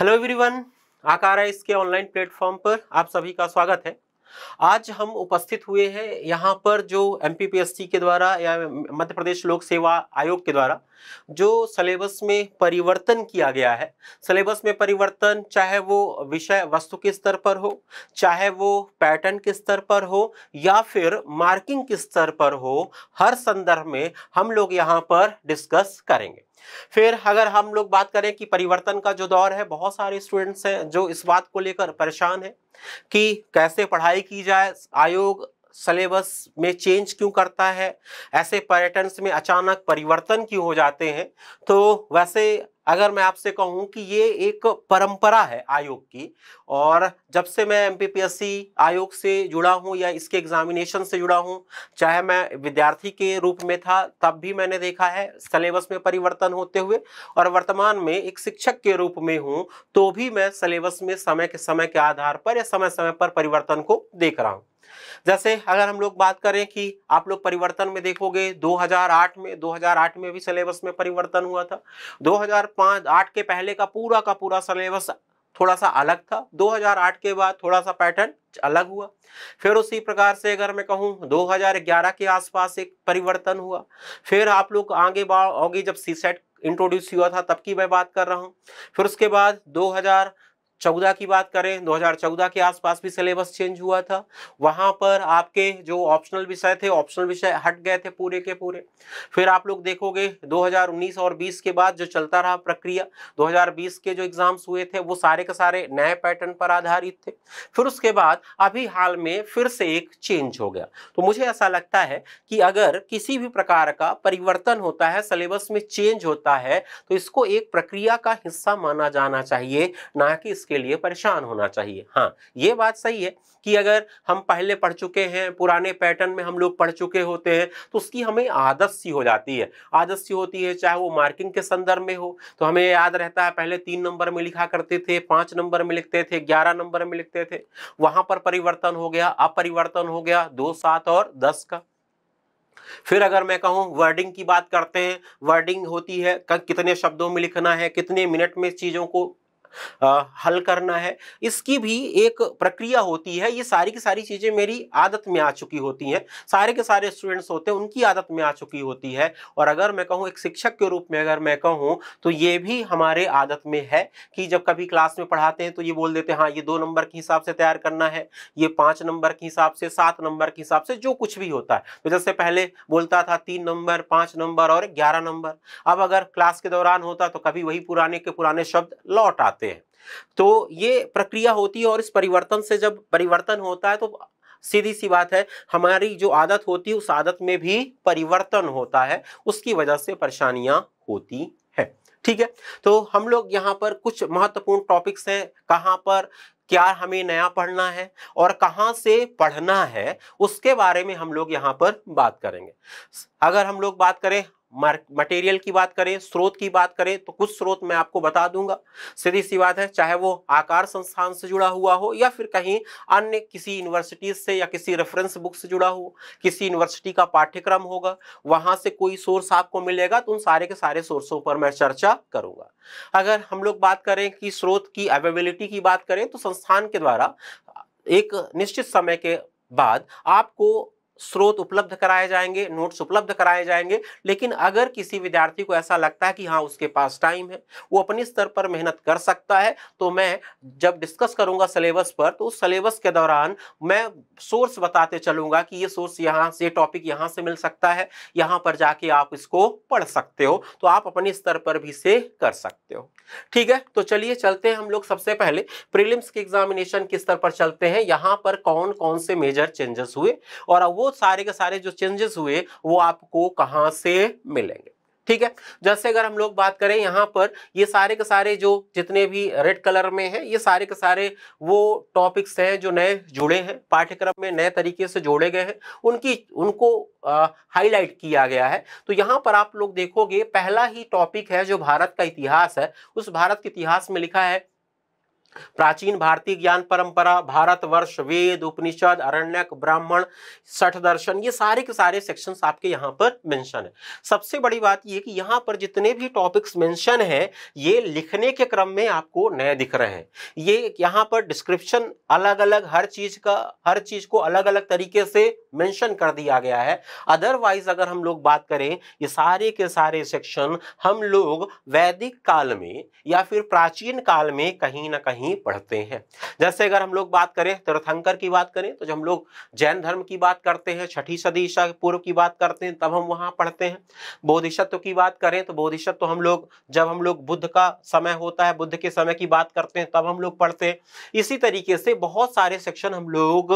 hello everyone आकारा इसके online platform पर आप सभी का स्वागत है आज हम उपस्थित हुए हैं यहाँ पर जो एम के द्वारा या मध्य प्रदेश लोक सेवा आयोग के द्वारा जो सिलेबस में परिवर्तन किया गया है सिलेबस में परिवर्तन चाहे वो विषय वस्तु के स्तर पर हो चाहे वो पैटर्न के स्तर पर हो या फिर मार्किंग के स्तर पर हो हर संदर्भ में हम लोग यहाँ पर डिस्कस करेंगे फिर अगर हम लोग बात करें कि परिवर्तन का जो दौर है बहुत सारे स्टूडेंट्स हैं जो इस बात को लेकर परेशान है कि कैसे पढ़ाई की जाए आयोग सलेबस में चेंज क्यों करता है ऐसे पैटर्न्स में अचानक परिवर्तन क्यों हो जाते हैं तो वैसे अगर मैं आपसे कहूं कि ये एक परंपरा है आयोग की और जब से मैं एम आयोग से जुड़ा हूं या इसके एग्जामिनेशन से जुड़ा हूं चाहे मैं विद्यार्थी के रूप में था तब भी मैंने देखा है सिलेबस में परिवर्तन होते हुए और वर्तमान में एक शिक्षक के रूप में हूं तो भी मैं सिलेबस में समय के समय के आधार पर या समय समय पर परिवर्तन को देख रहा हूँ जैसे अगर हम लोग बात करें कि आप लोग परिवर्तन में देखोगे 2008 में 2008 में भी सिलेबस में परिवर्तन हुआ था 2005 8 के पहले का पूरा का पूरा सिलेबस थोड़ा सा अलग था 2008 के बाद थोड़ा सा पैटर्न अलग हुआ फिर उसी प्रकार से अगर मैं कहूँ 2011 के आसपास एक परिवर्तन हुआ फिर आप लोग आगे बाढ़ जब सी सेट इंट्रोड्यूस हुआ था तब की मैं बात कर रहा हूँ फिर उसके बाद दो चौदह की बात करें 2014 के आसपास भी सिलेबस चेंज हुआ था वहां पर आपके जो ऑप्शनल विषय थे ऑप्शनल विषय हट गए थे पूरे के पूरे फिर आप लोग देखोगे 2019 और 20 के बाद जो चलता रहा प्रक्रिया 2020 के जो एग्जाम्स हुए थे वो सारे के सारे नए पैटर्न पर आधारित थे फिर उसके बाद अभी हाल में फिर से एक चेंज हो गया तो मुझे ऐसा लगता है कि अगर किसी भी प्रकार का परिवर्तन होता है सिलेबस में चेंज होता है तो इसको एक प्रक्रिया का हिस्सा माना जाना चाहिए ना कि इस इसके लिए परेशान होना चाहिए हाँ ये बात सही है कि अगर हम पहले पढ़ चुके हैं पुराने पैटर्न में हम लोग पढ़ चुके होते हैं तो उसकी हमें आदत सी हो जाती है आदत सी होती है चाहे वो मार्किंग के संदर्भ में हो तो हमें याद रहता है पहले तीन नंबर में लिखा करते थे पाँच नंबर में लिखते थे ग्यारह नंबर में लिखते थे वहाँ पर परिवर्तन हो गया अपरिवर्तन हो गया दो सात और दस का फिर अगर मैं कहूं वर्डिंग की बात करते हैं वर्डिंग होती है कितने शब्दों में लिखना है कितने मिनट में चीज़ों को हल करना है इसकी भी एक प्रक्रिया होती है ये सारी की सारी चीज़ें मेरी आदत में आ चुकी होती हैं सारे के सारे स्टूडेंट्स होते हैं उनकी आदत में आ चुकी होती है और अगर मैं कहूँ एक शिक्षक के रूप में अगर मैं कहूँ तो ये भी हमारे आदत में है कि जब कभी क्लास में पढ़ाते हैं तो ये बोल देते हैं हाँ ये दो नंबर के हिसाब से तैयार करना है ये पाँच नंबर के हिसाब से सात नंबर के हिसाब से जो कुछ भी होता है तो जैसे पहले बोलता था तीन नंबर पाँच नंबर और ग्यारह नंबर अब अगर क्लास के दौरान होता तो कभी वही पुराने के पुराने शब्द लौट आते जाते हैं तो ये प्रक्रिया होती है और इस परिवर्तन से जब परिवर्तन होता है तो सीधी सी बात है हमारी जो आदत होती है उस आदत में भी परिवर्तन होता है उसकी वजह से परेशानियां होती है ठीक है तो हम लोग यहाँ पर कुछ महत्वपूर्ण टॉपिक्स हैं कहाँ पर क्या हमें नया पढ़ना है और कहाँ से पढ़ना है उसके बारे में हम लोग यहाँ पर बात करेंगे अगर हम लोग बात करें मटेरियल की बात करें स्रोत की बात करें तो कुछ स्रोत मैं आपको बता दूंगा सीधी सी बात है चाहे वो आकार संस्थान से जुड़ा हुआ हो या फिर कहीं अन्य किसी यूनिवर्सिटी से या किसी रेफरेंस बुक से जुड़ा हो किसी यूनिवर्सिटी का पाठ्यक्रम होगा वहां से कोई सोर्स आपको मिलेगा तो उन सारे के सारे सोर्सों पर मैं चर्चा करूंगा अगर हम लोग बात करें कि स्रोत की अवेबिलिटी की बात करें तो संस्थान के द्वारा एक निश्चित समय के बाद आपको स्रोत उपलब्ध कराए जाएंगे नोट्स उपलब्ध कराए जाएंगे लेकिन अगर किसी विद्यार्थी को ऐसा लगता है कि हाँ उसके पास टाइम है वो अपने स्तर पर मेहनत कर सकता है तो मैं जब डिस्कस करूंगा सिलेबस पर तो उस सिलेबस के दौरान मैं सोर्स बताते चलूंगा कि ये सोर्स यहाँ से टॉपिक यहाँ से मिल सकता है यहाँ पर जाके आप इसको पढ़ सकते हो तो आप अपने स्तर पर भी से कर सकते हो ठीक है तो चलिए चलते हैं हम लोग सबसे पहले प्रीलिम्स के एग्जामिनेशन के स्तर पर चलते हैं यहाँ पर कौन कौन से मेजर चेंजेस हुए और वो सारे के सारे जो चेंजेस हुए वो आपको कहाँ से मिलेंगे ठीक है जैसे अगर हम लोग बात करें यहाँ पर ये सारे के सारे जो जितने भी रेड कलर में हैं ये सारे के सारे वो टॉपिक्स हैं जो नए जुड़े हैं पाठ्यक्रम में नए तरीके से जोड़े गए हैं उनकी उनको हाईलाइट किया गया है तो यहाँ पर आप लोग देखोगे पहला ही टॉपिक है जो भारत का इतिहास है उस भारत के इतिहास में लिखा है प्राचीन भारतीय ज्ञान परंपरा भारतवर्ष वेद उपनिषद अरण्यक ब्राह्मण सठ दर्शन ये सारे के सारे सेक्शन आपके यहाँ पर मेंशन है सबसे बड़ी बात ये कि यहाँ पर जितने भी टॉपिक्स मेंशन है ये लिखने के क्रम में आपको नए दिख रहे हैं ये यहाँ पर डिस्क्रिप्शन अलग अलग हर चीज का हर चीज को अलग अलग तरीके से मैंशन कर दिया गया है अदरवाइज अगर हम लोग बात करें ये सारे के सारे सेक्शन हम लोग वैदिक काल में या फिर प्राचीन काल में कहीं ना कहीं ही पढ़ते हैं जैसे अगर हम लोग बात करें तीर्थंकर की बात करें तो जब हम लोग जैन धर्म की बात करते हैं छठी सदी ईसा पूर्व की बात करते हैं तब हम वहाँ पढ़ते हैं बोधिशत्व की बात करें तो बोधिशत्व हम लोग जब हम लोग बुद्ध का समय होता है बुद्ध के समय की बात करते हैं तब हम लोग पढ़ते हैं इसी तरीके से बहुत सारे सेक्शन हम लोग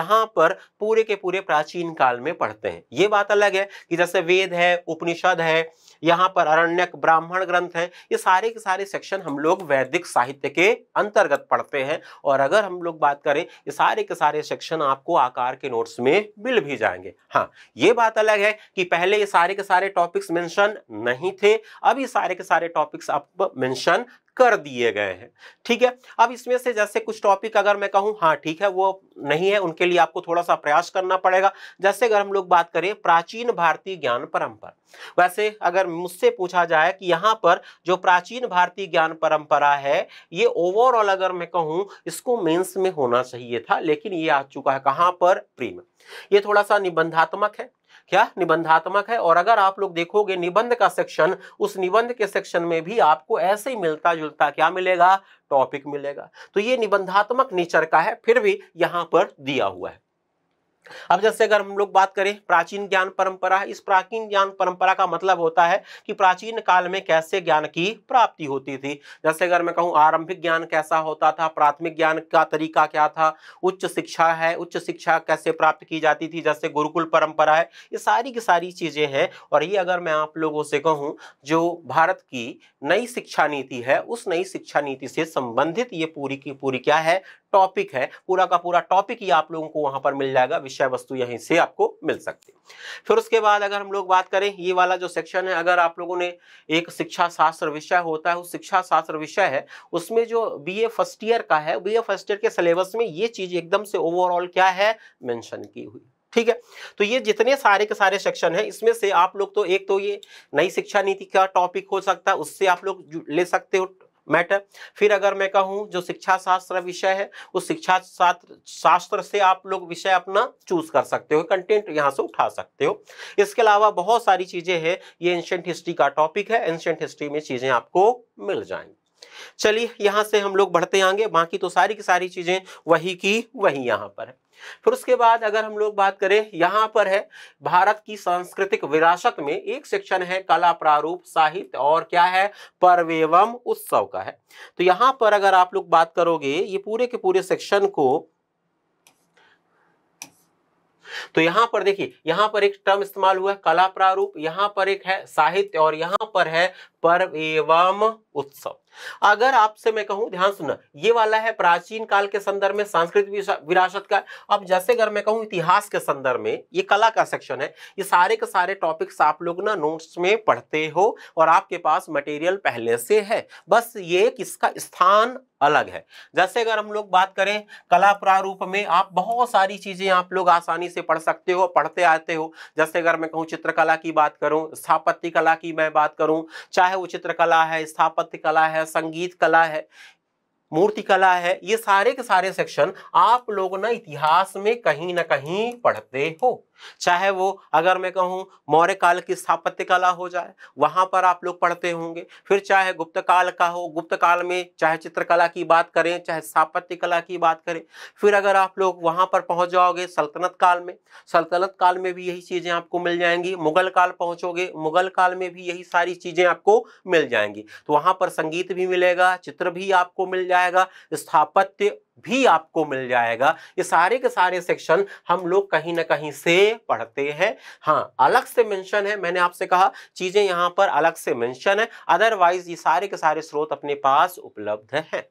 यहाँ पर पूरे के पूरे प्राचीन काल में पढ़ते हैं ये बात अलग है कि जैसे वेद है उपनिषद है यहाँ पर अरण्यक ब्राह्मण ग्रंथ है ये सारे के सारे सेक्शन हम लोग वैदिक साहित्य के अंतर्गत पढ़ते हैं और अगर हम लोग बात करें ये सारे के सारे सेक्शन आपको आकार के नोट्स में मिल भी जाएंगे हाँ ये बात अलग है कि पहले ये सारे के सारे टॉपिक्स मेंशन नहीं थे अब ये सारे के सारे टॉपिक्स आप मेंशन कर दिए गए हैं ठीक है अब इसमें से जैसे कुछ टॉपिक अगर मैं कहूँ हाँ ठीक है वो नहीं है उनके लिए आपको थोड़ा सा प्रयास करना पड़ेगा जैसे अगर हम लोग बात करें प्राचीन भारतीय ज्ञान परंपरा वैसे अगर मुझसे पूछा जाए कि यहाँ पर जो प्राचीन भारतीय ज्ञान परंपरा है ये ओवरऑल अगर मैं कहूँ इसको मेन्स में होना चाहिए था लेकिन ये आ चुका है कहाँ पर प्रीम ये थोड़ा सा निबंधात्मक है क्या निबंधात्मक है और अगर आप लोग देखोगे निबंध का सेक्शन उस निबंध के सेक्शन में भी आपको ऐसे ही मिलता जुलता क्या मिलेगा टॉपिक मिलेगा तो ये निबंधात्मक नेचर का है फिर भी यहां पर दिया हुआ है अब जैसे अगर हम लोग बात करें प्राचीन ज्ञान परंपरा इस प्राचीन ज्ञान परंपरा का मतलब होता है कि प्राचीन काल में कैसे ज्ञान की प्राप्ति होती थी जैसे अगर मैं कहूँ आरंभिक ज्ञान कैसा होता था प्राथमिक ज्ञान का तरीका क्या था उच्च शिक्षा है उच्च शिक्षा कैसे प्राप्त की जाती थी जैसे गुरुकुल परंपरा है ये सारी की सारी चीज़ें हैं और ये अगर मैं आप लोगों से कहूँ जो भारत की नई शिक्षा नीति है उस नई शिक्षा नीति से संबंधित ये पूरी की पूरी क्या है टॉपिक है पूरा का पूरा टॉपिक ही आप लोगों को वहां पर मिल जाएगा विषय वस्तु यहीं से आपको मिल सकती है फिर उसके बाद अगर हम लोग बात करें ये वाला जो सेक्शन है अगर आप लोगों ने एक शिक्षा शास्त्र विषय होता है उस शिक्षा शास्त्र विषय है उसमें जो बी फर्स्ट ईयर का है बी फर्स्ट ईयर के सिलेबस में ये चीज एकदम से ओवरऑल क्या है मैंशन की हुई ठीक है तो ये जितने सारे के सारे सेक्शन है इसमें से आप लोग तो एक तो ये नई शिक्षा नीति का टॉपिक हो सकता है उससे आप लोग ले सकते हो मैटर फिर अगर मैं कहूँ जो शिक्षा शास्त्र विषय है उस शिक्षा शास्त्र शास्त्र से आप लोग विषय अपना चूज कर सकते हो कंटेंट यहाँ से उठा सकते हो इसके अलावा बहुत सारी चीज़ें हैं ये एंशियंट हिस्ट्री का टॉपिक है एंशियंट हिस्ट्री में चीज़ें आपको मिल जाएंगी चलिए यहाँ से हम लोग बढ़ते आएंगे बाकी तो सारी की सारी चीज़ें वही की वही यहाँ पर है फिर उसके बाद अगर हम लोग बात करें यहाँ पर है भारत की सांस्कृतिक विरासत में एक सेक्शन है कला प्रारूप साहित्य और क्या है पर्व एवं उत्सव का है तो यहाँ पर अगर आप लोग बात करोगे ये पूरे के पूरे सेक्शन को तो यहां पर देखिए यहां पर एक टर्म इस्तेमाल हुआ है कला प्रारूप यहाँ पर एक है साहित्य और यहाँ पर है पर्व एवं उत्सव अगर आपसे मैं कहूं ध्यान सुनना ये वाला है प्राचीन काल के संदर्भ में सांस्कृतिक विरासत का अब जैसे अगर मैं कहूं इतिहास के संदर्भ में ये कला का सेक्शन है ये सारे के सारे टॉपिक्स आप लोग ना नोट्स में पढ़ते हो और आपके पास मटेरियल पहले से है बस ये किसका स्थान अलग है जैसे अगर हम लोग बात करें कला प्रारूप में आप बहुत सारी चीज़ें आप लोग आसानी से पढ़ सकते हो पढ़ते आते हो जैसे अगर मैं कहूँ चित्रकला की बात करूँ स्थापत्य कला की मैं बात करूँ चाहे है वो चित्रकला है स्थापत्य कला है संगीत कला है मूर्तिकला है ये सारे के सारे सेक्शन आप लोग ना इतिहास में कहीं ना कहीं पढ़ते हो चाहे वो अगर मैं कहूँ मौर्य काल की स्थापत्य कला हो जाए वहाँ पर आप लोग पढ़ते होंगे फिर चाहे गुप्त काल का हो गुप्त काल में चाहे चित्रकला की बात करें चाहे स्थापत्य कला की बात करें फिर अगर आप लोग वहाँ पर पहुँच जाओगे सल्तनत काल में सल्तनत काल में भी यही चीज़ें आपको मिल जाएंगी मुगल काल पहुँचोगे मुगल काल में भी यही सारी चीज़ें आपको मिल जाएंगी तो वहाँ पर संगीत भी मिलेगा चित्र भी आपको मिल जाए जाएगा स्थापत्य भी आपको मिल जाएगा ये सारे के सारे सेक्शन हम लोग कहीं ना कहीं से पढ़ते हैं हाँ अलग से मेंशन है मैंने आपसे कहा चीज़ें यहाँ पर अलग से मेंशन है अदरवाइज ये सारे के सारे स्रोत अपने पास उपलब्ध हैं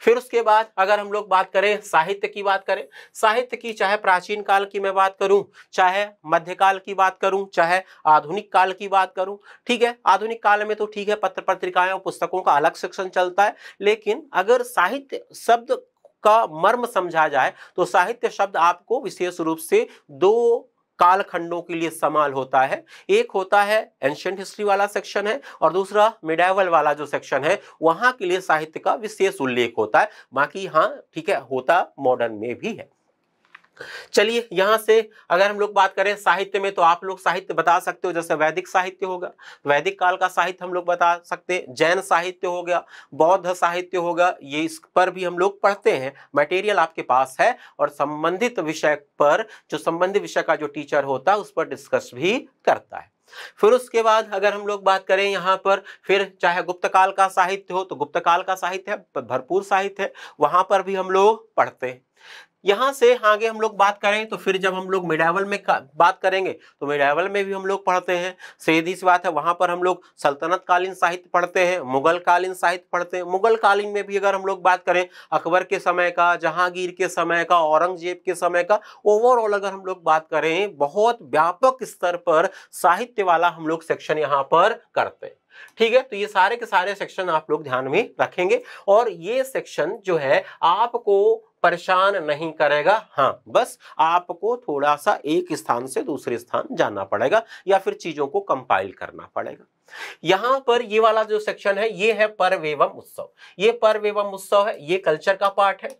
फिर उसके बाद अगर हम लोग बात करें साहित्य की बात करें साहित्य की चाहे प्राचीन काल की मैं बात करूं चाहे मध्यकाल की बात करूं चाहे आधुनिक काल की बात करूं ठीक है आधुनिक काल में तो ठीक है पत्र पत्रिकाएं और पुस्तकों का अलग सेक्शन चलता है लेकिन अगर साहित्य शब्द का मर्म समझा जाए तो साहित्य शब्द आपको विशेष रूप से दो कालखंडों के लिए समाल होता है एक होता है एंशियंट हिस्ट्री वाला सेक्शन है और दूसरा मिडावल वाला जो सेक्शन है वहां के लिए साहित्य का विशेष उल्लेख होता है बाकी हाँ ठीक है होता मॉडर्न में भी है चलिए यहाँ से अगर हम लोग बात करें साहित्य में तो आप लोग साहित्य बता सकते हो जैसे वैदिक साहित्य होगा वैदिक काल का साहित्य हम लोग बता सकते हैं जैन साहित्य हो गया बौद्ध साहित्य होगा ये इस पर भी हम लोग पढ़ते हैं मटेरियल आपके पास है और संबंधित विषय पर जो संबंधित विषय का जो टीचर होता है उस पर डिस्कस भी करता है फिर उसके बाद अगर हम लोग बात करें यहाँ पर फिर चाहे गुप्त काल का साहित्य हो तो गुप्त काल का साहित्य है भरपूर साहित्य है वहां पर भी हम लोग पढ़ते हैं यहाँ से आगे हम लोग बात करें तो फिर जब हम लोग मिडावल में बात करेंगे तो मिडावल में भी हम लोग पढ़ते हैं सीधी सी बात है वहाँ पर हम लोग सल्तनत कालीन साहित्य पढ़ते हैं मुगल कालीन साहित्य पढ़ते हैं मुगल कालीन में भी अगर हम लोग बात करें अकबर के समय का जहांगीर के समय का औरंगजेब के समय का ओवरऑल अगर हम लोग बात करें बहुत व्यापक स्तर पर साहित्य वाला हम लोग सेक्शन यहाँ पर करते हैं ठीक है तो ये सारे के सारे सेक्शन आप लोग ध्यान में रखेंगे और ये सेक्शन जो है आपको परेशान नहीं करेगा हाँ बस आपको थोड़ा सा एक स्थान से दूसरे स्थान जाना पड़ेगा या फिर चीजों को कंपाइल करना पड़ेगा यहां पर ये वाला जो सेक्शन है ये है पर्व एवं उत्सव ये पर्व एवं उत्सव है ये कल्चर का पार्ट है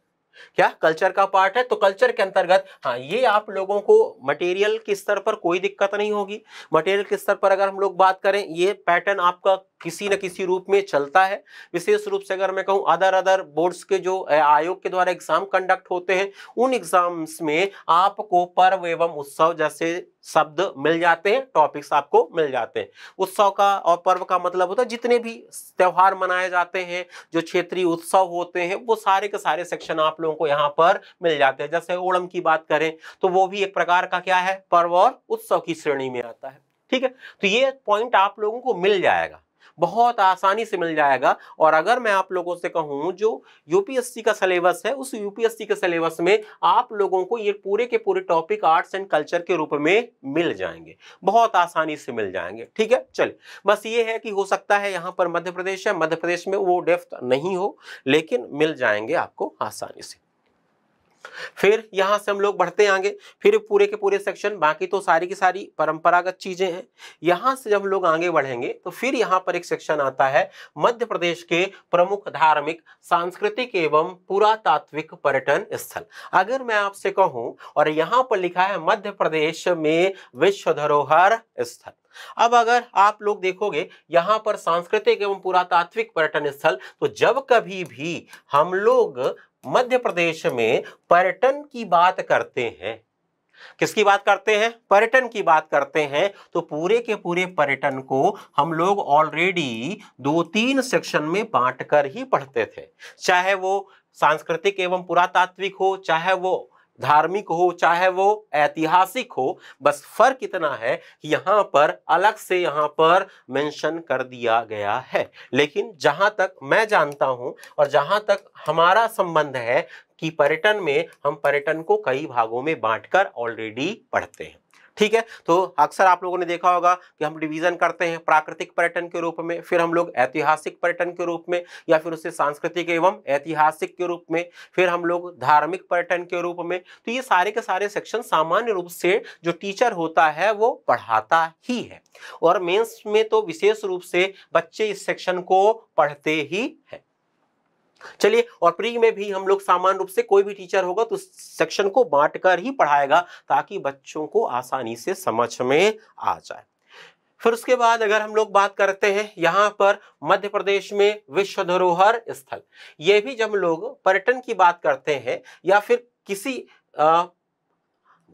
क्या कल्चर का पार्ट है तो कल्चर के अंतर्गत हाँ ये आप लोगों को मटेरियल के स्तर पर कोई दिक्कत नहीं होगी मटेरियल के स्तर पर अगर हम लोग बात करें ये पैटर्न आपका किसी न किसी रूप में चलता है विशेष रूप से अगर मैं कहूँ अदर अदर बोर्ड्स के जो आयोग के द्वारा एग्जाम कंडक्ट होते हैं उन एग्जाम्स में आपको पर्व एवं उत्सव जैसे शब्द मिल जाते हैं टॉपिक्स आपको मिल जाते हैं उत्सव का और पर्व का मतलब होता है जितने भी त्यौहार मनाए जाते हैं जो क्षेत्रीय उत्सव होते हैं वो सारे के सारे सेक्शन आप लोगों को यहाँ पर मिल जाते हैं जैसे ओणम की बात करें तो वो भी एक प्रकार का क्या है पर्व और उत्सव की श्रेणी में आता है ठीक है तो ये पॉइंट आप लोगों को मिल जाएगा बहुत आसानी से मिल जाएगा और अगर मैं आप लोगों से कहूँ जो यूपीएससी का सिलेबस है उस यूपीएससी के सिलेबस में आप लोगों को ये पूरे के पूरे टॉपिक आर्ट्स एंड कल्चर के रूप में मिल जाएंगे बहुत आसानी से मिल जाएंगे ठीक है चलिए बस ये है कि हो सकता है यहाँ पर मध्य प्रदेश है मध्य प्रदेश में वो डेफ्थ नहीं हो लेकिन मिल जाएंगे आपको आसानी से फिर यहाँ से हम लोग बढ़ते आगे फिर पूरे के पूरे सेक्शन बाकी तो सारी की सारी परंपरागत चीज़ें हैं यहाँ से जब लोग आगे बढ़ेंगे तो फिर यहाँ पर एक सेक्शन आता है मध्य प्रदेश के प्रमुख धार्मिक सांस्कृतिक एवं पुरातात्विक पर्यटन स्थल अगर मैं आपसे कहूँ और यहाँ पर लिखा है मध्य प्रदेश में विश्व धरोहर स्थल अब अगर आप लोग देखोगे यहां पर सांस्कृतिक एवं पुरातात्विक पर्यटन स्थल तो जब कभी भी हम लोग मध्य प्रदेश में पर्यटन की बात करते हैं किसकी बात करते हैं पर्यटन की बात करते हैं तो पूरे के पूरे पर्यटन को हम लोग ऑलरेडी दो तीन सेक्शन में बांटकर ही पढ़ते थे चाहे वो सांस्कृतिक एवं पुरातात्विक हो चाहे वो धार्मिक हो चाहे वो ऐतिहासिक हो बस फर्क इतना है कि यहाँ पर अलग से यहाँ पर मेंशन कर दिया गया है लेकिन जहाँ तक मैं जानता हूँ और जहाँ तक हमारा संबंध है कि पर्यटन में हम पर्यटन को कई भागों में बांटकर ऑलरेडी पढ़ते हैं ठीक है तो अक्सर आप लोगों ने देखा होगा कि हम डिवीजन करते हैं प्राकृतिक पर्यटन के रूप में फिर हम लोग ऐतिहासिक पर्यटन के रूप में या फिर उससे सांस्कृतिक एवं ऐतिहासिक के रूप में फिर हम लोग धार्मिक पर्यटन के रूप में तो ये सारे के सारे सेक्शन सामान्य रूप से जो टीचर होता है वो पढ़ाता ही है और मेन्स में तो विशेष रूप से बच्चे इस सेक्शन को पढ़ते ही हैं चलिए और प्री में भी हम लोग सामान्य रूप से कोई भी टीचर होगा तो सेक्शन को बांट कर ही पढ़ाएगा ताकि बच्चों को आसानी से समझ में आ जाए फिर उसके बाद अगर हम लोग बात करते हैं यहाँ पर मध्य प्रदेश में विश्व धरोहर स्थल ये भी जब लोग पर्यटन की बात करते हैं या फिर किसी आ,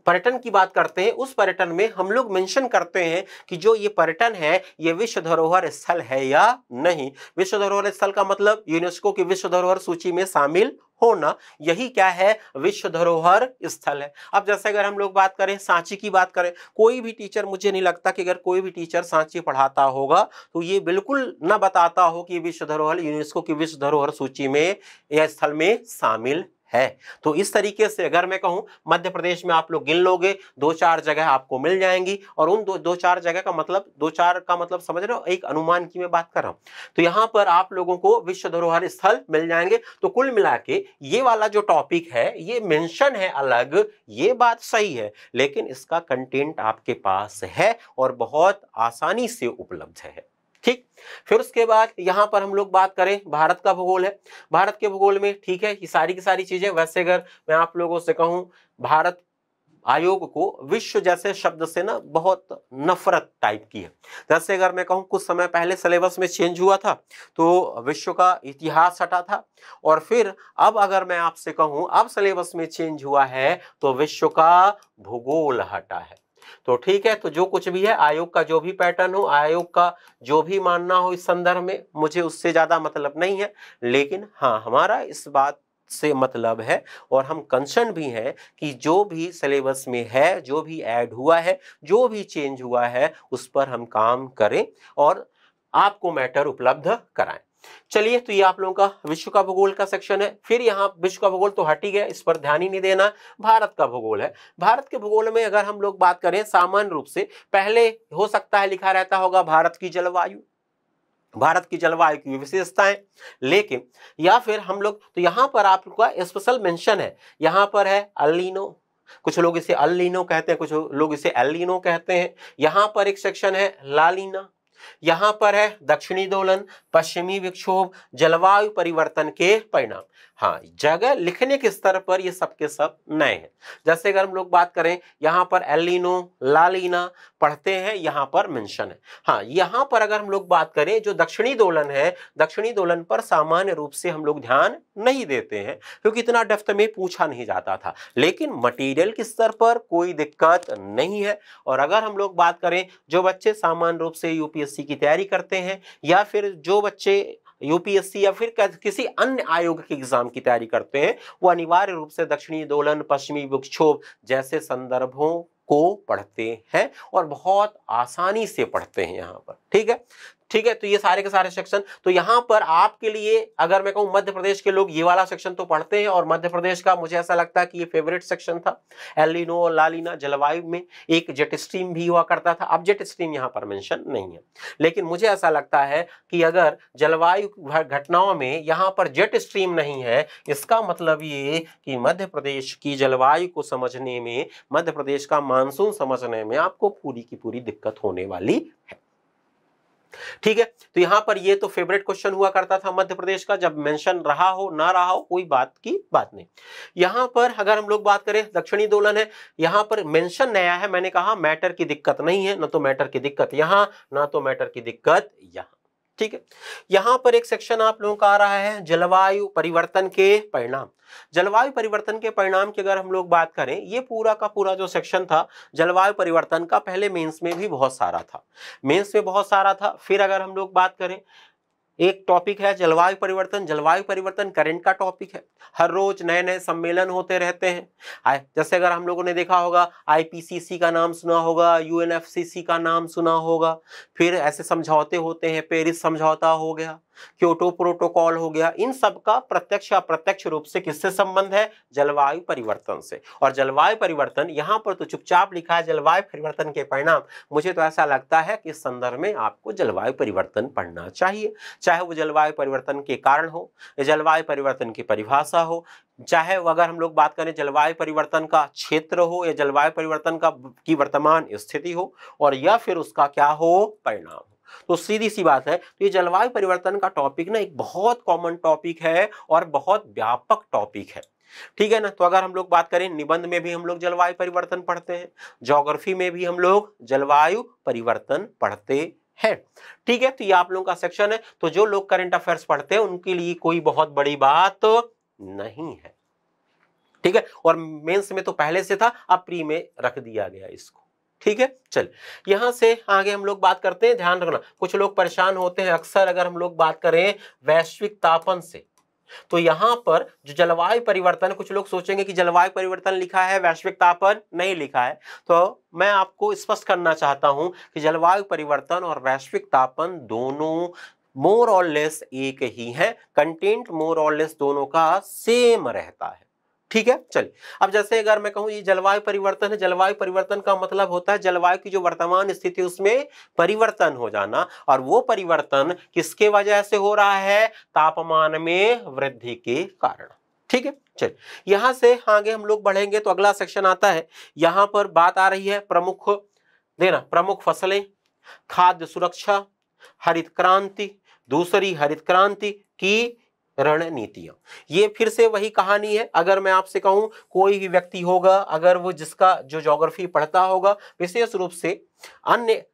पर्यटन की बात करते हैं उस पर्यटन में हम लोग मेंशन करते हैं कि जो ये पर्यटन है ये विश्व धरोहर स्थल है या नहीं विश्व धरोहर स्थल का मतलब यूनेस्को की विश्व धरोहर सूची में शामिल होना यही क्या है विश्व धरोहर स्थल है अब जैसे अगर हम लोग बात करें सांची की बात करें कोई भी टीचर मुझे नहीं लगता कि अगर कोई भी टीचर सांची पढ़ाता होगा तो ये बिल्कुल ना बताता हो कि विश्व धरोहर यूनेस्को की विश्व धरोहर सूची में या स्थल में शामिल है तो इस तरीके से अगर मैं कहूँ मध्य प्रदेश में आप लोग गिन लोगे दो चार जगह आपको मिल जाएंगी और उन दो दो चार जगह का मतलब दो चार का मतलब समझ रहे हो एक अनुमान की मैं बात कर रहा हूँ तो यहाँ पर आप लोगों को विश्व धरोहर स्थल मिल जाएंगे तो कुल मिला के ये वाला जो टॉपिक है ये मेंशन है अलग ये बात सही है लेकिन इसका कंटेंट आपके पास है और बहुत आसानी से उपलब्ध है ठीक फिर उसके बाद यहाँ पर हम लोग बात करें भारत का भूगोल है भारत के भूगोल में ठीक है ये सारी की सारी चीजें वैसे अगर मैं आप लोगों से कहूँ भारत आयोग को विश्व जैसे शब्द से ना बहुत नफरत टाइप की है जैसे अगर मैं कहूँ कुछ समय पहले सिलेबस में चेंज हुआ था तो विश्व का इतिहास हटा था और फिर अब अगर मैं आपसे कहूँ अब सिलेबस में चेंज हुआ है तो विश्व का भूगोल हटा है तो ठीक है तो जो कुछ भी है आयोग का जो भी पैटर्न हो आयोग का जो भी मानना हो इस संदर्भ में मुझे उससे ज़्यादा मतलब नहीं है लेकिन हाँ हमारा इस बात से मतलब है और हम कंसर्न भी हैं कि जो भी सिलेबस में है जो भी ऐड हुआ है जो भी चेंज हुआ है उस पर हम काम करें और आपको मैटर उपलब्ध कराएं चलिए तो ये आप लोगों का विश्व का भूगोल का सेक्शन है फिर यहाँ विश्व का भूगोल तो हट ही गया इस पर ध्यान ही नहीं देना भारत का भूगोल है भारत के भूगोल में अगर हम लोग बात करें सामान्य रूप से पहले हो सकता है लिखा रहता होगा भारत की जलवायु भारत की जलवायु की विशेषताएं लेकिन या फिर हम लोग तो यहाँ पर आपका स्पेशल मेंशन है यहाँ पर है अलिनो कुछ लोग इसे अलिनो कहते हैं कुछ लोग इसे एलिनो कहते हैं यहाँ पर एक सेक्शन है लालिना यहाँ पर है दक्षिणी दोलन पश्चिमी विक्षोभ जलवायु परिवर्तन के परिणाम हाँ जगह लिखने के स्तर पर ये सबके सब नए हैं जैसे अगर हम लोग बात करें यहाँ पर एलिनो लालीना पढ़ते हैं यहाँ पर मेंशन है हाँ यहाँ पर अगर हम लोग बात करें जो दक्षिणी दोलन है दक्षिणी दोलन पर सामान्य रूप से हम लोग ध्यान नहीं देते हैं क्योंकि इतना डेफ्थ में पूछा नहीं जाता था लेकिन मटीरियल के स्तर पर कोई दिक्कत नहीं है और अगर हम लोग बात करें जो बच्चे सामान्य रूप से यूपीएससी की तैयारी करते हैं या फिर जो बच्चे यूपीएससी या फिर किसी अन्य आयोग के एग्जाम की तैयारी करते हैं वो अनिवार्य रूप से दक्षिणी दोलन पश्चिमी विक्षोभ जैसे संदर्भों को पढ़ते हैं और बहुत आसानी से पढ़ते हैं यहाँ पर ठीक है ठीक है तो ये सारे के सारे सेक्शन तो यहाँ पर आपके लिए अगर मैं कहूँ मध्य प्रदेश के लोग ये वाला सेक्शन तो पढ़ते हैं और मध्य प्रदेश का मुझे ऐसा लगता है कि ये फेवरेट सेक्शन था एलिनो और लालिना जलवायु में एक जेट स्ट्रीम भी हुआ करता था अब जेट स्ट्रीम यहाँ पर मेंशन नहीं है लेकिन मुझे ऐसा लगता है कि अगर जलवायु घटनाओं में यहाँ पर जेट स्ट्रीम नहीं है इसका मतलब ये कि मध्य प्रदेश की जलवायु को समझने में मध्य प्रदेश का मानसून समझने में आपको पूरी की पूरी दिक्कत होने वाली है ठीक है तो यहां पर ये तो फेवरेट क्वेश्चन हुआ करता था मध्य प्रदेश का जब मेंशन रहा हो ना रहा हो कोई बात की बात नहीं यहां पर अगर हम लोग बात करें दक्षिणी दोलन है यहां पर मेंशन नया है मैंने कहा मैटर की दिक्कत नहीं है ना तो मैटर की दिक्कत यहां ना तो मैटर की दिक्कत यहां ठीक है यहां पर एक सेक्शन आप लोगों का आ रहा है जलवायु परिवर्तन के परिणाम जलवायु परिवर्तन के परिणाम की अगर हम लोग बात करें ये पूरा का पूरा जो सेक्शन था जलवायु परिवर्तन का पहले मेंस में भी बहुत सारा था मेंस में बहुत सारा था फिर अगर हम लोग बात करें एक टॉपिक है जलवायु परिवर्तन जलवायु परिवर्तन करंट का टॉपिक है हर रोज नए नए सम्मेलन होते रहते हैं जैसे अगर हम लोगों ने देखा होगा आईपीसीसी का नाम सुना होगा यूएनएफसीसी का नाम सुना होगा फिर ऐसे समझौते होते हैं पेरिस समझौता हो गया क्योटो प्रोटोकॉल हो गया इन सब का प्रत्यक्ष या रूप से किससे संबंध है जलवायु परिवर्तन से और जलवायु परिवर्तन यहाँ पर तो चुपचाप लिखा है जलवायु परिवर्तन के परिणाम मुझे तो ऐसा लगता है कि इस संदर्भ में आपको जलवायु परिवर्तन पढ़ना चाहिए चाहे वो जलवायु परिवर्तन के कारण हो जलवायु परिवर्तन की परिभाषा हो चाहे अगर हम लोग बात करें जलवायु परिवर्तन का क्षेत्र हो या जलवायु परिवर्तन का की वर्तमान स्थिति हो और या फिर उसका क्या हो परिणाम तो सीधी सी बात है तो ये जलवायु परिवर्तन का टॉपिक ना एक बहुत कॉमन टॉपिक है और बहुत व्यापक टॉपिक है ठीक है ना तो अगर हम लोग बात करें निबंध में भी हम लोग जलवायु परिवर्तन पढ़ते हैं जोग्राफी में भी हम लोग जलवायु परिवर्तन पढ़ते है ठीक है तो ये आप लोगों का सेक्शन है तो जो लोग करंट अफेयर्स पढ़ते हैं उनके लिए कोई बहुत बड़ी बात नहीं है ठीक है और मेंस में तो पहले से था अब प्री में रख दिया गया इसको ठीक है चल यहां से आगे हम लोग बात करते हैं ध्यान रखना कुछ लोग परेशान होते हैं अक्सर अगर हम लोग बात करें वैश्विक तापन से तो यहां पर जो जलवायु परिवर्तन कुछ लोग सोचेंगे कि जलवायु परिवर्तन लिखा है वैश्विक तापन नहीं लिखा है तो मैं आपको स्पष्ट करना चाहता हूं कि जलवायु परिवर्तन और वैश्विक तापन दोनों मोर और लेस एक ही है कंटेंट मोर और लेस दोनों का सेम रहता है ठीक है चलिए अब जैसे अगर मैं कहूं ये जलवायु परिवर्तन है जलवायु परिवर्तन का मतलब होता है जलवायु की जो वर्तमान स्थिति उसमें परिवर्तन हो जाना और वो परिवर्तन किसके वजह से हो रहा है तापमान में वृद्धि के कारण ठीक है चलिए यहां से आगे हम लोग बढ़ेंगे तो अगला सेक्शन आता है यहां पर बात आ रही है प्रमुख देना प्रमुख फसलें खाद्य सुरक्षा हरित क्रांति दूसरी हरित क्रांति की रणनीतियां ये फिर से वही कहानी है अगर मैं आपसे कहूं कोई भी व्यक्ति होगा अगर वो जिसका जो जोग्राफी पढ़ता होगा विशेष रूप से अन्य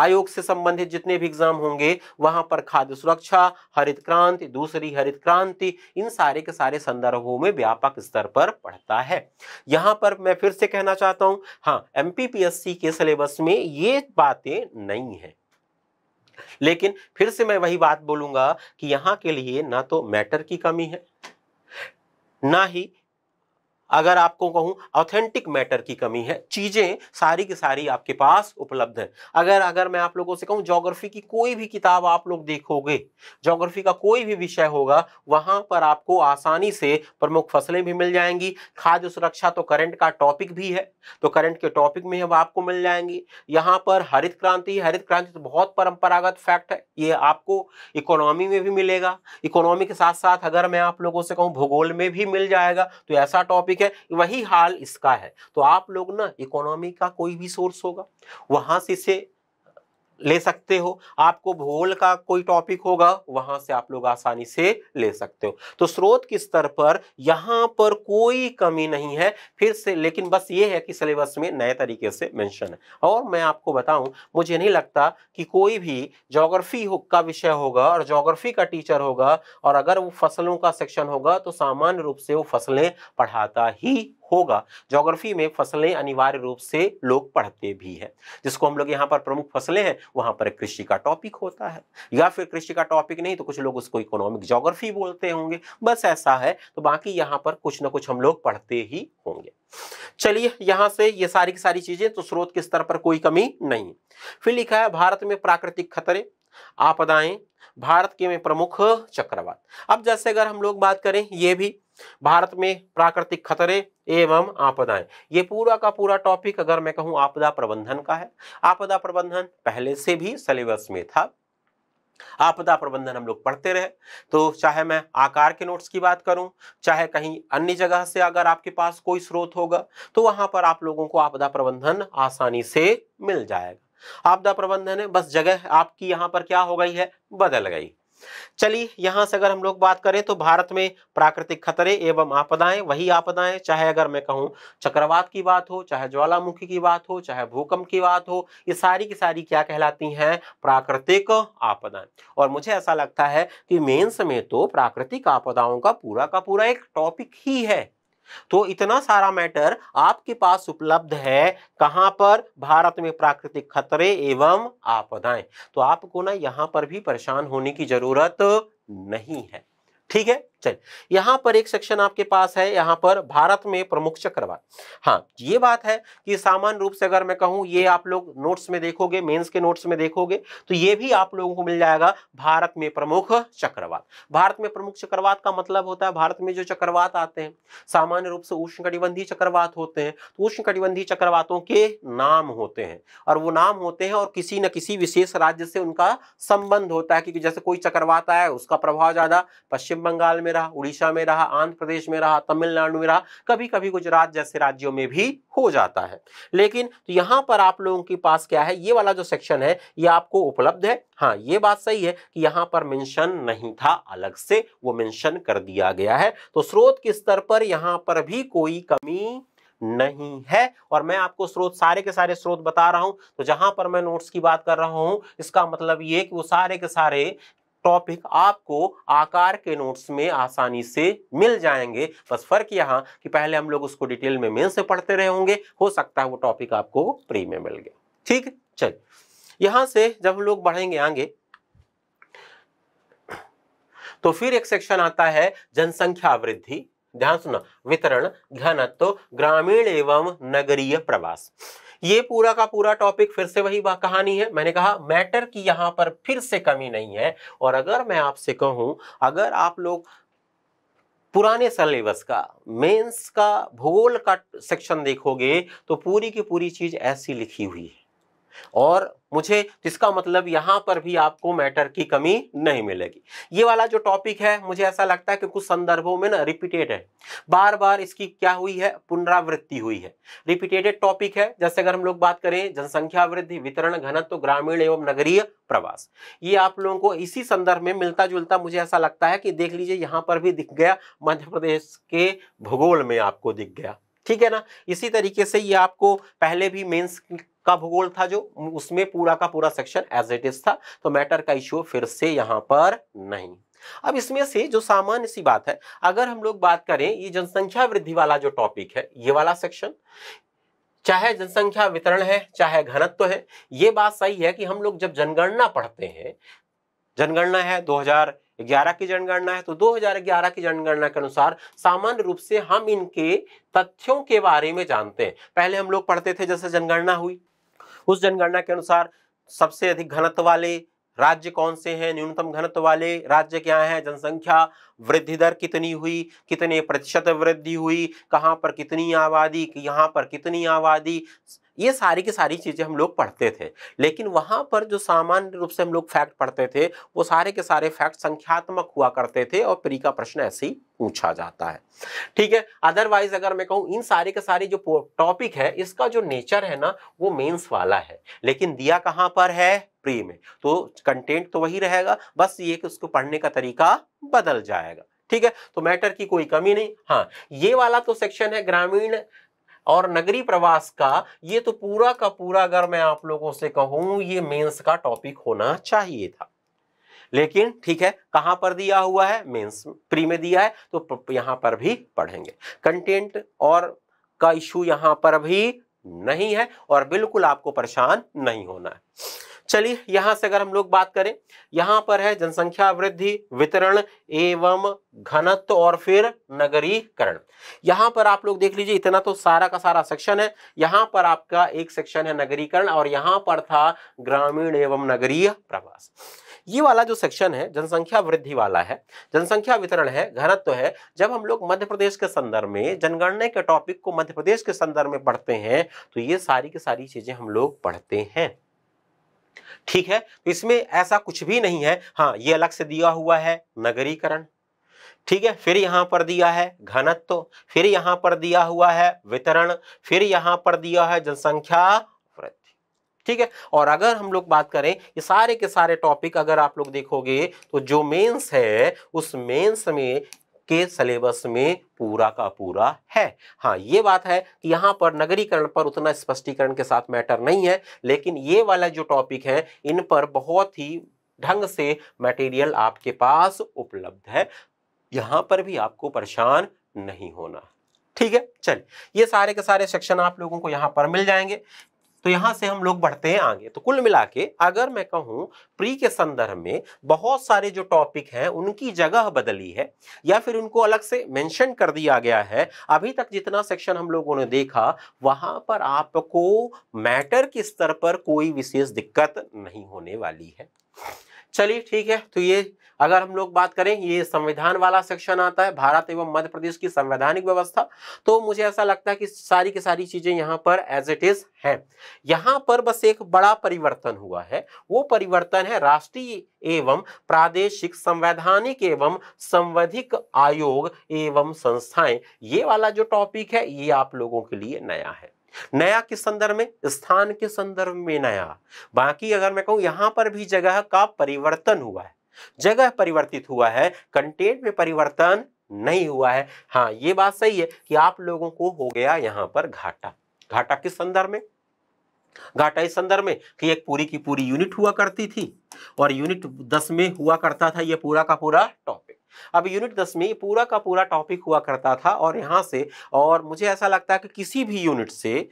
आयोग से संबंधित जितने भी एग्जाम होंगे वहां पर खाद्य सुरक्षा हरित क्रांति दूसरी हरित क्रांति इन सारे के सारे संदर्भों में व्यापक स्तर पर पढ़ता है यहां पर मैं फिर से कहना चाहता हूं हाँ एम के सिलेबस में ये बातें नहीं है लेकिन फिर से मैं वही बात बोलूंगा कि यहां के लिए ना तो मैटर की कमी है ना ही अगर आपको कहूँ ऑथेंटिक मैटर की कमी है चीज़ें सारी की सारी आपके पास उपलब्ध हैं अगर अगर मैं आप लोगों से कहूँ जोग्राफी की कोई भी किताब आप लोग देखोगे जोग्राफी का कोई भी विषय होगा वहाँ पर आपको आसानी से प्रमुख फसलें भी मिल जाएंगी खाद्य सुरक्षा तो करंट का टॉपिक भी है तो करंट के टॉपिक में अब आपको मिल जाएंगी यहाँ पर हरित क्रांति हरित क्रांति तो बहुत परंपरागत फैक्ट है ये आपको इकोनॉमी में भी मिलेगा इकोनॉमी के साथ साथ अगर मैं आप लोगों से कहूँ भूगोल में भी मिल जाएगा तो ऐसा टॉपिक ठीक है वही हाल इसका है तो आप लोग ना इकोनॉमी का कोई भी सोर्स होगा वहां से इसे ले सकते हो आपको भूगोल का कोई टॉपिक होगा वहां से आप लोग आसानी से ले सकते हो तो स्रोत के स्तर पर यहाँ पर कोई कमी नहीं है फिर से लेकिन बस ये है कि सिलेबस में नए तरीके से मेंशन है और मैं आपको बताऊं मुझे नहीं लगता कि कोई भी जोग्राफी हो, का विषय होगा और जोग्राफी का टीचर होगा और अगर वो फसलों का सेक्शन होगा तो सामान्य रूप से वो फसलें पढ़ाता ही होगा जोग्राफी में फसलें अनिवार्य रूप से लोग पढ़ते भी हैं जिसको हम लोग यहाँ पर प्रमुख फसलें हैं वहाँ पर कृषि का टॉपिक होता है या फिर कृषि का टॉपिक नहीं तो कुछ लोग उसको इकोनॉमिक जोग्राफी बोलते होंगे बस ऐसा है तो बाकी यहाँ पर कुछ ना कुछ हम लोग पढ़ते ही होंगे चलिए यहाँ से ये सारी की सारी चीजें तो स्रोत के स्तर पर कोई कमी नहीं फिर लिखा है भारत में प्राकृतिक खतरे आपदाएं भारत के में प्रमुख चक्रवात अब जैसे अगर हम लोग बात करें ये भी भारत में प्राकृतिक खतरे एवं आपदाएं ये पूरा का पूरा टॉपिक अगर मैं कहूं आपदा प्रबंधन का है आपदा प्रबंधन पहले से भी सिलेबस में था आपदा प्रबंधन हम लोग पढ़ते रहे तो चाहे मैं आकार के नोट्स की बात करूं चाहे कहीं अन्य जगह से अगर आपके पास कोई स्रोत होगा तो वहां पर आप लोगों को आपदा प्रबंधन आसानी से मिल जाएगा आपदा प्रबंधन है बस जगह आपकी यहां पर क्या हो गई है बदल गई चलिए यहाँ से अगर हम लोग बात करें तो भारत में प्राकृतिक खतरे एवं आपदाएं वही आपदाएं चाहे अगर मैं कहूँ चक्रवात की बात हो चाहे ज्वालामुखी की बात हो चाहे भूकंप की बात हो ये सारी की सारी क्या कहलाती हैं प्राकृतिक आपदाएं और मुझे ऐसा लगता है कि मेन्स में तो प्राकृतिक आपदाओं का पूरा का पूरा एक टॉपिक ही है तो इतना सारा मैटर आपके पास उपलब्ध है कहां पर भारत में प्राकृतिक खतरे एवं आपदाएं तो आपको ना यहां पर भी परेशान होने की जरूरत नहीं है ठीक है चल यहाँ पर एक सेक्शन आपके पास है यहाँ पर भारत में प्रमुख चक्रवात हाँ ये बात है कि सामान्य रूप से अगर मैं कहूँ ये आप लोग नोट्स में देखोगे मेंस के नोट्स में देखोगे तो ये भी आप लोगों को मिल जाएगा भारत में प्रमुख चक्रवात भारत में प्रमुख चक्रवात का मतलब होता है भारत में जो चक्रवात आते हैं सामान्य रूप से उष्ण चक्रवात होते हैं तो उष्ण चक्रवातों के नाम होते हैं और वो नाम होते हैं और किसी न किसी विशेष राज्य से उनका संबंध होता है क्योंकि जैसे कोई चक्रवात आया उसका प्रभाव ज्यादा पश्चिम बंगाल में में रहा उड़ीसा में रहा आंध्र प्रदेश में रहा तमिलनाडु में रहा कभी कभी गुजरात जैसे राज्यों में भी हो जाता है लेकिन तो यहाँ पर आप लोगों के पास क्या है ये वाला जो सेक्शन है ये आपको उपलब्ध है हाँ ये बात सही है कि यहाँ पर मेंशन नहीं था अलग से वो मेंशन कर दिया गया है तो स्रोत के स्तर पर यहाँ पर भी कोई कमी नहीं है और मैं आपको स्रोत सारे के सारे स्रोत बता रहा हूं तो जहां पर मैं नोट्स की बात कर रहा हूं इसका मतलब ये कि वो सारे के सारे टॉपिक आपको आकार के नोट्स में आसानी से मिल जाएंगे बस फर्क यहाँ कि पहले हम लोग उसको डिटेल में मेन से पढ़ते रहे होंगे हो सकता है वो टॉपिक आपको प्री में मिल गया ठीक है यहां से जब हम लोग बढ़ेंगे आगे तो फिर एक सेक्शन आता है जनसंख्या वृद्धि ध्यान सुना वितरण घनत्व ग्रामीण एवं नगरीय प्रवास ये पूरा का पूरा टॉपिक फिर से वही कहानी है मैंने कहा मैटर की यहाँ पर फिर से कमी नहीं है और अगर मैं आपसे कहूँ अगर आप लोग पुराने सिलेबस का मेंस का भूगोल का सेक्शन देखोगे तो पूरी की पूरी चीज़ ऐसी लिखी हुई है और मुझे जिसका मतलब यहां पर भी आपको मैटर की कमी नहीं मिलेगी ये वाला जो टॉपिक है मुझे ऐसा लगता है कि कुछ संदर्भों में ना रिपीटेड है बार बार इसकी क्या हुई है पुनरावृत्ति हुई है रिपीटेटेड टॉपिक है जैसे अगर हम लोग बात करें जनसंख्या वृद्धि वितरण घनत्व ग्रामीण एवं नगरीय प्रवास ये आप लोगों को इसी संदर्भ में मिलता जुलता मुझे ऐसा लगता है कि देख लीजिए यहां पर भी दिख गया मध्य प्रदेश के भूगोल में आपको दिख गया ठीक है ना इसी तरीके से ये आपको पहले भी मेंस का भूगोल था जो उसमें पूरा का पूरा सेक्शन एज इट इज था तो मैटर का इश्यू फिर से यहाँ पर नहीं अब इसमें से जो सामान्य सी बात है अगर हम लोग बात करें ये जनसंख्या वृद्धि वाला जो टॉपिक है ये वाला सेक्शन चाहे जनसंख्या वितरण है चाहे घनत्व तो है ये बात सही है कि हम लोग जब जनगणना पढ़ते हैं जनगणना है 2011 की जनगणना है तो 2011 की जनगणना के अनुसार सामान्य रूप से हम इनके तथ्यों के बारे में जानते हैं पहले हम लोग पढ़ते थे जैसे जनगणना हुई उस जनगणना के अनुसार सबसे अधिक घनत्व वाले राज्य कौन से हैं न्यूनतम घनत्व वाले राज्य क्या हैं जनसंख्या वृद्धि दर कितनी हुई कितने प्रतिशत वृद्धि हुई कहाँ पर कितनी आबादी यहाँ पर कितनी आबादी ये सारी की सारी चीज़ें हम लोग पढ़ते थे लेकिन वहाँ पर जो सामान्य रूप से हम लोग फैक्ट पढ़ते थे वो सारे के सारे फैक्ट संख्यात्मक हुआ करते थे और प्री का प्रश्न ऐसे ही पूछा जाता है ठीक है अदरवाइज अगर मैं कहूँ इन सारे के सारे जो टॉपिक है इसका जो नेचर है ना वो मेन्स वाला है लेकिन दिया कहाँ पर है प्री में तो कंटेंट तो वही रहेगा बस ये कि उसको पढ़ने का तरीका बदल जाएगा ठीक है तो मैटर की कोई कमी नहीं हाँ ये वाला तो सेक्शन है ग्रामीण और नगरी प्रवास का ये तो पूरा का पूरा अगर मैं आप लोगों से कहूँ ये मेंस का टॉपिक होना चाहिए था लेकिन ठीक है कहां पर दिया हुआ है मेंस प्री में दिया है तो यहां पर भी पढ़ेंगे कंटेंट और का इशू यहां पर भी नहीं है और बिल्कुल आपको परेशान नहीं होना है चलिए यहां से अगर हम लोग बात करें यहां पर है जनसंख्या वृद्धि वितरण एवं घनत्व और फिर नगरीकरण यहां पर आप लोग देख लीजिए इतना तो सारा का सारा सेक्शन है यहां पर आपका एक सेक्शन है नगरीकरण और यहां पर था ग्रामीण एवं नगरीय प्रवास ये वाला जो सेक्शन है जनसंख्या वृद्धि वाला है जनसंख्या वितरण है घनत्व तो है जब हम लोग मध्य प्रदेश के संदर्भ में जनगणना के टॉपिक को मध्य प्रदेश के संदर्भ में पढ़ते हैं तो ये सारी की सारी चीजें हम लोग पढ़ते हैं ठीक है तो इसमें ऐसा कुछ भी नहीं है हाँ ये अलग से दिया हुआ है नगरीकरण ठीक है फिर यहां पर दिया है घनत्व फिर यहां पर दिया हुआ है वितरण फिर यहां पर दिया है जनसंख्या वृद्धि ठीक है और अगर हम लोग बात करें ये सारे के सारे टॉपिक अगर आप लोग देखोगे तो जो मेंस है उस मेंस में के सिलेबस में पूरा का पूरा है हाँ ये बात है कि यहाँ पर नगरीकरण पर उतना स्पष्टीकरण के साथ मैटर नहीं है लेकिन ये वाला जो टॉपिक है इन पर बहुत ही ढंग से मटेरियल आपके पास उपलब्ध है यहाँ पर भी आपको परेशान नहीं होना ठीक है चलिए ये सारे के सारे सेक्शन आप लोगों को यहाँ पर मिल जाएंगे तो यहाँ से हम लोग बढ़ते हैं आगे तो कुल मिला के अगर मैं कहूं प्री के संदर्भ में बहुत सारे जो टॉपिक हैं उनकी जगह बदली है या फिर उनको अलग से मेंशन कर दिया गया है अभी तक जितना सेक्शन हम लोगों ने देखा वहां पर आपको मैटर के स्तर पर कोई विशेष दिक्कत नहीं होने वाली है चलिए ठीक है तो ये अगर हम लोग बात करें ये संविधान वाला सेक्शन आता है भारत एवं मध्य प्रदेश की संवैधानिक व्यवस्था तो मुझे ऐसा लगता है कि सारी की सारी चीजें यहाँ पर एज इट इज हैं यहाँ पर बस एक बड़ा परिवर्तन हुआ है वो परिवर्तन है राष्ट्रीय एवं प्रादेशिक संवैधानिक एवं संवैधिक आयोग एवं संस्थाएं ये वाला जो टॉपिक है ये आप लोगों के लिए नया है नया किस संदर्भ में स्थान के संदर्भ में नया बाकी अगर मैं कहूं यहां पर भी जगह का परिवर्तन हुआ है जगह परिवर्तित हुआ है कंटेंट में परिवर्तन नहीं हुआ है हाँ ये बात सही है कि आप लोगों को हो गया यहां पर घाटा घाटा किस संदर्भ में घाटा इस संदर्भ में कि एक पूरी की पूरी यूनिट हुआ करती थी और यूनिट दस में हुआ करता था यह पूरा का पूरा टॉपिक अब यूनिट दस में पूरा का पूरा टॉपिक हुआ करता था और यहाँ से और मुझे ऐसा लगता है कि किसी भी यूनिट से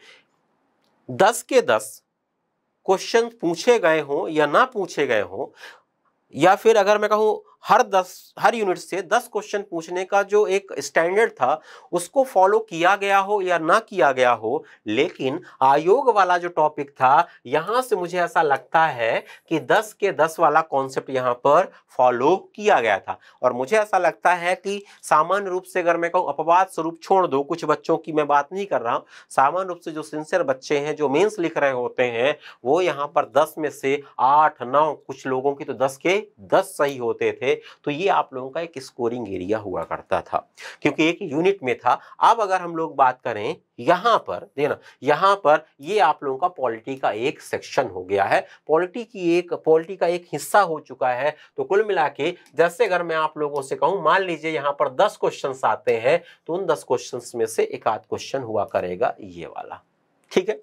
दस के दस क्वेश्चन पूछे गए हों या ना पूछे गए हों या फिर अगर मैं कहूँ हर दस हर यूनिट से दस क्वेश्चन पूछने का जो एक स्टैंडर्ड था उसको फॉलो किया गया हो या ना किया गया हो लेकिन आयोग वाला जो टॉपिक था यहां से मुझे ऐसा लगता है कि दस के दस वाला कॉन्सेप्ट यहाँ पर फॉलो किया गया था और मुझे ऐसा लगता है कि सामान्य रूप से अगर मैं कहूँ अपवाद स्वरूप छोड़ दो कुछ बच्चों की मैं बात नहीं कर रहा हूँ सामान्य रूप से जो सिंसियर बच्चे हैं जो मेन्स लिख रहे होते हैं वो यहाँ पर दस में से आठ नौ कुछ लोगों की तो दस के दस सही होते थे है तो ये आप लोगों का एक स्कोरिंग एरिया हुआ करता था क्योंकि एक यूनिट में था अब अगर हम लोग बात करें यहाँ पर देखना यहाँ पर ये आप लोगों का पॉलिटी का एक सेक्शन हो गया है पॉलिटी की एक पॉलिटी का एक हिस्सा हो चुका है तो कुल मिला के जैसे अगर मैं आप लोगों से कहूँ मान लीजिए यहाँ पर दस क्वेश्चन आते हैं तो उन दस क्वेश्चन में से एक आध क्वेश्चन हुआ करेगा ये वाला ठीक है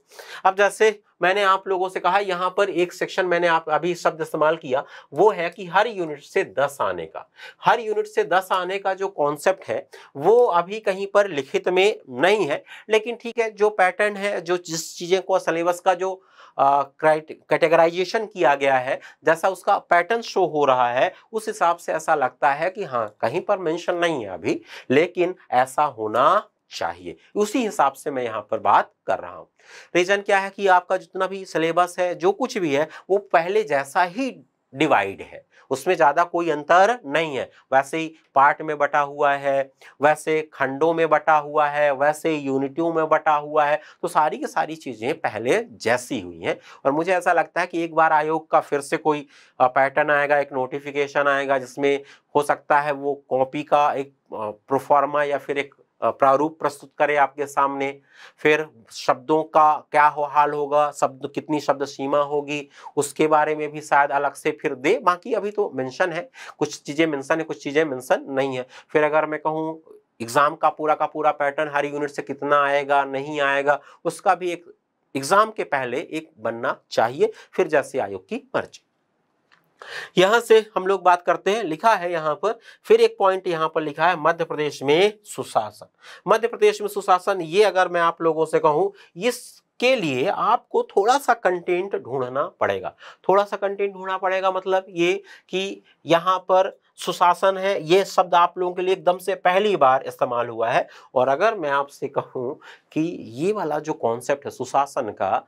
अब जैसे मैंने आप लोगों से कहा यहाँ पर एक सेक्शन मैंने आप अभी शब्द इस्तेमाल किया वो है कि हर यूनिट से दस आने का हर यूनिट से दस आने का जो कॉन्सेप्ट है वो अभी कहीं पर लिखित में नहीं है लेकिन ठीक है जो पैटर्न है जो जिस चीज़ें को सिलेबस का जो कैटेगराइजेशन किया गया है जैसा उसका पैटर्न शो हो रहा है उस हिसाब से ऐसा लगता है कि हाँ कहीं पर मेंशन नहीं है अभी लेकिन ऐसा होना चाहिए उसी हिसाब से मैं यहाँ पर बात कर रहा हूँ रीज़न क्या है कि आपका जितना भी सिलेबस है जो कुछ भी है वो पहले जैसा ही डिवाइड है उसमें ज़्यादा कोई अंतर नहीं है वैसे ही पार्ट में बटा हुआ है वैसे खंडों में बटा हुआ है वैसे यूनिटियों में बटा हुआ है तो सारी की सारी चीज़ें पहले जैसी हुई हैं और मुझे ऐसा लगता है कि एक बार आयोग का फिर से कोई पैटर्न आएगा एक नोटिफिकेशन आएगा जिसमें हो सकता है वो कॉपी का एक प्रोफॉर्मा या फिर एक प्रारूप प्रस्तुत करे आपके सामने फिर शब्दों का क्या हो हाल होगा शब्द कितनी शब्द सीमा होगी उसके बारे में भी शायद अलग से फिर दे बाकी अभी तो मेंशन है कुछ चीज़ें मेंशन है कुछ चीज़ें मेंशन नहीं है फिर अगर मैं कहूँ एग्ज़ाम का पूरा का पूरा पैटर्न हर यूनिट से कितना आएगा नहीं आएगा उसका भी एक एग्ज़ाम के पहले एक बनना चाहिए फिर जैसे आयोग की मर्जी यहां से हम लोग बात करते हैं लिखा है यहां पर फिर एक पॉइंट यहां पर लिखा है मध्य प्रदेश में सुशासन मध्य प्रदेश में सुशासन ये अगर मैं आप लोगों से कहूं इस के लिए आपको थोड़ा सा कंटेंट ढूंढना पड़ेगा थोड़ा सा कंटेंट ढूंढना पड़ेगा मतलब ये कि यहाँ पर सुशासन है ये शब्द आप लोगों के लिए एकदम से पहली बार इस्तेमाल हुआ है और अगर मैं आपसे कहूँ कि ये वाला जो कॉन्सेप्ट है सुशासन का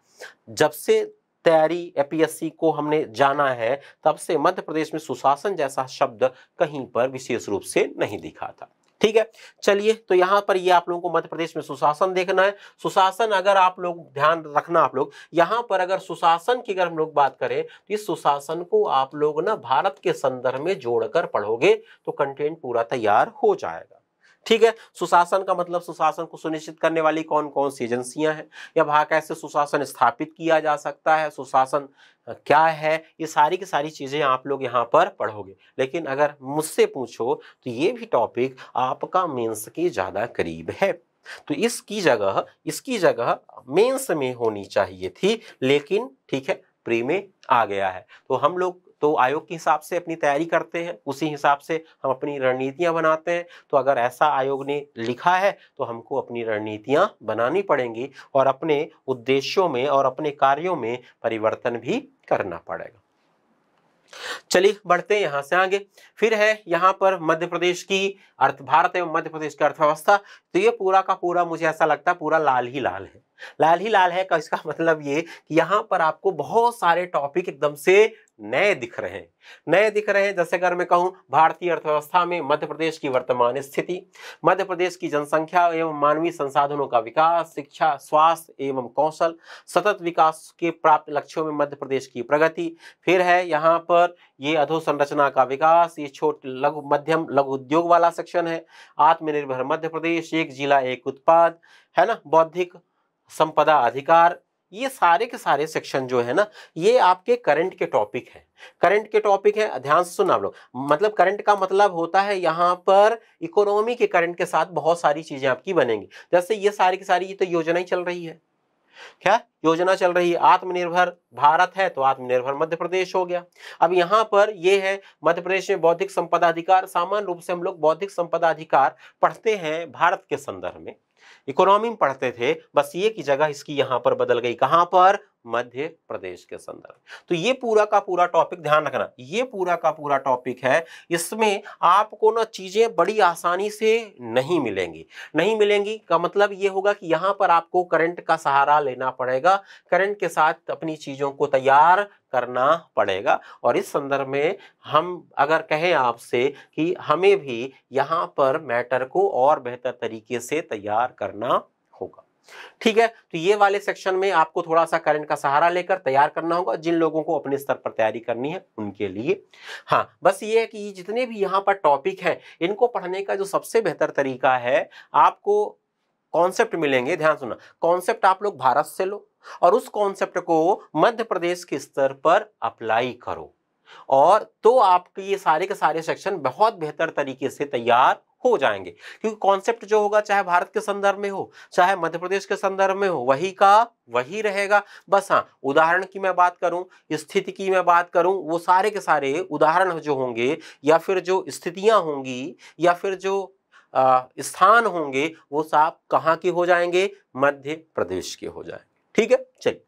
जब से तैयारी एपीएससी को हमने जाना है तब से मध्य प्रदेश में सुशासन जैसा शब्द कहीं पर विशेष रूप से नहीं दिखा था ठीक है चलिए तो यहाँ पर ये आप लोगों को मध्य प्रदेश में सुशासन देखना है सुशासन अगर आप लोग ध्यान रखना आप लोग यहाँ पर अगर सुशासन की अगर हम लोग बात करें तो इस सुशासन को आप लोग ना भारत के संदर्भ में जोड़कर पढ़ोगे तो कंटेंट पूरा तैयार हो जाएगा ठीक है सुशासन का मतलब सुशासन को सुनिश्चित करने वाली कौन कौन सी एजेंसियां हैं या वहां कैसे सुशासन स्थापित किया जा सकता है सुशासन क्या है ये सारी की सारी चीज़ें आप लोग यहाँ पर पढ़ोगे लेकिन अगर मुझसे पूछो तो ये भी टॉपिक आपका मेंस के ज़्यादा करीब है तो इसकी जगह इसकी जगह मेंस में होनी चाहिए थी लेकिन ठीक है प्री में आ गया है तो हम लोग तो आयोग के हिसाब से अपनी तैयारी करते हैं उसी हिसाब से हम अपनी रणनीतियां बनाते हैं तो अगर ऐसा आयोग ने लिखा है तो हमको अपनी रणनीतियां बनानी पड़ेंगी और अपने उद्देश्यों में और अपने कार्यों में परिवर्तन भी करना पड़ेगा चलिए बढ़ते हैं यहाँ से आगे फिर है यहाँ पर मध्य प्रदेश की अर्थ भारत एवं मध्य प्रदेश की अर्थव्यवस्था तो ये पूरा का पूरा मुझे ऐसा लगता है पूरा लाल ही लाल है लाल ही लाल है का इसका मतलब ये कि यहाँ पर आपको बहुत सारे टॉपिक एकदम से नए दिख रहे हैं नए दिख रहे हैं जैसे अगर मैं कहूँ भारतीय अर्थव्यवस्था में मध्य प्रदेश की वर्तमान स्थिति मध्य प्रदेश की जनसंख्या एवं मानवीय संसाधनों का विकास शिक्षा स्वास्थ्य एवं कौशल सतत विकास के प्राप्त लक्ष्यों में मध्य प्रदेश की प्रगति फिर है यहाँ पर ये अधोसंरचना का विकास ये छोट लघु मध्यम लघु उद्योग वाला सेक्शन है आत्मनिर्भर मध्य प्रदेश एक जिला एक उत्पाद है ना बौद्धिक संपदा अधिकार ये सारे के सारे सेक्शन जो है ना ये आपके करंट के टॉपिक हैं करंट के टॉपिक है ध्यान से सुना आप लोग मतलब करंट का मतलब होता है यहाँ पर इकोनॉमी के करंट के साथ बहुत सारी चीजें आपकी बनेंगी जैसे ये सारी की सारी ये तो योजना ही चल रही है क्या योजना चल रही है आत्मनिर्भर भारत है तो आत्मनिर्भर मध्य प्रदेश हो गया अब यहाँ पर ये है मध्य प्रदेश में बौद्धिक संपदा अधिकार सामान्य रूप से हम लोग बौद्धिक संपदा अधिकार पढ़ते हैं भारत के संदर्भ में इकोनॉमी में पढ़ते थे बस ये की जगह इसकी यहां पर बदल गई कहां पर मध्य प्रदेश के संदर्भ तो ये पूरा का पूरा टॉपिक ध्यान रखना ये पूरा का पूरा टॉपिक है इसमें आपको ना चीज़ें बड़ी आसानी से नहीं मिलेंगी नहीं मिलेंगी का मतलब ये होगा कि यहाँ पर आपको करंट का सहारा लेना पड़ेगा करंट के साथ अपनी चीज़ों को तैयार करना पड़ेगा और इस संदर्भ में हम अगर कहें आपसे कि हमें भी यहाँ पर मैटर को और बेहतर तरीके से तैयार करना ठीक है तो ये वाले सेक्शन में आपको थोड़ा सा करंट का सहारा लेकर तैयार करना होगा जिन लोगों को अपने स्तर पर तैयारी करनी है उनके लिए हाँ बस ये है कि ये जितने भी यहाँ पर टॉपिक हैं इनको पढ़ने का जो सबसे बेहतर तरीका है आपको कॉन्सेप्ट मिलेंगे ध्यान सुना कॉन्सेप्ट आप लोग भारत से लो और उस कॉन्सेप्ट को मध्य प्रदेश के स्तर पर अप्लाई करो और तो आपके ये सारे के सारे सेक्शन बहुत बेहतर तरीके से तैयार हो जाएंगे क्योंकि कॉन्सेप्ट जो होगा चाहे भारत के संदर्भ में हो चाहे मध्य प्रदेश के संदर्भ में हो वही का वही रहेगा बस हाँ उदाहरण की मैं बात करूं स्थिति की मैं बात करूं वो सारे के सारे उदाहरण जो होंगे या फिर जो स्थितियां होंगी या फिर जो आ, स्थान होंगे वो साफ कहाँ के हो जाएंगे मध्य प्रदेश के हो जाएंगे ठीक है चलिए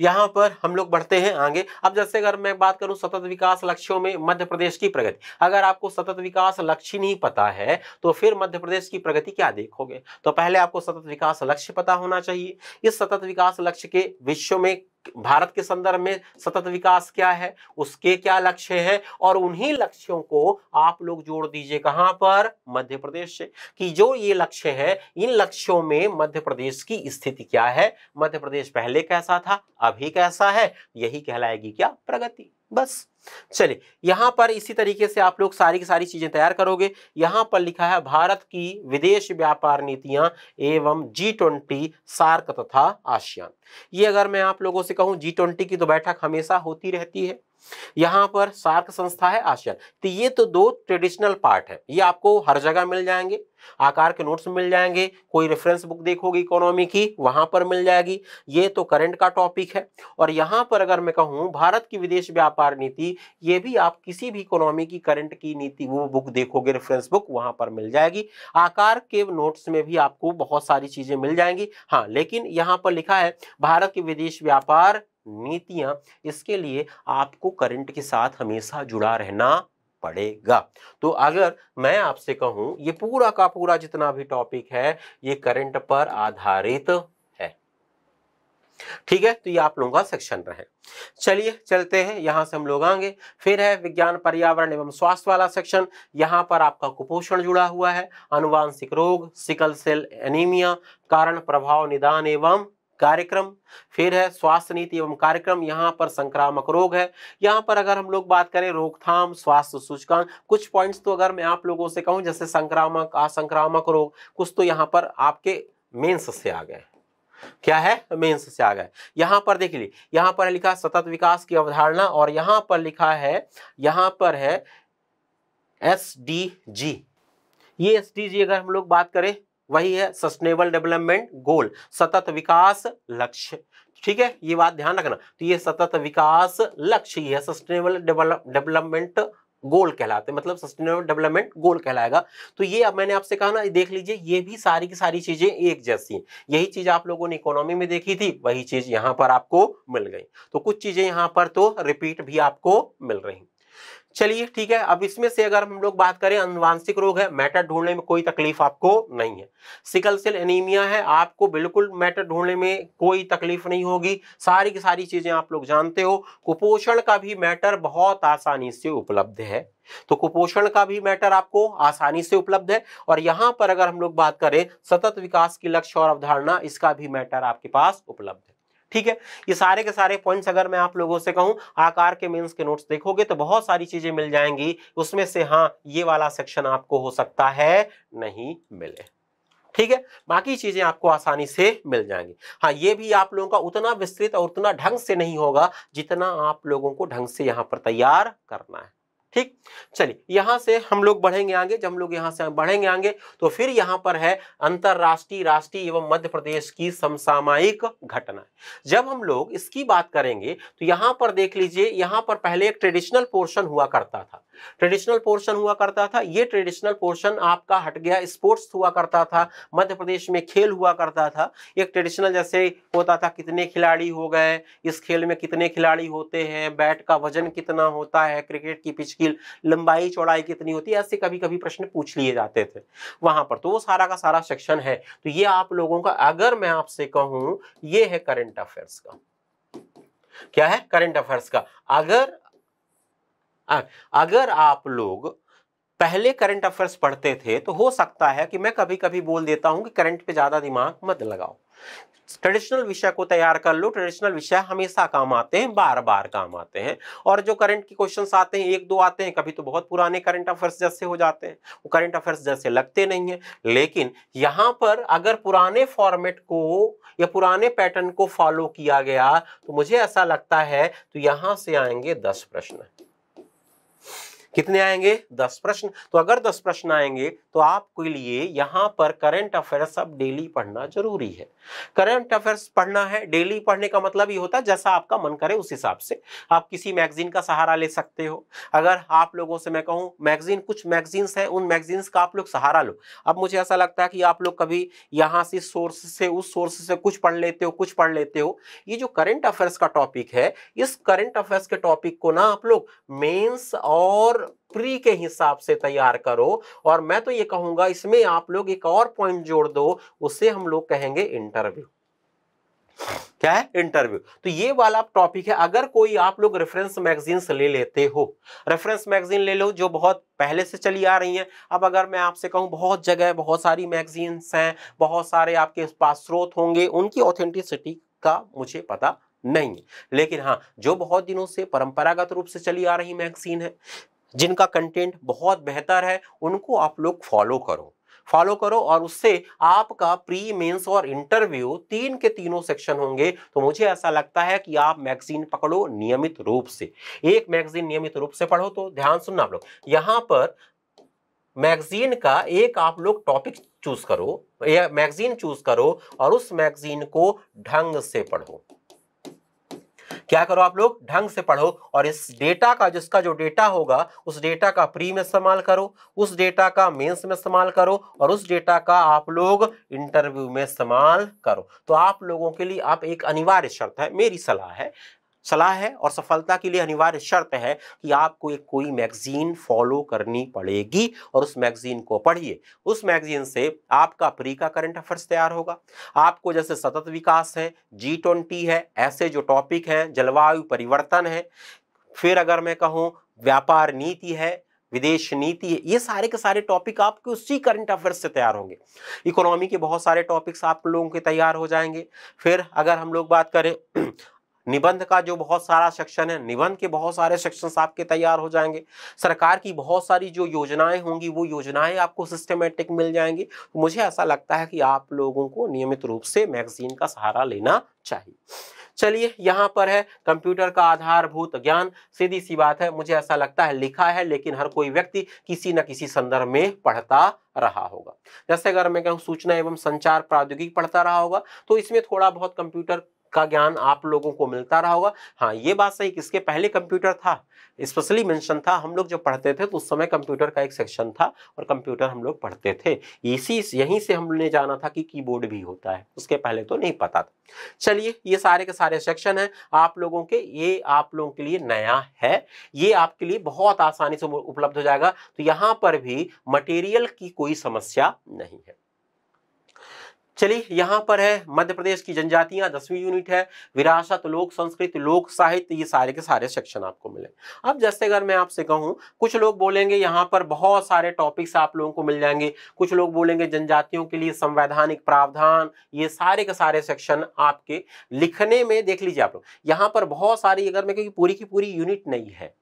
यहाँ पर हम लोग बढ़ते हैं आगे अब जैसे अगर मैं बात करूँ सतत विकास लक्ष्यों में मध्य प्रदेश की प्रगति अगर आपको सतत विकास लक्ष्य नहीं पता है तो फिर मध्य प्रदेश की प्रगति क्या देखोगे तो पहले आपको सतत विकास लक्ष्य पता होना चाहिए इस सतत विकास लक्ष्य के विश्व में भारत के संदर्भ में सतत विकास क्या है उसके क्या लक्ष्य है और उन्हीं लक्ष्यों को आप लोग जोड़ दीजिए कहां पर मध्य प्रदेश से कि जो ये लक्ष्य है इन लक्ष्यों में मध्य प्रदेश की स्थिति क्या है मध्य प्रदेश पहले कैसा था अभी कैसा है यही कहलाएगी क्या प्रगति बस चलिए यहां पर इसी तरीके से आप लोग सारी की सारी चीजें तैयार करोगे यहां पर लिखा है भारत की विदेश व्यापार नीतियां एवं जी ट्वेंटी सार्क तथा आशियान ये अगर मैं आप लोगों से कहूं जी ट्वेंटी की तो बैठक हमेशा होती रहती है यहाँ पर सार्क संस्था है आशियन तो ये तो दो ट्रेडिशनल पार्ट है ये आपको हर जगह मिल जाएंगे आकार के नोट्स मिल जाएंगे कोई रेफरेंस बुक देखोगे इकोनॉमी की वहां पर मिल जाएगी ये तो करंट का टॉपिक है और यहाँ पर अगर मैं कहूँ भारत की विदेश व्यापार नीति ये भी आप किसी भी इकोनॉमी की करंट की नीति वो बुक देखोगे रेफरेंस बुक वहां पर मिल जाएगी आकार के नोट्स में भी आपको बहुत सारी चीजें मिल जाएंगी हाँ लेकिन यहाँ पर लिखा है भारत की विदेश व्यापार नीतियां इसके लिए आपको करंट के साथ हमेशा जुड़ा रहना पड़ेगा तो अगर मैं आपसे कहूं ये पूरा का पूरा जितना भी टॉपिक है ये करंट पर आधारित है ठीक है तो ये आप लोगों का सेक्शन रहे चलिए चलते हैं यहां से हम लोग आगे फिर है विज्ञान पर्यावरण एवं स्वास्थ्य वाला सेक्शन यहां पर आपका कुपोषण जुड़ा हुआ है अनुवांशिक रोग सिकल सेल एनीमिया कारण प्रभाव निदान एवं कार्यक्रम फिर है स्वास्थ्य नीति एवं कार्यक्रम यहाँ पर संक्रामक रोग है यहाँ पर अगर हम लोग बात करें रोकथाम स्वास्थ्य सूचकांक कुछ पॉइंट्स तो अगर मैं आप लोगों से कहूँ जैसे संक्रामक असंक्रामक रोग कुछ तो यहाँ पर आपके मेन्स से आ गए क्या है मेंस से आ गए यहाँ पर देख लीजिए यहाँ पर लिखा सतत विकास की अवधारणा और यहाँ पर लिखा है यहाँ पर है एस डी जी ये एस डी जी अगर हम लोग बात करें वही है सस्टेनेबल डेवलपमेंट गोल सतत विकास लक्ष्य ठीक है ये बात ध्यान रखना तो ये सतत विकास लक्ष्य ही है सस्टेनेबल डेवलपमेंट गोल कहलाते मतलब सस्टेनेबल डेवलपमेंट गोल कहलाएगा तो ये अब मैंने आपसे कहा ना देख लीजिए ये भी सारी की सारी चीजें एक जैसी हैं यही चीज आप लोगों ने इकोनॉमी में देखी थी वही चीज यहाँ पर आपको मिल गई तो कुछ चीजें यहाँ पर तो रिपीट भी आपको मिल रही चलिए ठीक है अब इसमें से अगर हम लोग बात करें अनुवांशिक रोग है मैटर ढूंढने में कोई तकलीफ आपको नहीं है सिकल सेल एनीमिया है आपको बिल्कुल मैटर ढूंढने में कोई तकलीफ नहीं होगी सारी की सारी चीजें आप लोग जानते हो कुपोषण का भी मैटर बहुत आसानी से उपलब्ध है तो कुपोषण का भी मैटर आपको आसानी से उपलब्ध है और यहां पर अगर हम लोग बात करें सतत विकास की लक्ष्य और अवधारणा इसका भी मैटर आपके पास उपलब्ध है ठीक है ये सारे के सारे पॉइंट्स अगर मैं आप लोगों से कहूँ आकार के मीन के नोट्स देखोगे तो बहुत सारी चीजें मिल जाएंगी उसमें से हाँ ये वाला सेक्शन आपको हो सकता है नहीं मिले ठीक है बाकी चीजें आपको आसानी से मिल जाएंगी हाँ ये भी आप लोगों का उतना विस्तृत और उतना ढंग से नहीं होगा जितना आप लोगों को ढंग से यहाँ पर तैयार करना है ठीक चलिए यहां से हम लोग बढ़ेंगे आगे जब हम लोग यहां से बढ़ेंगे आगे तो फिर यहां पर है अंतरराष्ट्रीय राष्ट्रीय एवं मध्य प्रदेश की समसामायिक घटना जब हम लोग इसकी बात करेंगे तो यहां पर देख लीजिए यहां पर पहले एक ट्रेडिशनल पोर्शन हुआ करता था ट्रेडिशनल पोर्शन हुआ करता था ये ट्रेडिशनल पोर्शन आपका हट गया स्पोर्ट्स हुआ करता था मध्य प्रदेश में खेल हुआ करता था एक ट्रेडिशनल जैसे होता था कितने खिलाड़ी हो गए इस खेल में कितने खिलाड़ी होते हैं बैट का वजन कितना होता है क्रिकेट की पिच की लंबाई चौड़ाई कितनी होती है ऐसे कभी कभी प्रश्न पूछ लिए जाते थे वहां पर तो वो सारा का सारा सेक्शन है तो ये आप लोगों का अगर मैं आपसे कहूं ये है करेंट अफेयर्स का क्या है करंट अफेयर्स का अगर अगर आप लोग पहले करंट अफेयर्स पढ़ते थे तो हो सकता है कि मैं कभी कभी बोल देता हूं कि करंट पे ज़्यादा दिमाग मत लगाओ ट्रेडिशनल विषय को तैयार कर लो ट्रेडिशनल विषय हमेशा काम आते हैं बार बार काम आते हैं और जो करंट के क्वेश्चन आते हैं एक दो आते हैं कभी तो बहुत पुराने करंट अफेयर्स जैसे हो जाते हैं वो करंट अफेयर्स जैसे लगते नहीं है लेकिन यहाँ पर अगर पुराने फॉर्मेट को या पुराने पैटर्न को फॉलो किया गया तो मुझे ऐसा लगता है तो यहाँ से आएंगे दस प्रश्न कितने आएंगे दस प्रश्न तो अगर दस प्रश्न आएंगे तो आपके लिए यहां पर करंट अफेयर्स अब डेली पढ़ना जरूरी है करंट अफेयर्स पढ़ना है डेली पढ़ने का मतलब ये होता है जैसा आपका मन करे उस हिसाब से आप किसी मैगजीन का सहारा ले सकते हो अगर आप लोगों से मैं कहूँ मैगजीन कुछ मैगजीन्स हैं उन मैगजीन्स का आप लोग सहारा लो अब मुझे ऐसा लगता है कि आप लोग कभी यहाँ से सोर्स से उस सोर्स से कुछ पढ़ लेते हो कुछ पढ़ लेते हो ये जो करंट अफेयर्स का टॉपिक है इस करंट अफेयर्स के टॉपिक को ना आप लोग मेन्स और प्री के हिसाब से तैयार करो और मैं तो ये कहूंगा इसमें आप लोग एक और पॉइंट जोड़ दो उसे हम लोग कहेंगे इंटरव्यू क्या है इंटरव्यू तो ये वाला टॉपिक है अगर कोई आप लोग रेफरेंस मैगजीन ले लेते हो रेफरेंस मैगजीन ले लो जो बहुत पहले से चली आ रही है अब अगर मैं आपसे कहूं बहुत जगह बहुत सारी मैगजीन्स हैं बहुत सारे आपके पास स्रोत होंगे उनकी ऑथेंटिसिटी का मुझे पता नहीं लेकिन हाँ जो बहुत दिनों से परंपरागत रूप से चली आ रही मैगजीन है जिनका कंटेंट बहुत बेहतर है उनको आप लोग फॉलो करो फॉलो करो और उससे आपका प्री मेंस और इंटरव्यू तीन के तीनों सेक्शन होंगे तो मुझे ऐसा लगता है कि आप मैगजीन पकड़ो नियमित रूप से एक मैगजीन नियमित रूप से पढ़ो तो ध्यान सुनना आप लोग यहाँ पर मैगजीन का एक आप लोग टॉपिक चूज करो या मैगजीन चूज करो और उस मैगजीन को ढंग से पढ़ो क्या करो आप लोग ढंग से पढ़ो और इस डेटा का जिसका जो डेटा होगा उस डेटा का प्री में इस्तेमाल करो उस डेटा का मेंस में इस्तेमाल करो और उस डेटा का आप लोग इंटरव्यू में इस्तेमाल करो तो आप लोगों के लिए आप एक अनिवार्य शर्त है मेरी सलाह है सलाह है और सफलता के लिए अनिवार्य शर्त है कि आपको एक कोई मैगजीन फॉलो करनी पड़ेगी और उस मैगजीन को पढ़िए उस मैगजीन से आपका का करंट अफेयर्स तैयार होगा आपको जैसे सतत विकास है जी ट्वेंटी है ऐसे जो टॉपिक हैं जलवायु परिवर्तन है फिर अगर मैं कहूँ व्यापार नीति है विदेश नीति है ये सारे के सारे टॉपिक आपके उसी करंट अफेयर्स से तैयार होंगे इकोनॉमी के बहुत सारे टॉपिक्स आप लोगों के तैयार हो जाएंगे फिर अगर हम लोग बात करें निबंध का जो बहुत सारा सेक्शन है निबंध के बहुत सारे सेक्शन आपके तैयार हो जाएंगे सरकार की बहुत सारी जो योजनाएं होंगी वो योजनाएं आपको सिस्टमेटिक मिल जाएंगी तो मुझे ऐसा लगता है कि आप लोगों को नियमित रूप से मैगजीन का सहारा लेना चाहिए चलिए यहाँ पर है कंप्यूटर का आधारभूत ज्ञान सीधी सी बात है मुझे ऐसा लगता है लिखा है लेकिन हर कोई व्यक्ति किसी न किसी संदर्भ में पढ़ता रहा होगा जैसे अगर मैं कहूँ सूचना एवं संचार प्रौद्योगिकी पढ़ता रहा होगा तो इसमें थोड़ा बहुत कंप्यूटर का ज्ञान आप लोगों को मिलता रहा होगा हाँ ये बात सही इसके पहले कंप्यूटर था स्पेशली मेंशन था हम लोग जब पढ़ते थे तो उस समय कंप्यूटर का एक सेक्शन था और कंप्यूटर हम लोग पढ़ते थे इसी यहीं से हमने जाना था कि कीबोर्ड भी होता है उसके पहले तो नहीं पता था चलिए ये सारे के सारे सेक्शन हैं आप लोगों के ये आप लोगों के लिए नया है ये आपके लिए बहुत आसानी से उपलब्ध हो जाएगा तो यहाँ पर भी मटेरियल की कोई समस्या नहीं है चलिए यहाँ पर है मध्य प्रदेश की जनजातियां दसवीं यूनिट है विरासत लोक संस्कृत लोक साहित्य ये सारे के सारे सेक्शन आपको मिले अब जैसे अगर मैं आपसे कहूँ कुछ लोग बोलेंगे यहाँ पर बहुत सारे टॉपिक्स आप लोगों को मिल जाएंगे कुछ लोग बोलेंगे जनजातियों के लिए संवैधानिक प्रावधान ये सारे के सारे सेक्शन आपके लिखने में देख लीजिए आप लोग यहाँ पर बहुत सारी अगर मैं क्योंकि पूरी की पूरी यूनिट नहीं है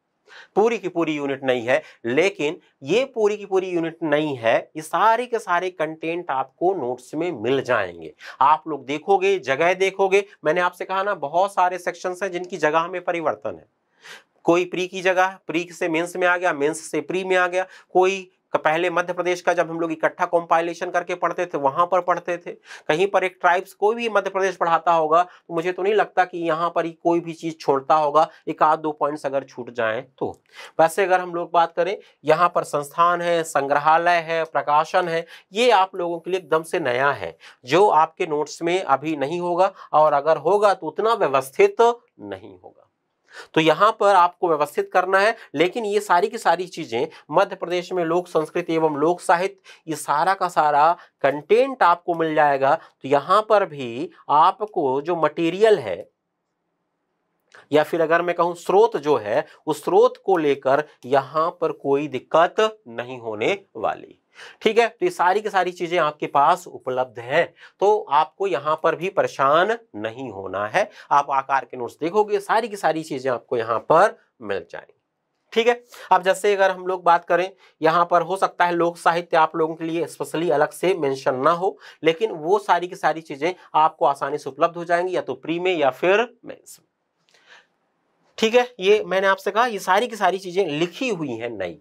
पूरी की पूरी यूनिट नहीं है लेकिन ये पूरी की पूरी यूनिट नहीं है ये सारे के सारे कंटेंट आपको नोट्स में मिल जाएंगे आप लोग देखोगे जगह देखोगे मैंने आपसे कहा ना बहुत सारे सेक्शन हैं जिनकी जगह में परिवर्तन है कोई प्री की जगह प्री से मेंस में आ गया मेंस से प्री में आ गया कोई तो पहले मध्य प्रदेश का जब हम लोग इकट्ठा कॉम्पाइलेशन करके पढ़ते थे वहां पर पढ़ते थे कहीं पर एक ट्राइब्स कोई भी मध्य प्रदेश पढ़ाता होगा तो मुझे तो नहीं लगता कि यहाँ पर ही कोई भी चीज छोड़ता होगा एक आध दो पॉइंट्स अगर छूट जाए तो वैसे अगर हम लोग बात करें यहाँ पर संस्थान है संग्रहालय है प्रकाशन है ये आप लोगों के लिए एकदम से नया है जो आपके नोट्स में अभी नहीं होगा और अगर होगा तो उतना व्यवस्थित नहीं होगा तो यहां पर आपको व्यवस्थित करना है लेकिन ये सारी की सारी चीज़ें मध्य प्रदेश में लोक संस्कृति एवं लोक साहित्य ये सारा का सारा कंटेंट आपको मिल जाएगा तो यहां पर भी आपको जो मटेरियल है या फिर अगर मैं कहूं स्रोत जो है उस स्रोत को लेकर यहां पर कोई दिक्कत नहीं होने वाली ठीक है तो ये सारी की सारी चीजें आपके पास उपलब्ध हैं तो आपको यहां पर भी परेशान नहीं होना है आप आकार के नोट्स देखोगे सारी की सारी चीजें आपको यहां पर मिल जाएंगी ठीक है अब जैसे अगर हम लोग बात करें यहां पर हो सकता है लोक साहित्य आप लोगों के लिए स्पेशली अलग से मेंशन ना हो लेकिन वो सारी की सारी चीजें आपको आसानी से उपलब्ध हो जाएंगी या तो प्री में या फिर मेंस ठीक है ये मैंने आपसे कहा ये सारी की सारी चीजें लिखी हुई हैं नई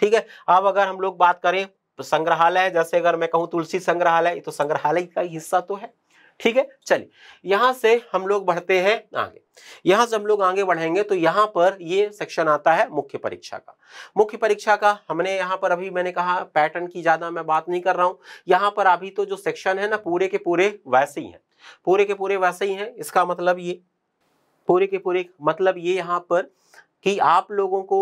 ठीक है अब अगर हम लोग बात करें तो संग्रहालय जैसे अगर मैं कहूँ तुलसी संग्रहालय तो संग्रहालय का हिस्सा तो है ठीक है चलिए यहाँ से हम लोग बढ़ते हैं आगे यहाँ से हम लोग आगे बढ़ेंगे तो यहाँ पर ये सेक्शन आता है मुख्य परीक्षा का मुख्य परीक्षा का हमने यहाँ पर अभी मैंने कहा पैटर्न की ज़्यादा मैं बात नहीं कर रहा हूँ यहाँ पर अभी तो जो सेक्शन है ना पूरे के पूरे वैसे ही है पूरे के पूरे वैसे ही है इसका मतलब ये पूरे के पूरे मतलब ये यहाँ पर कि आप लोगों को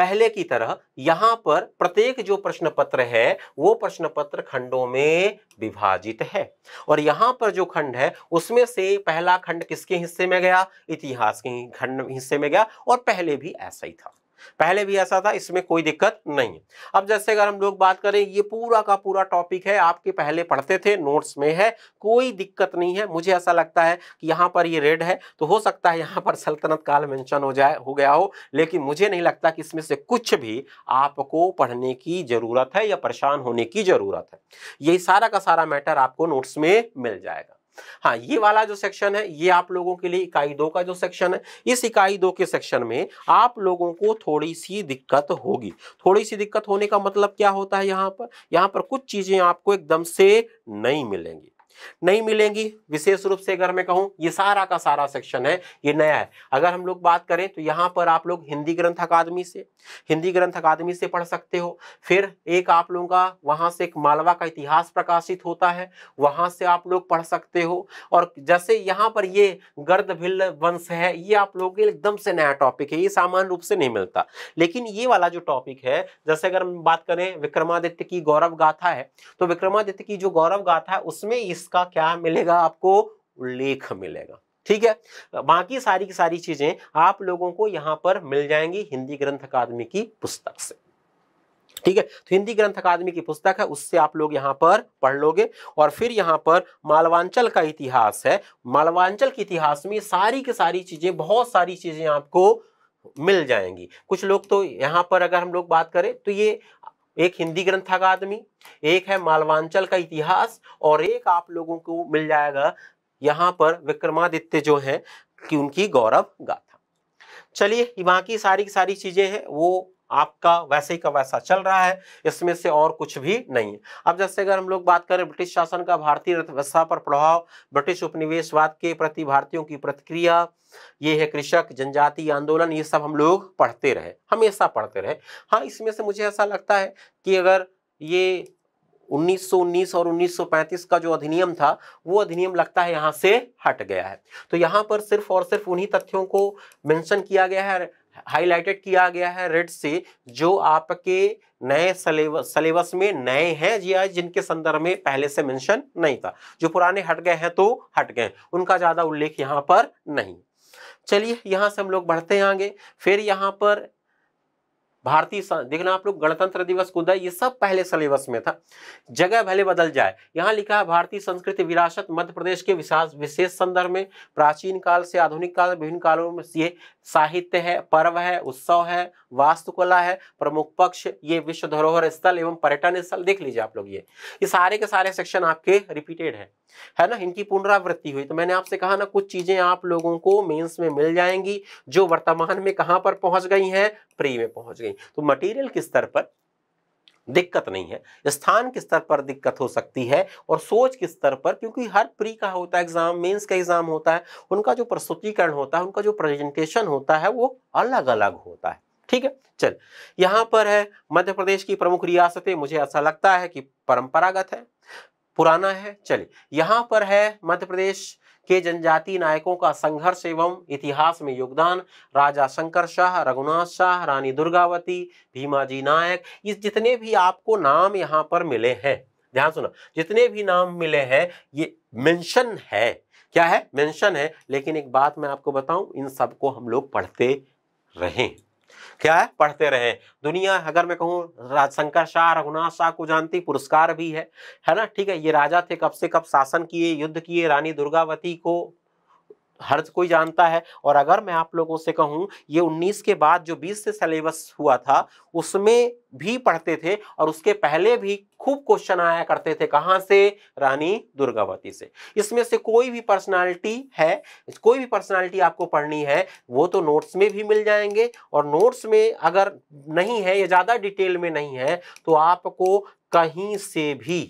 पहले की तरह यहां पर प्रत्येक जो प्रश्न पत्र है वो प्रश्न पत्र खंडों में विभाजित है और यहां पर जो खंड है उसमें से पहला खंड किसके हिस्से में गया इतिहास के खंड हिस्से में गया और पहले भी ऐसा ही था पहले भी ऐसा था इसमें कोई दिक्कत नहीं है अब जैसे अगर हम लोग बात करें ये पूरा का पूरा टॉपिक है आपके पहले पढ़ते थे नोट्स में है कोई दिक्कत नहीं है मुझे ऐसा लगता है कि यहाँ पर ये रेड है तो हो सकता है यहाँ पर सल्तनत काल मेंशन हो जाए हो गया हो लेकिन मुझे नहीं लगता कि इसमें से कुछ भी आपको पढ़ने की ज़रूरत है या परेशान होने की ज़रूरत है यही सारा का सारा मैटर आपको नोट्स में मिल जाएगा हाँ ये वाला जो सेक्शन है ये आप लोगों के लिए इकाई दो का जो सेक्शन है इस इकाई दो के सेक्शन में आप लोगों को थोड़ी सी दिक्कत होगी थोड़ी सी दिक्कत होने का मतलब क्या होता है यहाँ पर यहाँ पर कुछ चीज़ें आपको एकदम से नहीं मिलेंगी नहीं मिलेंगी विशेष रूप से अगर मैं कहूँ ये सारा का सारा सेक्शन है ये नया है अगर हम लोग बात करें तो यहाँ पर आप लोग हिंदी ग्रंथ अकादमी से हिंदी ग्रंथ अकादमी से पढ़ सकते हो फिर एक आप लोगों का वहाँ से एक मालवा का इतिहास प्रकाशित होता है वहाँ से आप लोग पढ़ सकते हो और जैसे यहाँ पर ये गर्द भिल्ल वंश है ये आप लोगों के एकदम से नया टॉपिक है ये सामान्य रूप से नहीं मिलता लेकिन ये वाला जो टॉपिक है जैसे अगर हम बात करें विक्रमादित्य की गौरव गाथा है तो विक्रमादित्य की जो गौरव गाथा है उसमें इस इसका क्या मिलेगा आपको उल्लेख मिलेगा ठीक है बाकी सारी की सारी चीजें आप लोगों को यहां पर मिल जाएंगी हिंदी ग्रंथ अकादमी की पुस्तक से ठीक है तो हिंदी ग्रंथ अकादमी की पुस्तक है उससे आप लोग यहाँ पर पढ़ लोगे और फिर यहाँ पर मालवांचल का इतिहास है मालवांचल के इतिहास में सारी की सारी चीजें बहुत सारी चीजें आपको मिल जाएंगी कुछ लोग तो यहाँ पर अगर हम लोग बात करें तो ये एक हिंदी ग्रंथ अकादमी एक है मालवांचल का इतिहास और एक आप लोगों को मिल जाएगा यहाँ पर विक्रमादित्य जो है कि उनकी गौरव गाथा चलिए बाकी सारी की सारी चीज़ें हैं वो आपका वैसे ही का वैसा चल रहा है इसमें से और कुछ भी नहीं है अब जैसे अगर हम लोग बात करें ब्रिटिश शासन का भारतीय अर्थव्यवस्था पर प्रभाव ब्रिटिश उपनिवेशवाद के प्रति भारतीयों की प्रतिक्रिया ये है कृषक जनजाति आंदोलन ये सब हम लोग पढ़ते रहे हमेशा पढ़ते रहे हाँ इसमें से मुझे ऐसा लगता है कि अगर ये 1919 और 1935 का जो अधिनियम था वो अधिनियम लगता है यहाँ से हट गया है तो यहाँ पर सिर्फ और सिर्फ उन्हीं तथ्यों को मेंशन किया गया है हाईलाइटेड किया गया है रेड से जो आपके नए सलेबस सलेबस में नए हैं जी आज जिनके संदर्भ में पहले से मेंशन नहीं था जो पुराने हट गए हैं तो हट गए उनका ज़्यादा उल्लेख यहाँ पर नहीं चलिए यहाँ से हम लोग बढ़ते आगे फिर यहाँ पर भारतीय देखना आप लोग गणतंत्र दिवस कूदा ये सब पहले सिलेबस में था जगह भले बदल जाए यहाँ लिखा है भारतीय संस्कृति विरासत मध्य प्रदेश के विशेष संदर्भ में प्राचीन काल से आधुनिक काल विभिन्न कालों में ये साहित्य है पर्व है उत्सव है वास्तुकला है प्रमुख पक्ष ये विश्व धरोहर स्थल एवं पर्यटन स्थल देख लीजिए आप लोग ये ये सारे के सारे सेक्शन आपके रिपीटेड है है ना इनकी पुनरावृत्ति हुई तो मैंने आपसे कहा ना कुछ चीजें आप लोगों को मेंस में मिल जाएंगी जो वर्तमान में कहां पर पहुंच गई हैं प्री में पहुंच गई तो मटेरियल किस स्तर पर दिक्कत नहीं है स्थान किस स्तर पर दिक्कत हो सकती है और सोच किस स्तर पर क्योंकि हर प्री का होता है एग्जाम मेंस का एग्जाम होता है उनका जो प्रस्तुतिकरण होता है उनका जो प्रेजेंटेशन होता है वो अलग अलग होता है ठीक है चल यहाँ पर है मध्य प्रदेश की प्रमुख रियासतें मुझे ऐसा लगता है कि परंपरागत है पुराना है चलिए यहां पर है मध्य प्रदेश के जनजाति नायकों का संघर्ष एवं इतिहास में योगदान राजा शंकर शाह रघुनाथ शाह रानी दुर्गावती भीमाजी नायक ये जितने भी आपको नाम यहाँ पर मिले हैं ध्यान सुना जितने भी नाम मिले हैं ये मेंशन है क्या है मेंशन है लेकिन एक बात मैं आपको बताऊं इन सबको हम लोग पढ़ते रहें क्या है पढ़ते रहे दुनिया अगर मैं कहूँ राजशंकर शाह रघुनाथ शाह को जानती पुरस्कार भी है है ना ठीक है ये राजा थे कब से कब शासन किए युद्ध किए रानी दुर्गावती को हर कोई जानता है और अगर मैं आप लोगों से कहूँ ये 19 के बाद जो 20 से सिलेबस हुआ था उसमें भी पढ़ते थे और उसके पहले भी खूब क्वेश्चन आया करते थे कहाँ से रानी दुर्गावती से इसमें से कोई भी पर्सनालिटी है कोई भी पर्सनालिटी आपको पढ़नी है वो तो नोट्स में भी मिल जाएंगे और नोट्स में अगर नहीं है या ज़्यादा डिटेल में नहीं है तो आपको कहीं से भी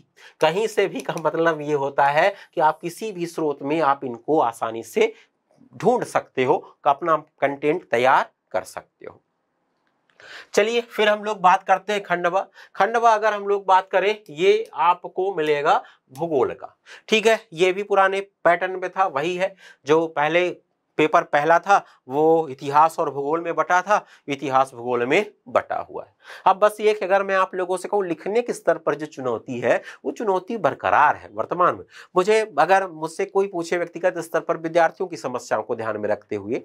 कहीं से भी का मतलब ये होता है कि आप किसी भी स्रोत में आप इनको आसानी से ढूंढ सकते हो अपना कंटेंट तैयार कर सकते हो चलिए फिर हम लोग बात करते हैं खंडवा खंडवा अगर हम लोग बात करें ये आपको मिलेगा भूगोल का ठीक है ये भी पुराने पैटर्न में था वही है जो पहले पेपर पहला था वो इतिहास और भूगोल में बटा था इतिहास भूगोल में बटा हुआ है अब बस ये कि अगर मैं आप लोगों से कहूँ लिखने के स्तर पर जो चुनौती है वो चुनौती बरकरार है वर्तमान में मुझे अगर मुझसे कोई पूछे व्यक्तिगत स्तर पर विद्यार्थियों की समस्याओं को ध्यान में रखते हुए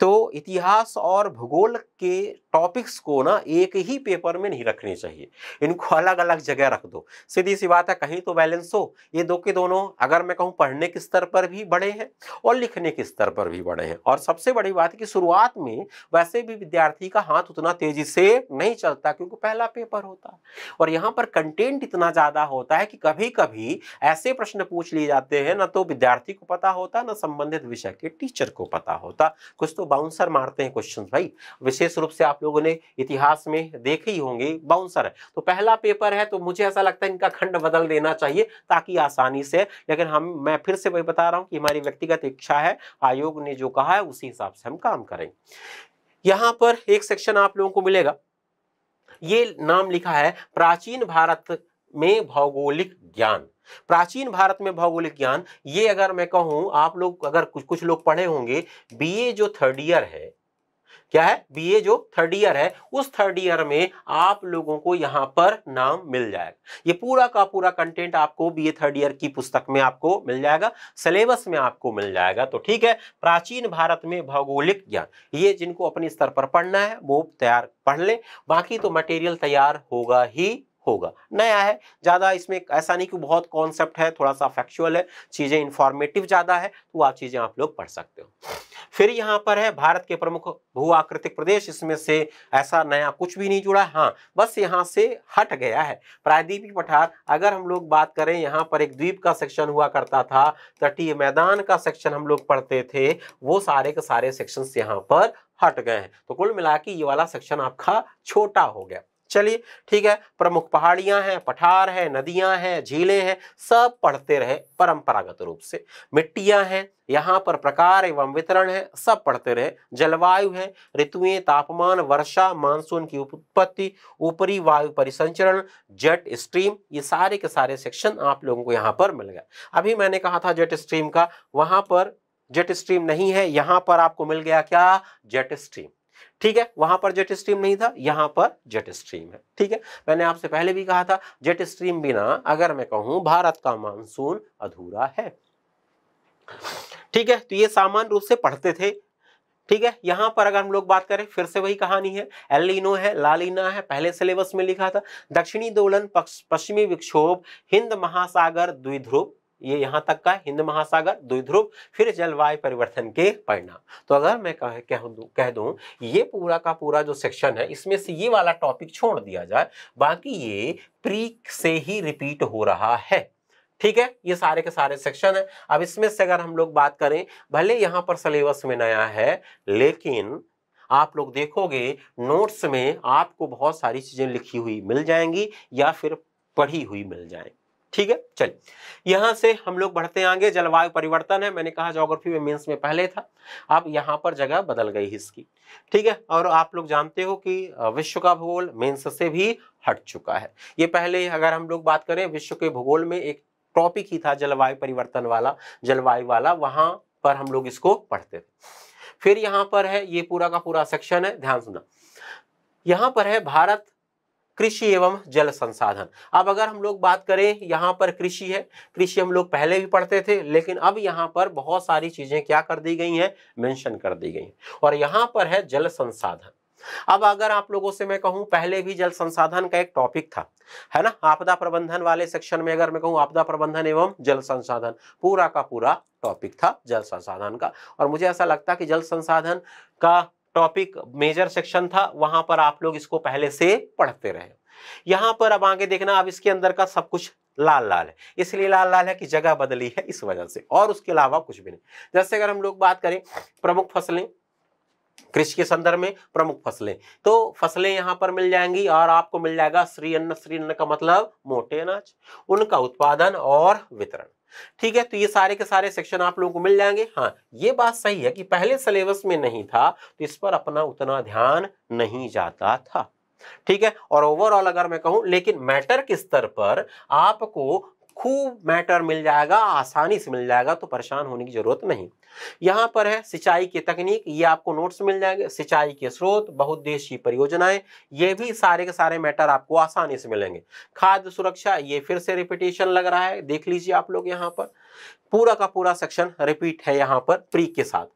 तो इतिहास और भूगोल के टॉपिक्स को ना एक ही पेपर में नहीं रखने चाहिए इनको अलग अलग जगह रख दो सीधी सी बात है कहीं तो बैलेंस हो ये दो के दोनों अगर मैं कहूँ पढ़ने के स्तर पर भी बड़े हैं और लिखने के स्तर पर भी बड़े हैं और सबसे बड़ी बात है कि शुरुआत में वैसे भी विद्यार्थी का हाथ उतना तेजी से नहीं चलता क्योंकि पहला पेपर होता है और यहाँ पर कंटेंट इतना ज़्यादा होता है कि कभी कभी ऐसे प्रश्न पूछ लिए जाते हैं ना तो विद्यार्थी को पता होता ना संबंधित विषय के टीचर को पता होता कुछ तो बाउंसर मारते हैं क्वेश्चन भाई विशेष रूप से आप लोगों ने इतिहास में देखे ही होंगे बाउंसर तो पहला पेपर है तो मुझे ऐसा लगता है इनका खंड बदल देना चाहिए ताकि आसानी से लेकिन हम मैं फिर से वही बता रहा हूँ कि हमारी व्यक्तिगत इच्छा है आयोग ने जो कहा है उसी हिसाब से हम काम करें यहां पर एक सेक्शन आप लोगों को मिलेगा ये नाम लिखा है प्राचीन भारत में भौगोलिक ज्ञान प्राचीन भारत में भौगोलिक ज्ञान ये अगर मैं कहूँ आप लोग अगर कुछ कुछ लोग पढ़े होंगे बीए जो थर्ड ईयर है क्या है ए जो थर्ड ईयर है उस थर्ड ईयर में आप लोगों को यहाँ पर नाम मिल जाएगा ये पूरा का पूरा कंटेंट आपको ए थर्ड ईयर की पुस्तक में आपको मिल जाएगा सिलेबस में आपको मिल जाएगा तो ठीक है प्राचीन भारत में भौगोलिक ज्ञान ये जिनको अपने स्तर पर पढ़ना है वो तैयार पढ़ लें बाकी तो मटेरियल तैयार होगा ही होगा नया है ज़्यादा इसमें ऐसा नहीं कि बहुत कॉन्सेप्ट है थोड़ा सा फैक्चुअल है चीज़ें इन्फॉर्मेटिव ज़्यादा है तो आप चीज़ें आप लोग पढ़ सकते हो फिर यहाँ पर है भारत के प्रमुख भू आकृतिक प्रदेश इसमें से ऐसा नया कुछ भी नहीं जुड़ा हाँ बस यहाँ से हट गया है प्रायद्वीपी पठार अगर हम लोग बात करें यहाँ पर एक द्वीप का सेक्शन हुआ करता था तटीय मैदान का सेक्शन हम लोग पढ़ते थे वो सारे के सारे सेक्शन यहाँ पर हट गए हैं तो कुल मिला के ये वाला सेक्शन आपका छोटा हो गया चलिए ठीक है प्रमुख पहाड़ियां हैं पठार है नदियां हैं झीलें हैं सब पढ़ते रहे परंपरागत रूप से मिट्टियां हैं यहाँ पर प्रकार एवं वितरण है सब पढ़ते रहे जलवायु है ऋतुएं तापमान वर्षा मानसून की उत्पत्ति ऊपरी वायु परिसंचरण जेट स्ट्रीम ये सारे के सारे सेक्शन आप लोगों को यहाँ पर मिल गया अभी मैंने कहा था जेट स्ट्रीम का वहाँ पर जेट स्ट्रीम नहीं है यहाँ पर आपको मिल गया क्या जेट स्ट्रीम ठीक है वहां पर जेट स्ट्रीम नहीं था यहां पर जेट स्ट्रीम है ठीक है मैंने आपसे पहले भी कहा था जेट स्ट्रीम बिना अगर मैं कहूं भारत का मानसून अधूरा है ठीक है तो ये सामान्य रूप से पढ़ते थे ठीक है यहां पर अगर हम लोग बात करें फिर से वही कहानी है एलिनो है लालिना है पहले सिलेबस में लिखा था दक्षिणी दोलन पश्चिमी विक्षोभ हिंद महासागर द्विध्रुव ये यहाँ तक का हिंद महासागर द्विध्रुव फिर जलवायु परिवर्तन के परिणाम तो अगर मैं कह कह दू कह दूँ ये पूरा का पूरा जो सेक्शन है इसमें से ये वाला टॉपिक छोड़ दिया जाए बाकी ये प्री से ही रिपीट हो रहा है ठीक है ये सारे के सारे सेक्शन है अब इसमें से अगर हम लोग बात करें भले यहाँ पर सिलेबस में नया है लेकिन आप लोग देखोगे नोट्स में आपको बहुत सारी चीज़ें लिखी हुई मिल जाएंगी या फिर पढ़ी हुई मिल जाएंगी ठीक है चलिए यहाँ से हम लोग बढ़ते आगे जलवायु परिवर्तन है मैंने कहा जोग्राफी में मेंस में पहले था अब यहाँ पर जगह बदल गई इसकी ठीक है और आप लोग जानते हो कि विश्व का भूगोल मेंस से भी हट चुका है ये पहले अगर हम लोग बात करें विश्व के भूगोल में एक टॉपिक ही था जलवायु परिवर्तन वाला जलवायु वाला वहां पर हम लोग इसको पढ़ते थे फिर यहाँ पर है ये पूरा का पूरा सेक्शन है ध्यान सुना यहाँ पर है भारत कृषि एवं जल संसाधन अब अगर हम लोग बात करें यहाँ पर कृषि है कृषि हम लोग पहले भी पढ़ते थे लेकिन अब यहाँ पर बहुत सारी चीज़ें क्या कर दी गई हैं मेंशन कर दी गई और यहाँ पर है जल संसाधन अब अगर आप लोगों से मैं कहूं पहले भी जल संसाधन का एक टॉपिक था है ना आपदा प्रबंधन वाले सेक्शन में अगर मैं कहूं आपदा प्रबंधन एवं जल संसाधन पूरा का पूरा टॉपिक था जल संसाधन का और मुझे ऐसा लगता कि जल संसाधन का टॉपिक मेजर सेक्शन था वहां पर आप लोग इसको पहले से पढ़ते रहे यहां पर अब आगे देखना अब इसके अंदर का सब कुछ लाल लाल है इसलिए लाल लाल है कि जगह बदली है इस वजह से और उसके अलावा कुछ भी नहीं जैसे अगर हम लोग बात करें प्रमुख फसलें कृषि के संदर्भ में प्रमुख फसलें तो फसलें यहाँ पर मिल जाएंगी और आपको मिल जाएगा श्री अन्न श्री अन्न का मतलब मोटे अनाज उनका उत्पादन और वितरण ठीक है तो ये सारे के सारे सेक्शन आप लोगों को मिल जाएंगे हाँ ये बात सही है कि पहले सिलेबस में नहीं था तो इस पर अपना उतना ध्यान नहीं जाता था ठीक है और ओवरऑल अगर मैं कहूं लेकिन मैटर के स्तर पर आपको खूब मैटर मिल जाएगा आसानी से मिल जाएगा तो परेशान होने की ज़रूरत नहीं यहाँ पर है सिंचाई की तकनीक ये आपको नोट्स मिल जाएंगे सिंचाई के स्रोत बहुद्देशीय परियोजनाएं ये भी सारे के सारे मैटर आपको आसानी से मिलेंगे खाद्य सुरक्षा ये फिर से रिपीटेशन लग रहा है देख लीजिए आप लोग यहाँ पर पूरा का पूरा सेक्शन रिपीट है यहाँ पर प्री के साथ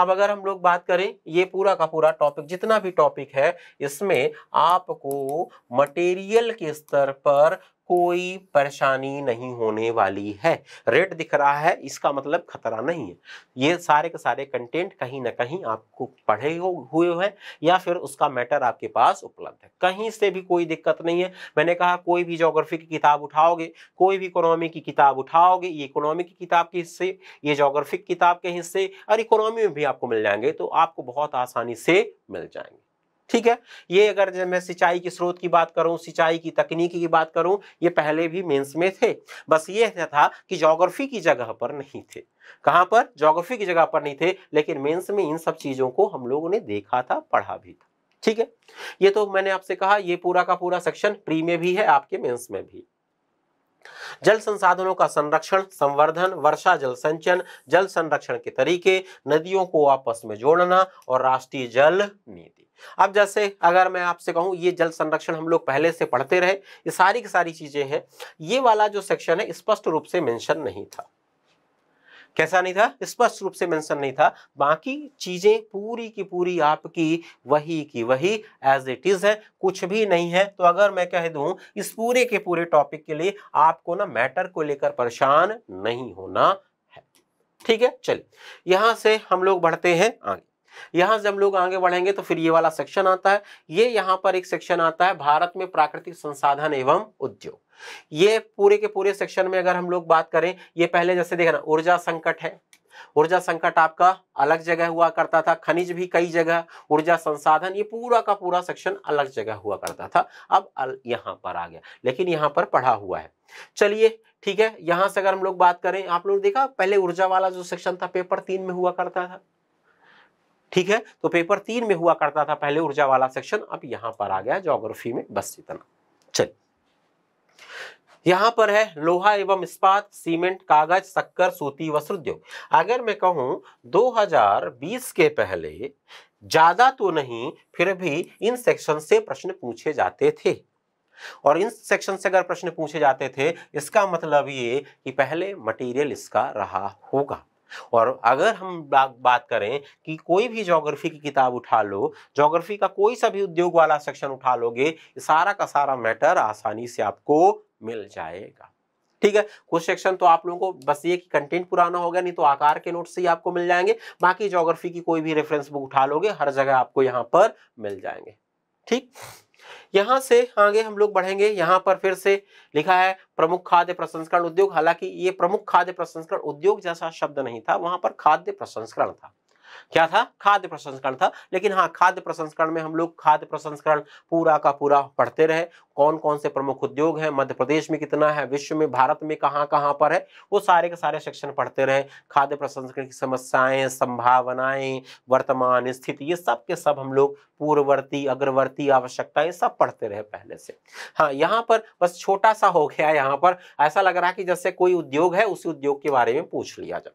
अब अगर हम लोग बात करें ये पूरा का पूरा टॉपिक जितना भी टॉपिक है इसमें आपको मटेरियल के स्तर पर कोई परेशानी नहीं होने वाली है रेड दिख रहा है इसका मतलब खतरा नहीं है ये सारे के सारे कंटेंट कहीं ना कहीं आपको पढ़े हो हुए हैं या फिर उसका मैटर आपके पास उपलब्ध है कहीं से भी कोई दिक्कत नहीं है मैंने कहा कोई भी ज्योग्राफी की किताब उठाओगे कोई भी इकोनॉमी की किताब उठाओगे ये इकोनॉमी की किताब के हिस्से ये जोग्राफिक किताब के हिस्से और इकोनॉमी में भी आपको मिल जाएंगे तो आपको बहुत आसानी से मिल जाएंगे ठीक है ये अगर मैं सिंचाई के स्रोत की बात करूं सिंचाई की तकनीकी की बात करूं ये पहले भी मेंस में थे बस ये था कि जोग्राफी की जगह पर नहीं थे कहां पर जोग्राफी की जगह पर नहीं थे लेकिन मेंस में इन सब चीज़ों को हम लोगों ने देखा था पढ़ा भी था ठीक है ये तो मैंने आपसे कहा ये पूरा का पूरा सेक्शन प्री में भी है आपके मेंस में भी जल संसाधनों का संरक्षण संवर्धन वर्षा जल संचयन जल संरक्षण के तरीके नदियों को आपस में जोड़ना और राष्ट्रीय जल नीति अब जैसे अगर मैं आपसे कहूँ ये जल संरक्षण हम लोग पहले से पढ़ते रहे ये सारी की सारी चीज़ें हैं ये वाला जो सेक्शन है स्पष्ट रूप से मैंशन नहीं था कैसा नहीं था स्पष्ट रूप से मेंशन नहीं था बाकी चीज़ें पूरी की पूरी आपकी वही की वही एज इट इज़ है कुछ भी नहीं है तो अगर मैं कह दूं इस पूरे के पूरे टॉपिक के लिए आपको ना मैटर को लेकर परेशान नहीं होना है ठीक है चलिए यहां से हम लोग बढ़ते हैं आगे यहां से हम लोग आगे बढ़ेंगे तो फिर ये वाला सेक्शन आता है ये यहाँ पर एक सेक्शन आता है भारत में प्राकृतिक संसाधन एवं उद्योग ये पूरे के पूरे सेक्शन में अगर हम लोग बात करें ये पहले जैसे देखना ऊर्जा संकट है ऊर्जा संकट आपका अलग जगह हुआ करता था खनिज भी कई जगह ऊर्जा संसाधन ये पूरा का पूरा सेक्शन अलग जगह हुआ करता था अब यहाँ पर आ गया लेकिन यहाँ पर पढ़ा हुआ है चलिए ठीक है यहाँ से अगर हम लोग बात करें आप लोग देखा पहले ऊर्जा वाला जो सेक्शन था पेपर तीन में हुआ करता था ठीक है तो पेपर तीन में हुआ करता था पहले ऊर्जा वाला सेक्शन अब यहां पर आ गया जोग्राफी में बस इतना चलिए यहां पर है लोहा एवं इस्पात सीमेंट कागज शक्कर सूती वस्त्र उद्योग अगर मैं कहूं 2020 के पहले ज़्यादा तो नहीं फिर भी इन सेक्शन से प्रश्न पूछे जाते थे और इन सेक्शन से अगर प्रश्न पूछे जाते थे इसका मतलब ये कि पहले मटेरियल इसका रहा होगा और अगर हम बात करें कि कोई भी जोग्राफी की किताब उठा लो जोग्राफी का कोई सा भी उद्योग वाला सेक्शन उठा लोगे सारा का सारा मैटर आसानी से आपको मिल जाएगा ठीक है कुछ सेक्शन तो आप लोगों को बस ये कि कंटेंट पुराना हो गया नहीं तो आकार के नोट्स ही आपको मिल जाएंगे बाकी जोग्राफी की कोई भी रेफरेंस बुक उठा लोगे हर जगह आपको यहाँ पर मिल जाएंगे ठीक यहाँ से आगे हम लोग बढ़ेंगे यहाँ पर फिर से लिखा है प्रमुख खाद्य प्रसंस्करण उद्योग हालांकि ये प्रमुख खाद्य प्रसंस्करण उद्योग जैसा शब्द नहीं था वहां पर खाद्य प्रसंस्करण था क्या था खाद्य प्रसंस्करण था लेकिन हाँ खाद्य प्रसंस्करण में हम लोग खाद्य प्रसंस्करण पूरा का पूरा पढ़ते रहे कौन कौन से प्रमुख उद्योग हैं मध्य प्रदेश में कितना है विश्व में भारत में कहाँ कहाँ पर है वो सारे के सारे सेक्शन पढ़ते रहे खाद्य प्रसंस्करण की समस्याएं संभावनाएं वर्तमान स्थिति ये सब के सब हम लोग पूर्ववर्ती अग्रवर्ती आवश्यकता ये सब पढ़ते रहे पहले से हाँ यहाँ पर बस छोटा सा हो गया यहाँ पर ऐसा लग रहा है कि जैसे कोई उद्योग है उसी उद्योग के बारे में पूछ लिया जाए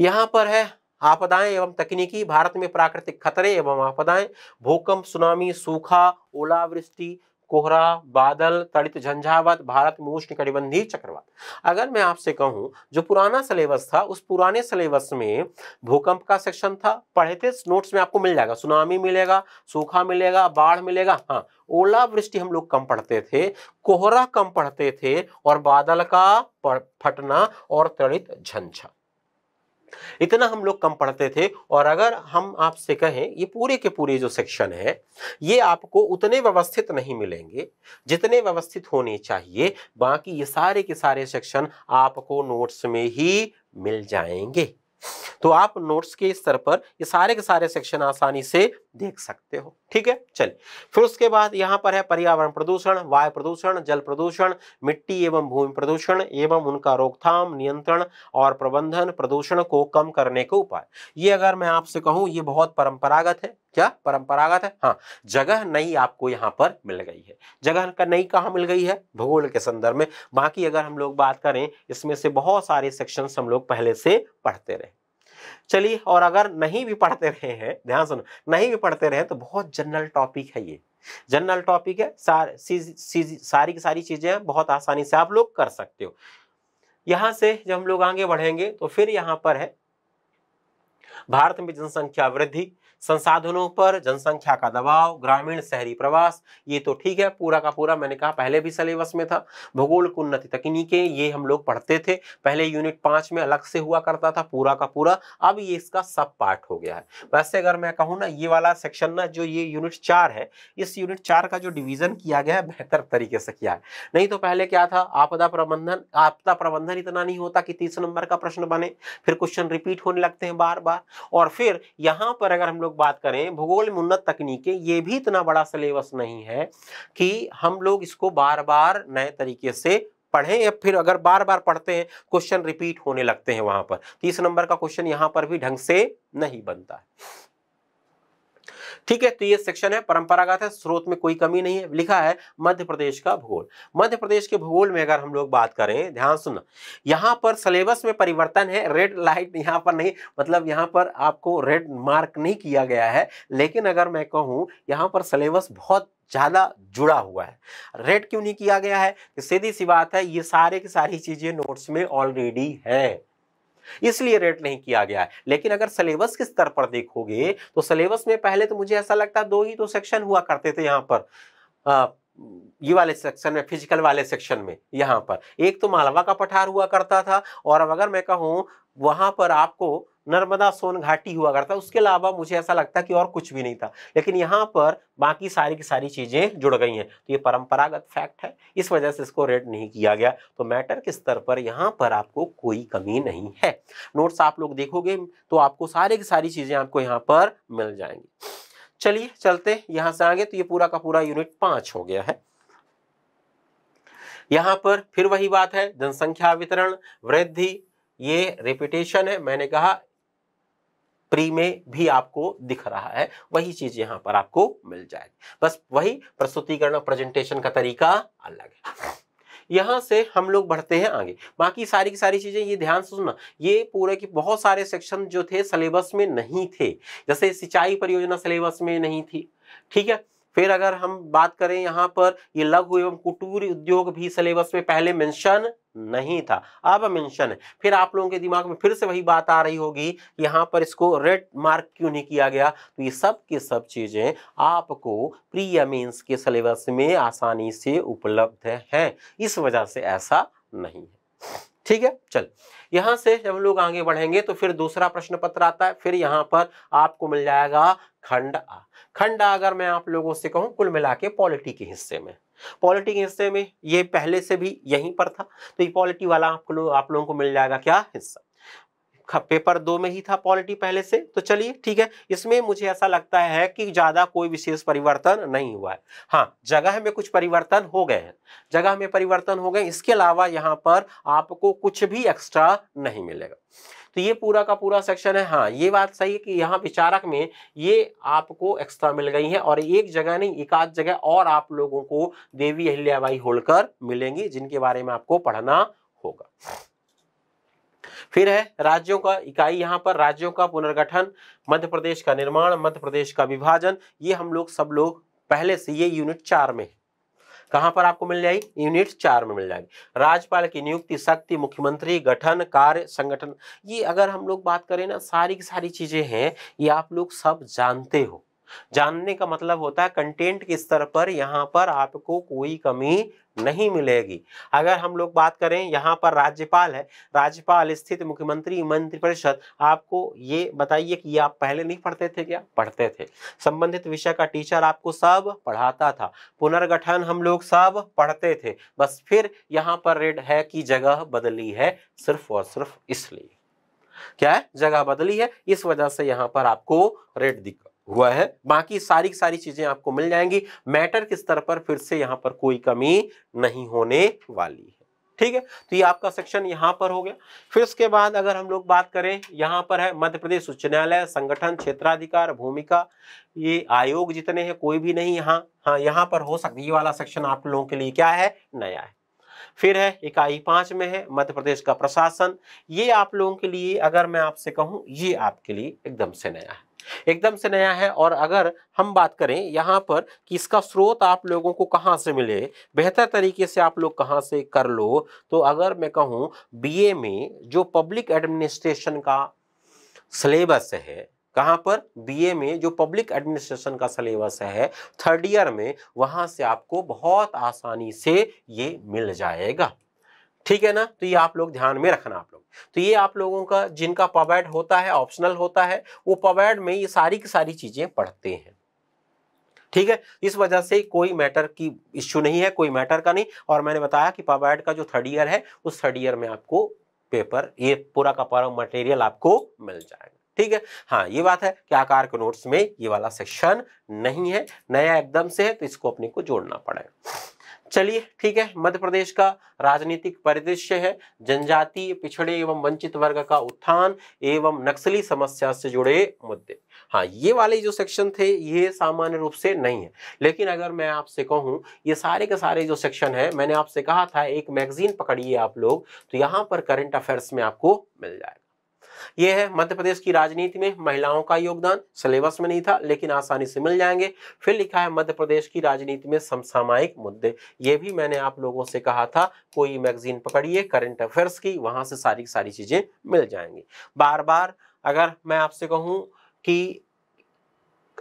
यहाँ पर है आपदाएं एवं तकनीकी भारत में प्राकृतिक खतरे एवं आपदाएं भूकंप सुनामी सूखा ओलावृष्टि कोहरा बादल तड़ित झंझावत भारत में उष्ण चक्रवात अगर मैं आपसे कहूं जो पुराना सिलेबस था उस पुराने सिलेबस में भूकंप का सेक्शन था पढ़े थे नोट्स में आपको मिल जाएगा सुनामी मिलेगा सूखा मिलेगा बाढ़ मिलेगा हाँ ओलावृष्टि हम लोग कम पढ़ते थे कोहरा कम पढ़ते थे और बादल का फटना और तड़ित झंझा इतना हम लोग कम पढ़ते थे और अगर हम आपसे कहें ये पूरे के पूरे जो सेक्शन है ये आपको उतने व्यवस्थित नहीं मिलेंगे जितने व्यवस्थित होने चाहिए बाकी ये सारे के सारे सेक्शन आपको नोट्स में ही मिल जाएंगे तो आप नोट्स के स्तर पर ये सारे के सारे सेक्शन आसानी से देख सकते हो ठीक है चलिए फिर उसके बाद यहाँ पर है पर्यावरण प्रदूषण वायु प्रदूषण जल प्रदूषण मिट्टी एवं भूमि प्रदूषण एवं उनका रोकथाम नियंत्रण और प्रबंधन प्रदूषण को कम करने के उपाय ये अगर मैं आपसे कहूँ ये बहुत परंपरागत है क्या परंपरागत है हाँ जगह नई आपको यहाँ पर मिल गई है जगह का नई कहाँ मिल गई है भूगोल के संदर्भ में बाकी अगर हम लोग बात करें इसमें से बहुत सारे सेक्शन हम लोग पहले से पढ़ते रहे चलिए और अगर नहीं भी पढ़ते रहे हैं ध्यान सुनो नहीं भी पढ़ते रहे तो बहुत जनरल टॉपिक है ये जनरल टॉपिक है सार, सी, सी, सारी की सारी चीज़ें बहुत आसानी से आप लोग कर सकते हो यहां से जब हम लोग आगे बढ़ेंगे तो फिर यहां पर है भारत में जनसंख्या वृद्धि संसाधनों पर जनसंख्या का दबाव ग्रामीण शहरी प्रवास ये तो ठीक है पूरा का पूरा मैंने कहा पहले भी सिलेबस में था भूगोल उन्नति तकनीकें ये हम लोग पढ़ते थे पहले यूनिट पाँच में अलग से हुआ करता था पूरा का पूरा अब ये इसका सब पार्ट हो गया है वैसे अगर मैं कहूँ ना ये वाला सेक्शन ना जो ये यूनिट चार है इस यूनिट चार का जो डिवीजन किया गया है बेहतर तरीके से किया है नहीं तो पहले क्या था आपदा प्रबंधन आपदा प्रबंधन इतना नहीं होता कि तीस नंबर का प्रश्न बने फिर क्वेश्चन रिपीट होने लगते हैं बार बार और फिर यहाँ पर अगर हम लोग लोग बात करें भूगोल में उन्नत तकनीकें ये भी इतना बड़ा सिलेबस नहीं है कि हम लोग इसको बार बार नए तरीके से पढ़ें या फिर अगर बार बार पढ़ते हैं क्वेश्चन रिपीट होने लगते हैं वहां पर तीस तो नंबर का क्वेश्चन यहाँ पर भी ढंग से नहीं बनता है ठीक है तो ये सेक्शन है परंपरागत है स्रोत में कोई कमी नहीं है लिखा है मध्य प्रदेश का भूगोल मध्य प्रदेश के भूगोल में अगर हम लोग बात करें ध्यान सुनना यहाँ पर सिलेबस में परिवर्तन है रेड लाइट यहाँ पर नहीं मतलब यहाँ पर आपको रेड मार्क नहीं किया गया है लेकिन अगर मैं कहूँ यहाँ पर सिलेबस बहुत ज़्यादा जुड़ा हुआ है रेड क्यों नहीं किया गया है तो सीधी सी बात है ये सारे की सारी चीज़ें नोट्स में ऑलरेडी है इसलिए रेट नहीं किया गया है लेकिन अगर सिलेबस के स्तर पर देखोगे तो सिलेबस में पहले तो मुझे ऐसा लगता दो ही तो सेक्शन हुआ करते थे यहाँ पर आ, ये वाले सेक्शन में फिजिकल वाले सेक्शन में यहाँ पर एक तो मालवा का पठार हुआ करता था और अब अगर मैं कहूँ वहाँ पर आपको नर्मदा सोन घाटी हुआ करता उसके अलावा मुझे ऐसा लगता कि और कुछ भी नहीं था लेकिन यहाँ पर बाकी सारी की सारी चीज़ें जुड़ गई हैं तो ये परंपरागत फैक्ट है इस वजह से इसको रेड नहीं किया गया तो मैटर के स्तर पर यहाँ पर आपको कोई कमी नहीं है नोट्स आप लोग देखोगे तो आपको सारे की सारी चीज़ें आपको यहाँ पर मिल जाएंगी चलिए चलते यहाँ से आगे तो ये पूरा का पूरा यूनिट पांच हो गया है यहाँ पर फिर वही बात है जनसंख्या वितरण वृद्धि ये रिपीटेशन है मैंने कहा प्री में भी आपको दिख रहा है वही चीज यहाँ पर आपको मिल जाएगी बस वही प्रस्तुतिकरण प्रेजेंटेशन का तरीका अलग है यहाँ से हम लोग बढ़ते हैं आगे बाकी सारी की सारी चीज़ें ये ध्यान से सुनना ये पूरे की बहुत सारे सेक्शन जो थे सिलेबस में नहीं थे जैसे सिंचाई परियोजना सिलेबस में नहीं थी ठीक है फिर अगर हम बात करें यहाँ पर ये लघु एवं कुटूर उद्योग भी सिलेबस में पहले मेंशन नहीं था अब मेंशन है फिर आप लोगों के दिमाग में फिर से वही बात आ रही होगी यहां पर इसको रेड मार्क क्यों नहीं किया गया तो ये सब के सब चीज़ें आपको प्रिया मीन्स के सिलेबस में आसानी से उपलब्ध है इस वजह से ऐसा नहीं है ठीक है चल यहां से जब लोग आगे बढ़ेंगे तो फिर दूसरा प्रश्न पत्र आता है फिर यहां पर आपको मिल जाएगा खंड आ खंड अगर मैं आप लोगों से कहूँ कुल मिला के पॉलिटी के हिस्से में पॉलिटी के हिस्से में ये पहले से भी यहीं पर था तो ये पॉलिटी वाला आप लोग आप लोगों को मिल जाएगा क्या हिस्सा पेपर दो में ही था पॉलिटी पहले से तो चलिए ठीक है इसमें मुझे ऐसा लगता है कि ज़्यादा कोई विशेष परिवर्तन नहीं हुआ है हाँ जगह में कुछ परिवर्तन हो गए हैं जगह में परिवर्तन हो गए इसके अलावा यहाँ पर आपको कुछ भी एक्स्ट्रा नहीं मिलेगा तो ये पूरा का पूरा सेक्शन है हाँ ये बात सही है कि यहाँ विचारक में ये आपको एक्स्ट्रा मिल गई है और एक जगह नहीं एक आध जगह और आप लोगों को देवी अहिल्याबाई होलकर मिलेंगी जिनके बारे में आपको पढ़ना होगा फिर है राज्यों का इकाई यहाँ पर राज्यों का पुनर्गठन मध्य प्रदेश का निर्माण मध्य प्रदेश का विभाजन ये हम लोग सब लोग पहले से ये यूनिट चार में है कहां पर आपको मिल जाएगी यूनिट चार में मिल जाएगी राज्यपाल की नियुक्ति शक्ति मुख्यमंत्री गठन कार्य संगठन ये अगर हम लोग बात करें ना सारी की सारी चीजें हैं ये आप लोग सब जानते हो जानने का मतलब होता है कंटेंट के स्तर पर यहाँ पर आपको कोई कमी नहीं मिलेगी अगर हम लोग बात करें यहाँ पर राज्यपाल है राज्यपाल स्थित मुख्यमंत्री मंत्रिपरिषद आपको ये बताइए कि आप पहले नहीं पढ़ते थे क्या पढ़ते थे संबंधित विषय का टीचर आपको सब पढ़ाता था पुनर्गठन हम लोग सब पढ़ते थे बस फिर यहाँ पर रेड है कि जगह बदली है सिर्फ और सिर्फ इसलिए क्या है जगह बदली है इस वजह से यहाँ पर आपको रेड दिखा हुआ है बाकी सारी सारी चीजें आपको मिल जाएंगी मैटर के स्तर पर फिर से यहां पर कोई कमी नहीं होने वाली है ठीक है तो ये आपका सेक्शन यहाँ पर हो गया फिर उसके बाद अगर हम लोग बात करें यहाँ पर है मध्य प्रदेश उच्च न्यायालय संगठन क्षेत्राधिकार भूमिका ये आयोग जितने हैं कोई भी नहीं यहाँ हाँ यहाँ पर हो सकती ये वाला सेक्शन आप लोगों के लिए क्या है नया है फिर है इकाई पांच में है मध्य प्रदेश का प्रशासन ये आप लोगों के लिए अगर मैं आपसे कहूँ ये आपके लिए एकदम से नया है एकदम से नया है और अगर हम बात करें यहाँ पर कि इसका स्रोत आप लोगों को कहाँ से मिले बेहतर तरीके से आप लोग कहाँ से कर लो तो अगर मैं कहूँ बीए में जो पब्लिक एडमिनिस्ट्रेशन का सिलेबस है कहाँ पर बीए में जो पब्लिक एडमिनिस्ट्रेशन का सिलेबस है थर्ड ईयर में वहाँ से आपको बहुत आसानी से ये मिल जाएगा ठीक है ना तो ये आप लोग ध्यान में रखना आप लोग तो ये आप लोगों का जिनका पवैड होता है ऑप्शनल होता है वो पवैड में ये सारी की सारी चीज़ें पढ़ते हैं ठीक है इस वजह से कोई मैटर की इश्यू नहीं है कोई मैटर का नहीं और मैंने बताया कि पवैड का जो थर्ड ईयर है उस थर्ड ईयर में आपको पेपर ये पूरा का पूरा मटेरियल आपको मिल जाएगा ठीक है हाँ ये बात है कि आकार के नोट्स में ये वाला सेक्शन नहीं है नया एकदम से है तो इसको अपने को जोड़ना पड़ेगा चलिए ठीक है मध्य प्रदेश का राजनीतिक परिदृश्य है जनजातीय पिछड़े एवं वंचित वर्ग का उत्थान एवं नक्सली समस्या से जुड़े मुद्दे हाँ ये वाले जो सेक्शन थे ये सामान्य रूप से नहीं है लेकिन अगर मैं आपसे कहूँ ये सारे के सारे जो सेक्शन है मैंने आपसे कहा था एक मैगजीन पकड़िए आप लोग तो यहाँ पर करंट अफेयर्स में आपको मिल जाएगा ये है मध्य प्रदेश की राजनीति में महिलाओं का योगदान सिलेबस में नहीं था लेकिन आसानी से मिल जाएंगे फिर लिखा है मध्य प्रदेश की राजनीति में समसामायिक मुद्दे ये भी मैंने आप लोगों से कहा था कोई मैगजीन पकड़िए करंट अफेयर्स की वहां से सारी सारी चीज़ें मिल जाएंगी बार बार अगर मैं आपसे कहूँ कि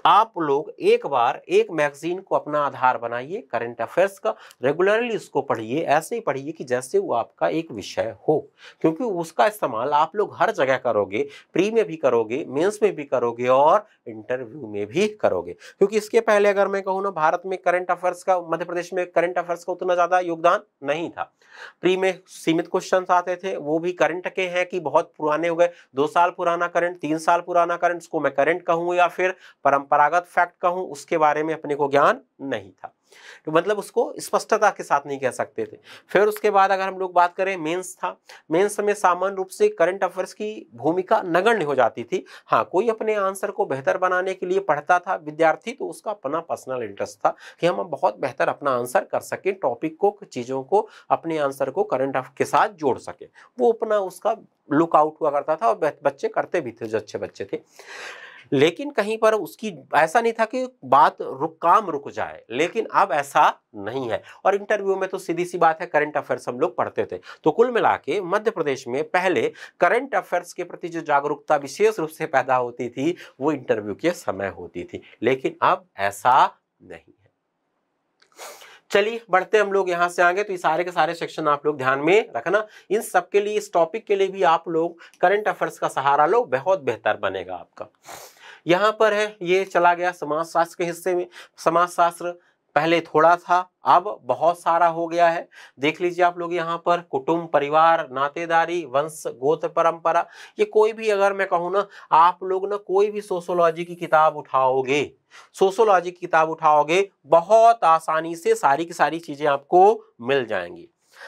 आप लोग एक बार एक मैगजीन को अपना आधार बनाइए करंट अफेयर्स का रेगुलरली उसको पढ़िए ऐसे ही पढ़िए कि जैसे वो आपका एक विषय हो क्योंकि उसका इस्तेमाल आप लोग हर जगह करोगे प्री में भी करोगे मेंस में भी करोगे और इंटरव्यू में भी करोगे क्योंकि इसके पहले अगर मैं कहूँ ना भारत में करंट अफेयर्स का मध्य प्रदेश में करंट अफेयर्स का उतना ज़्यादा योगदान नहीं था प्री में सीमित क्वेश्चन आते थे वो भी करंट के हैं कि बहुत पुराने हो गए दो साल पुराना करंट तीन साल पुराना करंट उसको मैं करंट कहूँ या फिर परंपरा परंपरागत फैक्ट कहूँ उसके बारे में अपने को ज्ञान नहीं था तो मतलब उसको स्पष्टता के साथ नहीं कह सकते थे फिर उसके बाद अगर हम लोग बात करें मेंस था मेंस में सामान्य रूप से करंट अफेयर्स की भूमिका नगण्य हो जाती थी हाँ कोई अपने आंसर को बेहतर बनाने के लिए पढ़ता था विद्यार्थी तो उसका अपना पर्सनल इंटरेस्ट था कि हम बहुत बेहतर अपना आंसर कर सकें टॉपिक को चीज़ों को अपने आंसर को करंट अफेयर के साथ जोड़ सकें वो अपना उसका लुकआउट हुआ करता था और बच्चे करते भी थे जो अच्छे बच्चे थे लेकिन कहीं पर उसकी ऐसा नहीं था कि बात रुक काम रुक जाए लेकिन अब ऐसा नहीं है और इंटरव्यू में तो सीधी सी बात है करंट अफेयर्स हम लोग पढ़ते थे तो कुल मिला के मध्य प्रदेश में पहले करंट अफेयर्स के प्रति जो जागरूकता विशेष रूप से पैदा होती थी वो इंटरव्यू के समय होती थी लेकिन अब ऐसा नहीं है चलिए बढ़ते हम लोग यहाँ से आगे तो ये सारे के सारे सेक्शन आप लोग ध्यान में रखना इन सबके लिए इस टॉपिक के लिए भी आप लोग करंट अफेयर्स का सहारा लो बहुत बेहतर बनेगा आपका यहाँ पर है ये चला गया समाजशास्त्र के हिस्से में समाजशास्त्र पहले थोड़ा था अब बहुत सारा हो गया है देख लीजिए आप लोग यहाँ पर कुटुंब परिवार नातेदारी वंश गोत्र परंपरा ये कोई भी अगर मैं कहूँ ना आप लोग ना कोई भी सोशोलॉजी की किताब उठाओगे सोशोलॉजी की किताब उठाओगे बहुत आसानी से सारी की सारी चीज़ें आपको मिल जाएंगी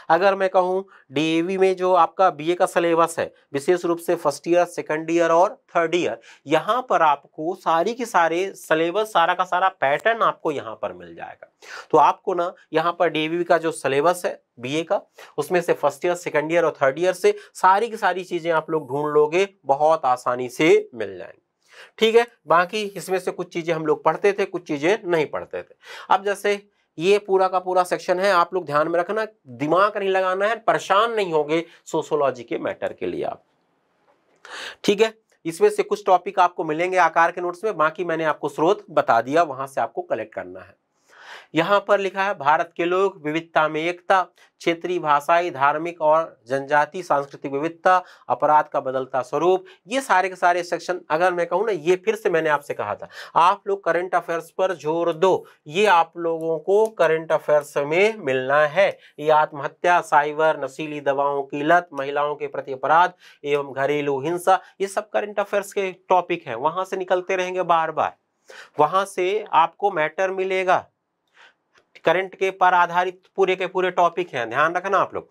अगर मैं कहूँ डी में जो आपका बी का सिलेबस है विशेष रूप से फर्स्ट ईयर सेकेंड ईयर और थर्ड ईयर यहाँ पर आपको सारी की सारे सिलेबस सारा का सारा पैटर्न आपको यहाँ पर मिल जाएगा तो आपको ना यहाँ पर डी का जो सिलेबस है बीए का उसमें से फर्स्ट ईयर सेकेंड ईयर और थर्ड ईयर से सारी की सारी चीज़ें आप लोग ढूंढ लोगे बहुत आसानी से मिल जाएंगी ठीक है बाकी इसमें से कुछ चीज़ें हम लोग पढ़ते थे कुछ चीज़ें नहीं पढ़ते थे अब जैसे ये पूरा का पूरा सेक्शन है आप लोग ध्यान में रखना दिमाग नहीं लगाना है परेशान नहीं होंगे सोशोलॉजी के मैटर के लिए आप ठीक है इसमें से कुछ टॉपिक आपको मिलेंगे आकार के नोट्स में बाकी मैंने आपको स्रोत बता दिया वहां से आपको कलेक्ट करना है यहाँ पर लिखा है भारत के लोग विविधता में एकता क्षेत्रीय भाषाई धार्मिक और जनजाति सांस्कृतिक विविधता अपराध का बदलता स्वरूप ये सारे के सारे सेक्शन अगर मैं कहूँ ना ये फिर से मैंने आपसे कहा था आप लोग करंट अफेयर्स पर जोर दो ये आप लोगों को करंट अफेयर्स में मिलना है ये आत्महत्या साइबर नशीली दवाओं की लत महिलाओं के प्रति अपराध एवं घरेलू हिंसा ये सब करंट अफेयर्स के टॉपिक है वहाँ से निकलते रहेंगे बार बार वहाँ से आपको मैटर मिलेगा करंट के पर आधारित पूरे के पूरे टॉपिक हैं ध्यान रखना आप लोग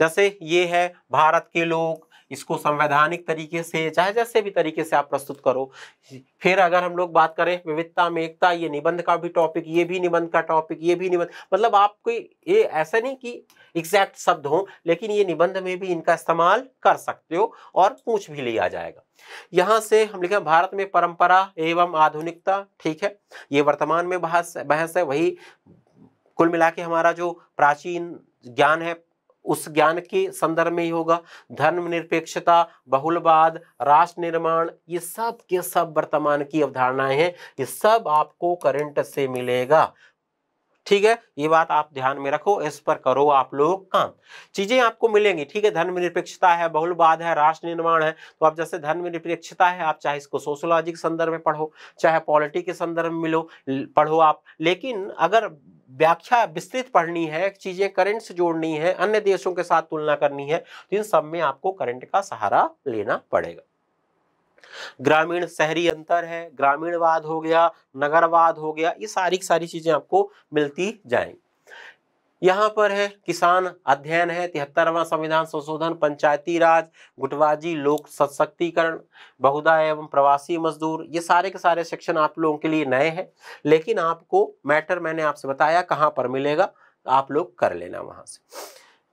जैसे ये है भारत के लोग इसको संवैधानिक तरीके से चाहे जैसे भी तरीके से आप प्रस्तुत करो फिर अगर हम लोग बात करें विविधता में एकता ये निबंध का भी टॉपिक ये भी निबंध का टॉपिक ये भी निबंध मतलब आपको ये ऐसा नहीं कि एग्जैक्ट शब्द हो लेकिन ये निबंध में भी इनका इस्तेमाल कर सकते हो और पूछ भी लिया जाएगा यहाँ से हम लिखे भारत में परंपरा एवं आधुनिकता ठीक है ये वर्तमान में बहस बहस है वही कुल मिला के हमारा जो प्राचीन ज्ञान है उस ज्ञान के संदर्भ में ही होगा धर्म निरपेक्षता बहुलवाद राष्ट्र निर्माण ये सब के सब वर्तमान की अवधारणाएं हैं ये सब आपको करंट से मिलेगा ठीक है ये बात आप ध्यान में रखो इस पर करो आप लोग काम चीजें आपको मिलेंगी ठीक है धर्म निरपेक्षता है बहुलवाद है राष्ट्र निर्माण है तो आप जैसे धर्म निरपेक्षता है आप चाहे इसको सोशोलॉजी के संदर्भ में पढ़ो चाहे पॉलिटी के संदर्भ में मिलो पढ़ो आप लेकिन अगर व्याख्या विस्तृत पढ़नी है चीजें करंट से जोड़नी है अन्य देशों के साथ तुलना करनी है तो इन सब में आपको करंट का सहारा लेना पड़ेगा ग्रामीण शहरी अंतर है ग्रामीणवाद हो गया नगरवाद हो गया ये सारी सारी चीजें आपको मिलती जाएंगी यहाँ पर है किसान अध्ययन है तिहत्तरवा संविधान संशोधन पंचायती राज गुटबाजी लोक सशक्तिकरण बहुदा एवं प्रवासी मजदूर ये सारे के सारे सेक्शन आप लोगों के लिए नए हैं लेकिन आपको मैटर मैंने आपसे बताया कहाँ पर मिलेगा आप लोग कर लेना वहाँ से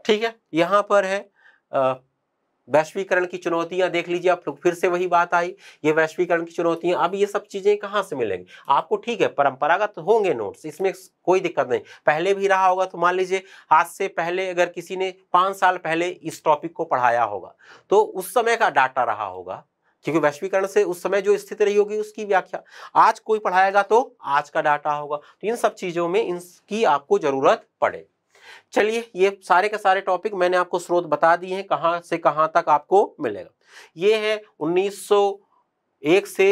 ठीक है यहाँ पर है आ, वैश्वीकरण की चुनौतियां देख लीजिए आप लोग फिर से वही बात आई ये वैश्वीकरण की चुनौतियां अब ये सब चीज़ें कहाँ से मिलेंगी आपको ठीक है परंपरागत तो होंगे नोट्स इसमें कोई दिक्कत नहीं पहले भी रहा होगा तो मान लीजिए आज से पहले अगर किसी ने पाँच साल पहले इस टॉपिक को पढ़ाया होगा तो उस समय का डाटा रहा होगा क्योंकि वैश्वीकरण से उस समय जो स्थिति रही होगी उसकी व्याख्या आज कोई पढ़ाएगा तो आज का डाटा होगा तो इन सब चीज़ों में इनकी आपको ज़रूरत पड़े चलिए ये सारे के सारे टॉपिक मैंने आपको स्रोत बता दिए हैं कहाँ से कहाँ तक आपको मिलेगा ये है 1901 से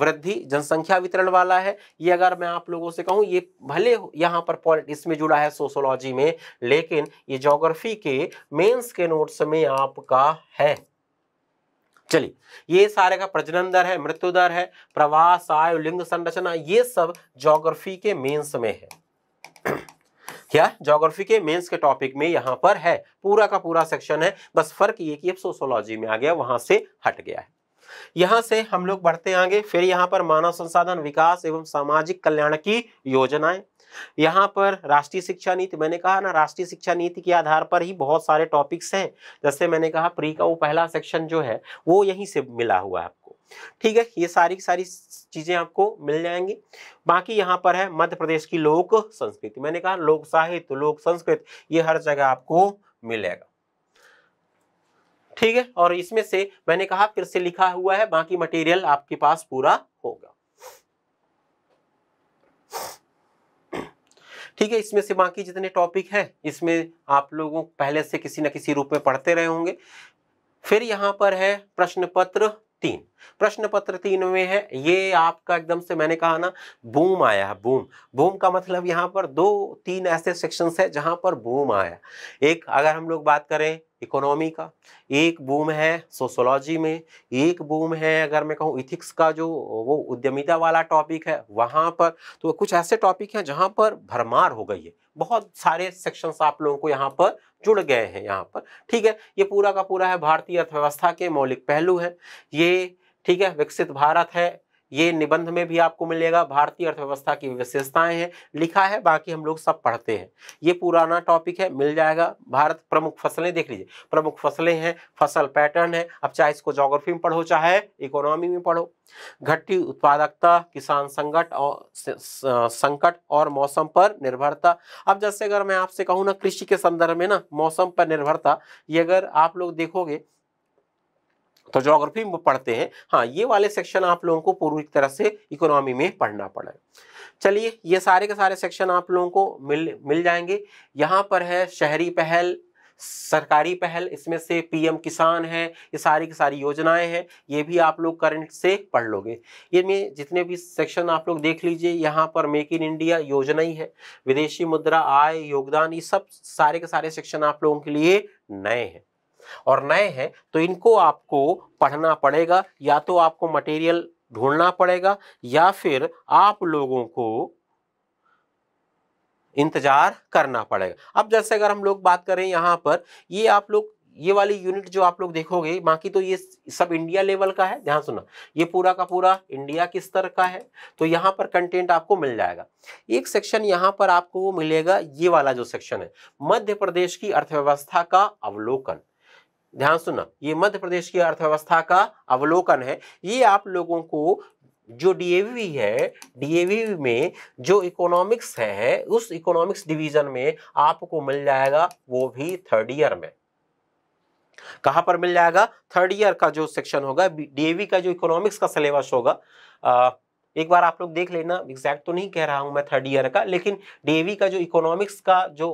वृद्धि जनसंख्या वितरण वाला है ये अगर मैं आप लोगों से कहूँ ये भले यहाँ पर पॉलिट इसमें जुड़ा है सोशोलॉजी में लेकिन ये जोग्राफी के मेंस के नोट्स में आपका है चलिए ये सारे का प्रजनन दर है मृत्यु दर है प्रवास आयु लिंग संरचना ये सब जोग्राफी के मेंस में है क्या जोग्राफी के मेंस के टॉपिक में यहाँ पर है पूरा का पूरा सेक्शन है बस फर्क ये कि अब सोशोलॉजी में आ गया वहाँ से हट गया है यहाँ से हम लोग बढ़ते आगे फिर यहाँ पर मानव संसाधन विकास एवं सामाजिक कल्याण की योजनाएं यहाँ पर राष्ट्रीय शिक्षा नीति मैंने कहा ना राष्ट्रीय शिक्षा नीति के आधार पर ही बहुत सारे टॉपिक्स हैं जैसे मैंने कहा प्री का वो पहला सेक्शन जो है वो यहीं से मिला हुआ है आपको ठीक है ये सारी सारी चीज़ें आपको मिल जाएंगी बाकी यहाँ पर है मध्य प्रदेश की लोक संस्कृति मैंने कहा लोक साहित्य लोक संस्कृत ये हर जगह आपको मिलेगा ठीक है और इसमें से मैंने कहा फिर से लिखा हुआ है बाकी मटेरियल आपके पास पूरा होगा ठीक है इसमें से बाकी जितने टॉपिक हैं इसमें आप लोगों पहले से किसी न किसी रूप में पढ़ते रहे होंगे फिर यहाँ पर है प्रश्न पत्र तीन प्रश्न पत्र तीन में है ये आपका एकदम से मैंने कहा ना बूम आया है बूम बूम का मतलब यहाँ पर दो तीन ऐसे सेक्शंस है जहां पर बूम आया एक अगर हम लोग बात करें इकोनॉमी का एक बूम है सोशोलॉजी में एक बूम है अगर मैं कहूँ इथिक्स का जो वो उद्यमिता वाला टॉपिक है वहाँ पर तो कुछ ऐसे टॉपिक हैं जहाँ पर भरमार हो गई है बहुत सारे सेक्शंस आप लोगों को यहाँ पर जुड़ गए हैं यहाँ पर ठीक है ये पूरा का पूरा है भारतीय अर्थव्यवस्था के मौलिक पहलू हैं ये ठीक है विकसित भारत है ये निबंध में भी आपको मिलेगा भारतीय अर्थव्यवस्था की विशेषताएं हैं लिखा है बाकी हम लोग सब पढ़ते हैं ये पुराना टॉपिक है मिल जाएगा भारत प्रमुख फसलें देख लीजिए प्रमुख फसलें हैं फसल पैटर्न है अब चाहे इसको जोग्राफी में पढ़ो चाहे इकोनॉमी में पढ़ो घटी उत्पादकता किसान संकट और संकट और मौसम पर निर्भरता अब जैसे अगर मैं आपसे कहूँ ना कृषि के संदर्भ में ना मौसम पर निर्भरता ये अगर आप लोग देखोगे तो जोग्राफी में पढ़ते हैं हाँ ये वाले सेक्शन आप लोगों को पूरी तरह से इकोनॉमी में पढ़ना पड़ा है चलिए ये सारे के सारे सेक्शन आप लोगों को मिल मिल जाएंगे यहाँ पर है शहरी पहल सरकारी पहल इसमें से पीएम किसान है ये सारी की सारी योजनाएं हैं ये भी आप लोग करंट से पढ़ लोगे ये में जितने भी सेक्शन आप लोग देख लीजिए यहाँ पर मेक इन इंडिया योजना ही है विदेशी मुद्रा आय योगदान ये सब सारे के सारे सेक्शन आप लोगों के लिए नए हैं और नए हैं तो इनको आपको पढ़ना पड़ेगा या तो आपको मटेरियल ढूंढना पड़ेगा या फिर आप लोगों को इंतजार करना पड़ेगा अब जैसे अगर हम लोग बात करें यहाँ पर ये आप लोग ये वाली यूनिट जो आप लोग देखोगे बाकी तो ये सब इंडिया लेवल का है ध्यान सुना ये पूरा का पूरा इंडिया के स्तर का है तो यहाँ पर कंटेंट आपको मिल जाएगा एक सेक्शन यहाँ पर आपको मिलेगा ये वाला जो सेक्शन है मध्य प्रदेश की अर्थव्यवस्था का अवलोकन ध्यान सुनना ये मध्य प्रदेश की अर्थव्यवस्था का अवलोकन है ये आप लोगों को जो डीएवी है डीएवी में जो इकोनॉमिक्स है उस इकोनॉमिक्स डिवीजन में आपको मिल जाएगा वो भी थर्ड ईयर में कहां पर मिल जाएगा थर्ड ईयर का जो सेक्शन होगा डीएवी का जो इकोनॉमिक्स का सिलेबस होगा आ, एक बार आप लोग देख लेना एग्जैक्ट तो नहीं कह रहा हूं मैं थर्ड ईयर का लेकिन डीएवी का जो इकोनॉमिक्स का जो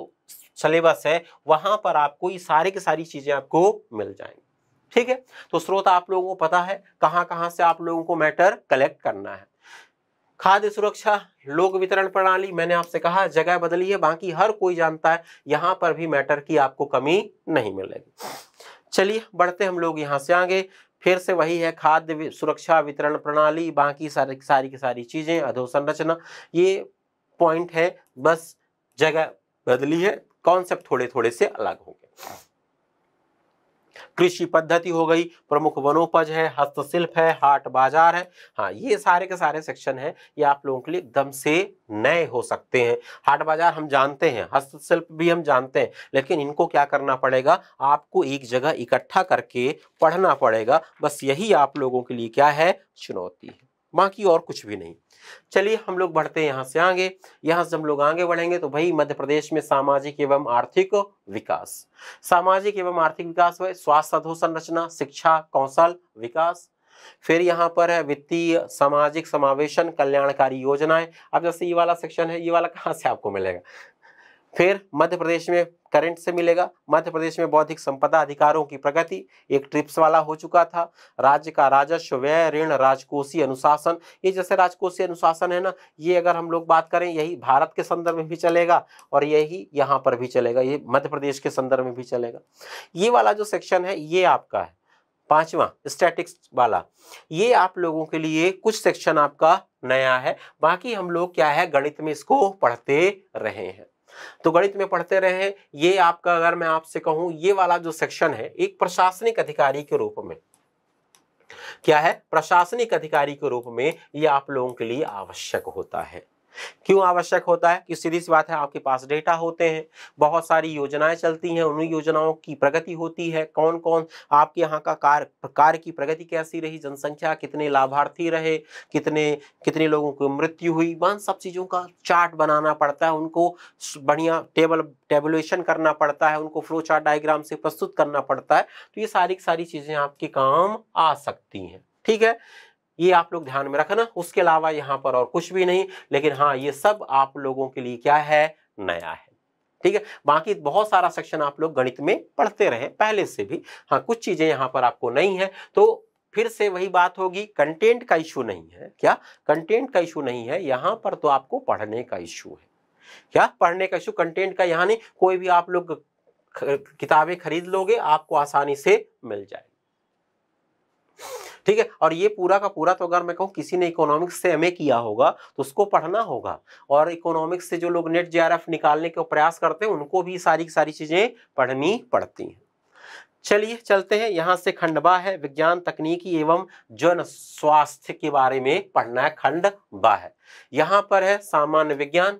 सिलेबस है वहाँ पर आपको ये सारे की सारी चीज़ें आपको मिल जाएंगी ठीक है तो स्रोत आप लोगों को पता है कहाँ कहाँ से आप लोगों को मैटर कलेक्ट करना है खाद्य सुरक्षा लोक वितरण प्रणाली मैंने आपसे कहा जगह बदली है बाकी हर कोई जानता है यहाँ पर भी मैटर की आपको कमी नहीं मिलेगी चलिए बढ़ते हम लोग यहाँ से आगे फिर से वही है खाद्य सुरक्षा वितरण प्रणाली बाकी सारी सारी की सारी चीज़ें अधोसंरचना ये पॉइंट है बस जगह बदली है कॉन्सेप्ट थोड़े थोड़े से अलग होंगे कृषि पद्धति हो गई प्रमुख वनोपज है हस्तशिल्प है हाट बाजार है हाँ ये सारे के सारे सेक्शन है ये आप लोगों के लिए एकदम से नए हो सकते हैं हाट बाजार हम जानते हैं हस्तशिल्प भी हम जानते हैं लेकिन इनको क्या करना पड़ेगा आपको एक जगह इकट्ठा करके पढ़ना पड़ेगा बस यही आप लोगों के लिए क्या है चुनौती है बाकी और कुछ भी नहीं चलिए हम लोग बढ़ते हैं यहाँ से आगे यहाँ से हम लोग आगे बढ़ेंगे तो भाई मध्य प्रदेश में सामाजिक एवं आर्थिक विकास सामाजिक एवं आर्थिक विकास हुए स्वास्थ्य अधोसंरचना शिक्षा कौशल विकास फिर यहाँ पर है वित्तीय सामाजिक समावेशन कल्याणकारी योजनाएं अब जैसे ये वाला सेक्शन है ये वाला कहाँ से आपको मिलेगा फिर मध्य प्रदेश में करंट से मिलेगा मध्य प्रदेश में बौद्धिक संपदा अधिकारों की प्रगति एक ट्रिप्स वाला हो चुका था राज्य का राजस्व व्यय ऋण राजकोषीय अनुशासन ये जैसे राजकोषीय अनुशासन है ना ये अगर हम लोग बात करें यही भारत के संदर्भ में भी चलेगा और यही यहाँ पर भी चलेगा ये मध्य प्रदेश के संदर्भ में भी चलेगा ये वाला जो सेक्शन है ये आपका है पांचवा स्टैटिक्स वाला ये आप लोगों के लिए कुछ सेक्शन आपका नया है बाकी हम लोग क्या है गणित में इसको पढ़ते रहे हैं तो गणित में पढ़ते रहे ये आपका अगर मैं आपसे कहूं ये वाला जो सेक्शन है एक प्रशासनिक अधिकारी के रूप में क्या है प्रशासनिक अधिकारी के रूप में ये आप लोगों के लिए आवश्यक होता है क्यों आवश्यक होता है कि सीधी सी बात है आपके पास डेटा होते हैं बहुत सारी योजनाएं चलती हैं उन योजनाओं की प्रगति होती है कौन कौन आपके यहाँ का कार्य कार्य की प्रगति कैसी रही जनसंख्या कितने लाभार्थी रहे कितने कितने लोगों की मृत्यु हुई वह सब चीज़ों का चार्ट बनाना पड़ता है उनको बढ़िया टेबल टेबुलेशन करना पड़ता है उनको फ्लो चार्ट डायग्राम से प्रस्तुत करना पड़ता है तो ये सारी सारी चीज़ें आपके काम आ सकती हैं ठीक है ये आप लोग ध्यान में रखना उसके अलावा यहाँ पर और कुछ भी नहीं लेकिन हाँ ये सब आप लोगों के लिए क्या है नया है ठीक है बाकी बहुत सारा सेक्शन आप लोग गणित में पढ़ते रहे पहले से भी हाँ कुछ चीज़ें यहाँ पर आपको नहीं है तो फिर से वही बात होगी कंटेंट का इशू नहीं है क्या कंटेंट का इशू नहीं है यहाँ पर तो आपको पढ़ने का इशू है क्या पढ़ने का इशू कंटेंट का यहाँ नहीं कोई भी आप लोग किताबें खरीद लोगे आपको आसानी से मिल जाएगी ठीक है और ये पूरा का पूरा तो अगर मैं कहूँ किसी ने इकोनॉमिक्स से एम किया होगा तो उसको पढ़ना होगा और इकोनॉमिक्स से जो लोग नेट जे निकालने के प्रयास करते हैं उनको भी सारी की सारी चीज़ें पढ़नी पड़ती हैं चलिए चलते हैं यहाँ से खंडबा है विज्ञान तकनीकी एवं जन स्वास्थ्य के बारे में पढ़ना है खंड बा है यहाँ पर है सामान्य विज्ञान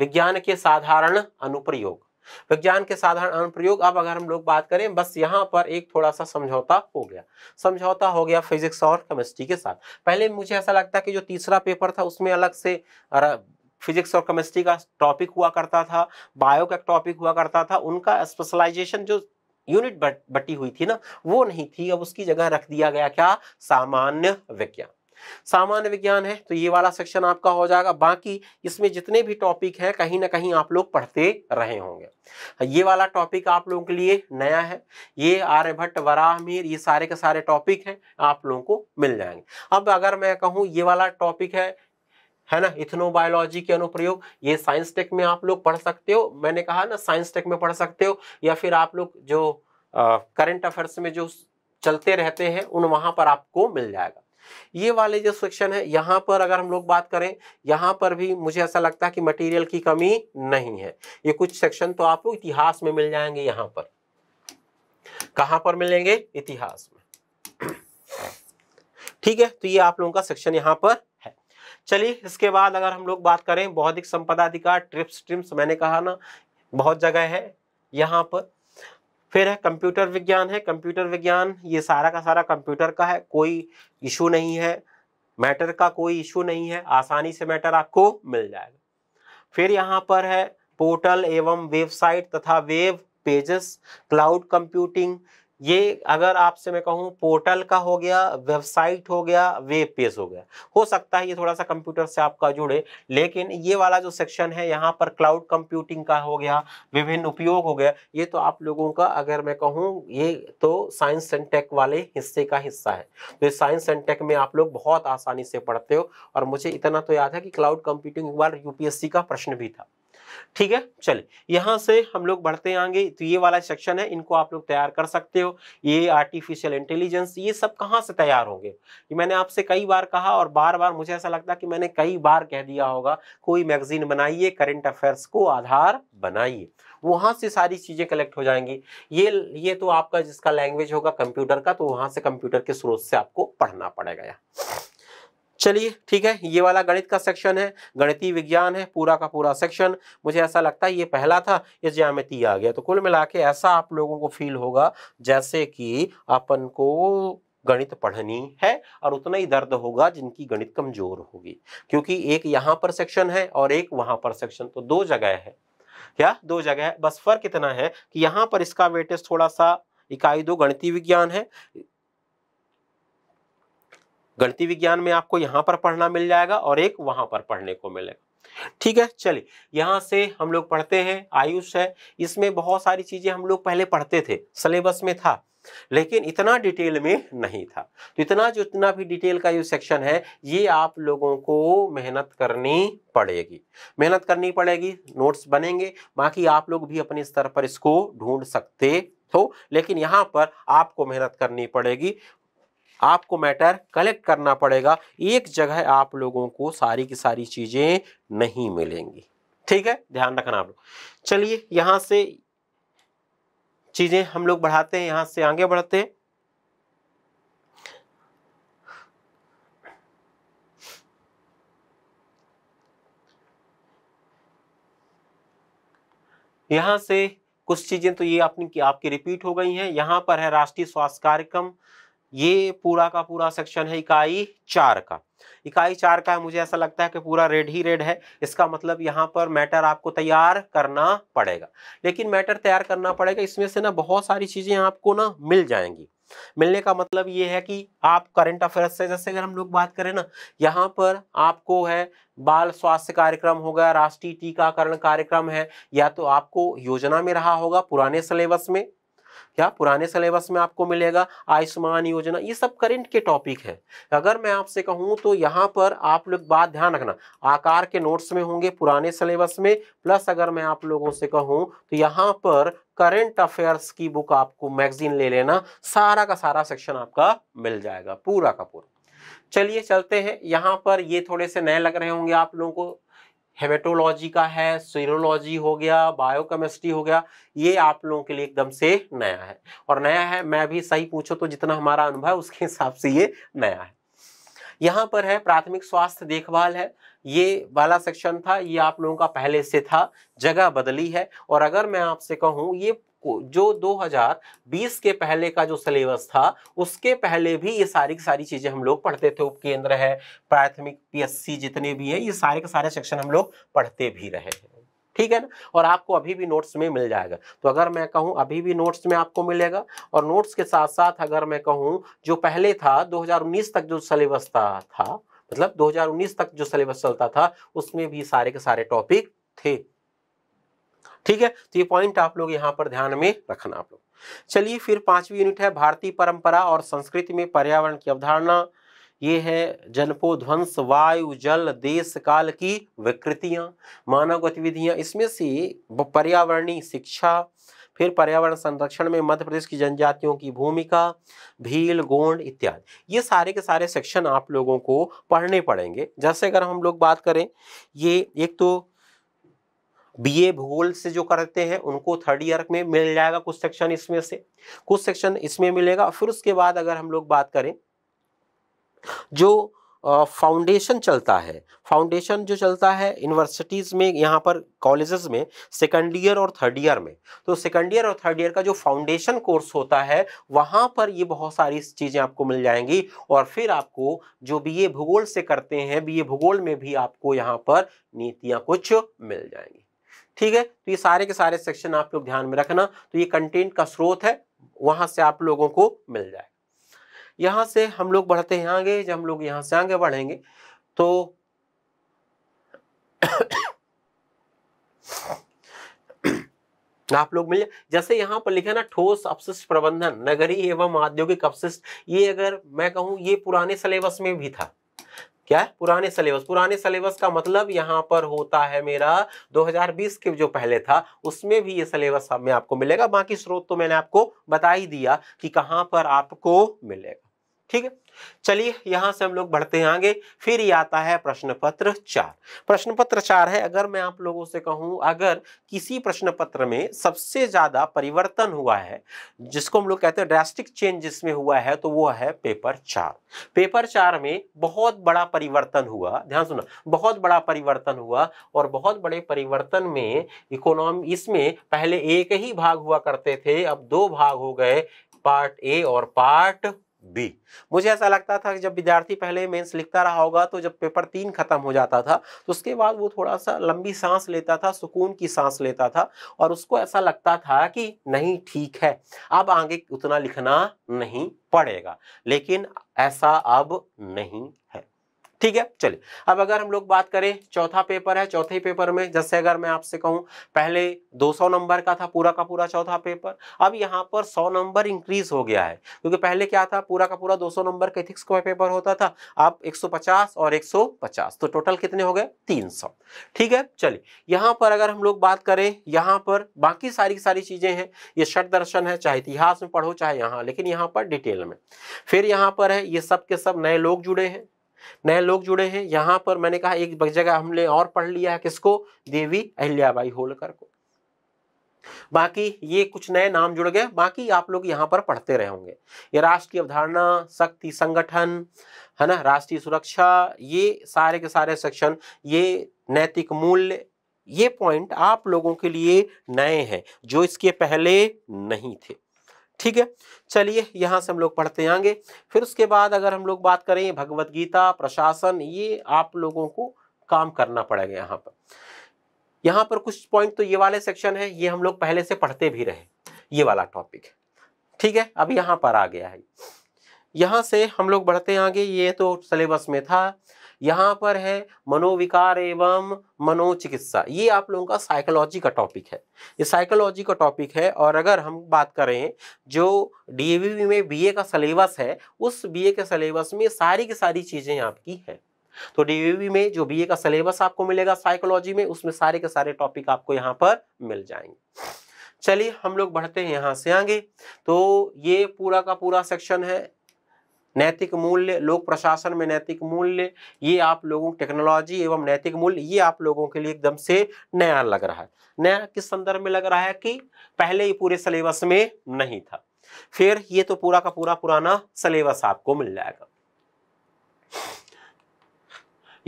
विज्ञान के साधारण अनुप्रयोग विज्ञान के साधारण अनुप्रयोग अब अगर हम लोग बात करें बस यहाँ पर एक थोड़ा सा समझौता हो गया समझौता हो गया फिजिक्स और केमिस्ट्री के साथ पहले मुझे ऐसा लगता है कि जो तीसरा पेपर था उसमें अलग से फिजिक्स और केमिस्ट्री का टॉपिक हुआ करता था बायो का टॉपिक हुआ करता था उनका स्पेशलाइजेशन जो यूनिट बट, बटी हुई थी ना वो नहीं थी अब उसकी जगह रख दिया गया क्या सामान्य विज्ञान सामान्य विज्ञान है तो ये वाला सेक्शन आपका हो जाएगा बाकी इसमें जितने भी टॉपिक हैं कहीं ना कहीं आप लोग पढ़ते रहे होंगे ये वाला टॉपिक आप लोगों के लिए नया है ये आर्यभट्ट वराहमीर ये सारे के सारे टॉपिक हैं आप लोगों को मिल जाएंगे अब अगर मैं कहूँ ये वाला टॉपिक है है ना इथनोबायोलॉजी के अनुप्रयोग ये साइंस टेक में आप लोग पढ़ सकते हो मैंने कहा ना साइंस टेक में पढ़ सकते हो या फिर आप लोग जो करंट अफेयर्स में जो चलते रहते हैं उन वहाँ पर आपको मिल जाएगा ये वाले जो सेक्शन है यहाँ पर अगर हम लोग बात करें यहाँ पर भी मुझे ऐसा लगता है कि मटेरियल की कमी नहीं है ये कुछ सेक्शन तो आपको इतिहास में मिल जाएंगे यहाँ पर कहाँ पर मिलेंगे इतिहास में ठीक है तो ये आप लोगों का सेक्शन यहाँ पर चलिए इसके बाद अगर हम लोग बात करें बौद्धिक संपदा अधिकार ट्रिप्स ट्रिम्स मैंने कहा ना बहुत जगह है यहाँ पर फिर है कंप्यूटर विज्ञान है कंप्यूटर विज्ञान ये सारा का सारा कंप्यूटर का है कोई इशू नहीं है मैटर का कोई इशू नहीं है आसानी से मैटर आपको मिल जाएगा फिर यहाँ पर है पोर्टल एवं वेबसाइट तथा वेब पेजेस क्लाउड कंप्यूटिंग ये अगर आपसे मैं कहूँ पोर्टल का हो गया वेबसाइट हो गया वेब पेज हो गया हो सकता है ये थोड़ा सा कंप्यूटर से आपका जुड़े लेकिन ये वाला जो सेक्शन है यहाँ पर क्लाउड कंप्यूटिंग का हो गया विभिन्न उपयोग हो गया ये तो आप लोगों का अगर मैं कहूँ ये तो साइंस एंड टेक वाले हिस्से का हिस्सा है तो साइंस एंड टेक में आप लोग बहुत आसानी से पढ़ते हो और मुझे इतना तो याद है कि क्लाउड कंप्यूटिंग एक बार यूपीएससी का प्रश्न भी था ठीक है चलिए यहाँ से हम लोग बढ़ते आएंगे तो ये वाला सेक्शन है इनको आप लोग तैयार कर सकते हो ये आर्टिफिशियल इंटेलिजेंस ये सब कहाँ से तैयार होंगे ये मैंने आपसे कई बार कहा और बार बार मुझे ऐसा लगता है कि मैंने कई बार कह दिया होगा कोई मैगजीन बनाइए करेंट अफेयर्स को आधार बनाइए वहाँ से सारी चीज़ें कलेक्ट हो जाएंगी ये ये तो आपका जिसका लैंग्वेज होगा कंप्यूटर का तो वहाँ से कंप्यूटर के स्रोत से आपको पढ़ना पड़ेगा चलिए ठीक है ये वाला गणित का सेक्शन है गणितीय विज्ञान है पूरा का पूरा सेक्शन मुझे ऐसा लगता है ये पहला था इस ज्यामिति आ गया तो कुल मिला के ऐसा आप लोगों को फील होगा जैसे कि अपन को गणित पढ़नी है और उतना ही दर्द होगा जिनकी गणित कमजोर होगी क्योंकि एक यहाँ पर सेक्शन है और एक वहाँ पर सेक्शन तो दो जगह है क्या दो जगह है बस फर्क इतना है कि यहाँ पर इसका वेटेज थोड़ा सा इकाई दो गणितीय विज्ञान है गणती विज्ञान में आपको यहाँ पर पढ़ना मिल जाएगा और एक वहाँ पर पढ़ने को मिलेगा ठीक है चलिए यहाँ से हम लोग पढ़ते हैं आयुष है इसमें बहुत सारी चीज़ें हम लोग पहले पढ़ते थे सिलेबस में था लेकिन इतना डिटेल में नहीं था तो इतना जो इतना भी डिटेल का ये सेक्शन है ये आप लोगों को मेहनत करनी पड़ेगी मेहनत करनी पड़ेगी नोट्स बनेंगे बाकी आप लोग भी अपने स्तर पर इसको ढूंढ सकते हो लेकिन यहाँ पर आपको मेहनत करनी पड़ेगी आपको मैटर कलेक्ट करना पड़ेगा एक जगह आप लोगों को सारी की सारी चीज़ें नहीं मिलेंगी ठीक है ध्यान रखना आप लोग चलिए यहां से चीज़ें हम लोग बढ़ाते हैं यहां से आगे बढ़ते हैं यहां से कुछ चीज़ें तो ये अपनी आपकी रिपीट हो गई हैं यहां पर है राष्ट्रीय स्वास्थ्य कार्यक्रम ये पूरा का पूरा सेक्शन है इकाई चार का इकाई चार का है मुझे ऐसा लगता है कि पूरा रेड ही रेड है इसका मतलब यहाँ पर मैटर आपको तैयार करना पड़ेगा लेकिन मैटर तैयार करना पड़ेगा इसमें से ना बहुत सारी चीज़ें आपको ना मिल जाएंगी मिलने का मतलब ये है कि आप करंट अफेयर्स से जैसे अगर हम लोग बात करें ना यहाँ पर आपको है बाल स्वास्थ्य कार्यक्रम होगा राष्ट्रीय टीकाकरण कार्यक्रम है या तो आपको योजना में रहा होगा पुराने सिलेबस में क्या पुराने सिलेबस में आपको मिलेगा आयुष्मान योजना ये सब करंट के टॉपिक है अगर मैं आपसे कहूँ तो यहाँ पर आप लोग बात ध्यान रखना आकार के नोट्स में होंगे पुराने सिलेबस में प्लस अगर मैं आप लोगों से कहूँ तो यहाँ पर करंट अफेयर्स की बुक आपको मैगजीन ले लेना सारा का सारा सेक्शन आपका मिल जाएगा पूरा का पूरा चलिए चलते हैं यहाँ पर ये थोड़े से नए लग रहे होंगे आप लोगों को हेमेटोलॉजी का है सीरोलॉजी हो गया बायोकेमिस्ट्री हो गया ये आप लोगों के लिए एकदम से नया है और नया है मैं भी सही पूछो तो जितना हमारा अनुभव है उसके हिसाब से ये नया है यहाँ पर है प्राथमिक स्वास्थ्य देखभाल है ये वाला सेक्शन था ये आप लोगों का पहले से था जगह बदली है और अगर मैं आपसे कहूँ ये जो 2020 के पहले का जो सिलेबस था उसके पहले भी ये सारी की सारी चीज़ें हम लोग पढ़ते थे उपकेंद्र है प्राथमिक पीएससी जितने भी है ये सारे के सारे सेक्शन हम लोग पढ़ते भी रहे हैं ठीक है ना और आपको अभी भी नोट्स में मिल जाएगा तो अगर मैं कहूँ अभी भी नोट्स में आपको मिलेगा और नोट्स के साथ साथ अगर मैं कहूँ जो पहले था 2019 तक जो सिलेबस था, था मतलब 2019 तक जो सिलेबस चलता था उसमें भी सारे के सारे टॉपिक थे ठीक है तो ये पॉइंट आप लोग यहाँ पर ध्यान में रखना आप लोग चलिए फिर पांचवी यूनिट है भारतीय परंपरा और संस्कृति में पर्यावरण की अवधारणा ये है जनपो ध्वंस वायु जल देश काल की विकृतियाँ मानव गतिविधियाँ इसमें से पर्यावरणीय शिक्षा फिर पर्यावरण संरक्षण में मध्य प्रदेश की जनजातियों की भूमिका भील गोंड इत्यादि ये सारे के सारे सेक्शन आप लोगों को पढ़ने पड़ेंगे जैसे अगर हम लोग बात करें ये एक तो बीए भूगोल से जो करते हैं उनको थर्ड ईयर में मिल जाएगा कुछ सेक्शन इसमें से कुछ सेक्शन इसमें मिलेगा फिर उसके बाद अगर हम लोग बात करें जो फाउंडेशन चलता है फाउंडेशन जो चलता है यूनिवर्सिटीज़ में यहाँ पर कॉलेजेस में सेकेंड ईयर और थर्ड ईयर में तो सेकेंड ईयर और थर्ड ईयर का जो फाउंडेशन कोर्स होता है वहाँ पर ये बहुत सारी चीज़ें आपको मिल जाएंगी और फिर आपको जो बीए भूगोल से करते हैं बीए भूगोल में भी आपको यहाँ पर नीतियाँ कुछ मिल जाएंगी ठीक है तो ये सारे के सारे सेक्शन आप लोग ध्यान में रखना तो ये कंटेंट का स्रोत है वहां से आप लोगों को मिल जाए यहां से हम लोग बढ़ते हैं आगे जब हम लोग यहां से आगे बढ़ेंगे तो आप लोग मिल जाए जैसे यहाँ पर लिखा ना ठोस अपशिष्ट प्रबंधन नगरी एवं औद्योगिक अपशिष्ट ये अगर मैं कहूँ ये पुराने सिलेबस में भी था क्या है पुराने सिलेबस पुराने सिलेबस का मतलब यहाँ पर होता है मेरा 2020 के जो पहले था उसमें भी ये सिलेबस में आपको मिलेगा बाकी स्रोत तो मैंने आपको बता ही दिया कि कहाँ पर आपको मिलेगा ठीक है चलिए यहां से हम लोग बढ़ते हैं आगे फिर ये आता है प्रश्न पत्र चार प्रश्न पत्र चार है अगर मैं आप लोगों से कहूं अगर किसी प्रश्न पत्र में सबसे ज्यादा परिवर्तन हुआ है जिसको हम लोग कहते हैं ड्रेस्टिक चेंज जिसमें हुआ है तो वो है पेपर चार पेपर चार में बहुत बड़ा परिवर्तन हुआ ध्यान सुना बहुत बड़ा परिवर्तन हुआ और बहुत बड़े परिवर्तन में इकोनॉमी इसमें पहले एक ही भाग हुआ करते थे अब दो भाग हो गए पार्ट ए और पार्ट बी मुझे ऐसा लगता था कि जब विद्यार्थी पहले मेंस लिखता रहा होगा तो जब पेपर तीन खत्म हो जाता था तो उसके बाद वो थोड़ा सा लंबी सांस लेता था सुकून की सांस लेता था और उसको ऐसा लगता था कि नहीं ठीक है अब आगे उतना लिखना नहीं पड़ेगा लेकिन ऐसा अब नहीं है ठीक है चलिए अब अगर हम लोग बात करें चौथा पेपर है चौथे पेपर में जैसे अगर मैं आपसे कहूँ पहले 200 नंबर का था पूरा का पूरा चौथा पेपर अब यहाँ पर 100 नंबर इंक्रीज हो गया है क्योंकि पहले क्या था पूरा का पूरा 200 नंबर का एथिक्स का पेपर होता था अब 150 और 150 तो टोटल कितने हो गए 300 ठीक है चलिए यहाँ पर अगर हम लोग बात करें यहाँ पर बाकी सारी सारी चीज़ें हैं ये षट दर्शन है चाहे इतिहास में पढ़ो चाहे यहाँ लेकिन यहाँ पर डिटेल में फिर यहाँ पर है ये सब के सब नए लोग जुड़े हैं नए लोग जुड़े हैं यहाँ पर मैंने कहा एक जगह हमने और पढ़ लिया है किसको देवी अहिल्याबाई होलकर को बाकी ये कुछ नए नाम जुड़ गए बाकी आप लोग यहाँ पर पढ़ते रहे होंगे ये राष्ट्र की अवधारणा शक्ति संगठन है ना राष्ट्रीय सुरक्षा ये सारे के सारे सेक्शन ये नैतिक मूल्य ये पॉइंट आप लोगों के लिए नए हैं जो इसके पहले नहीं थे ठीक है चलिए यहाँ से हम लोग पढ़ते आएंगे फिर उसके बाद अगर हम लोग बात करें भगवत गीता प्रशासन ये आप लोगों को काम करना पड़ेगा यहाँ पर यहाँ पर कुछ पॉइंट तो ये वाले सेक्शन है ये हम लोग पहले से पढ़ते भी रहे ये वाला टॉपिक ठीक है अब यहाँ पर आ गया है यहाँ से हम लोग बढ़ते आगे ये तो सिलेबस में था यहाँ पर है मनोविकार एवं मनोचिकित्सा ये आप लोगों का साइकोलॉजी का टॉपिक है ये साइकोलॉजी का टॉपिक है और अगर हम बात करें जो डी में बीए का सलेबस है उस बीए के सलेबस में सारी की सारी चीज़ें आपकी हैं तो डीवीवी में जो बीए का सिलेबस आपको मिलेगा साइकोलॉजी में उसमें सारे के सारे टॉपिक आपको यहाँ पर मिल जाएंगे चलिए हम लोग बढ़ते हैं यहाँ से आगे तो ये पूरा का पूरा सेक्शन है नैतिक मूल्य लोक प्रशासन में नैतिक मूल्य ये आप लोगों टेक्नोलॉजी एवं नैतिक मूल्य ये आप लोगों के लिए एकदम से नया लग रहा है नया किस संदर्भ में लग रहा है कि पहले ही पूरे सिलेबस में नहीं था फिर ये तो पूरा का पूरा पुराना सिलेबस आपको मिल जाएगा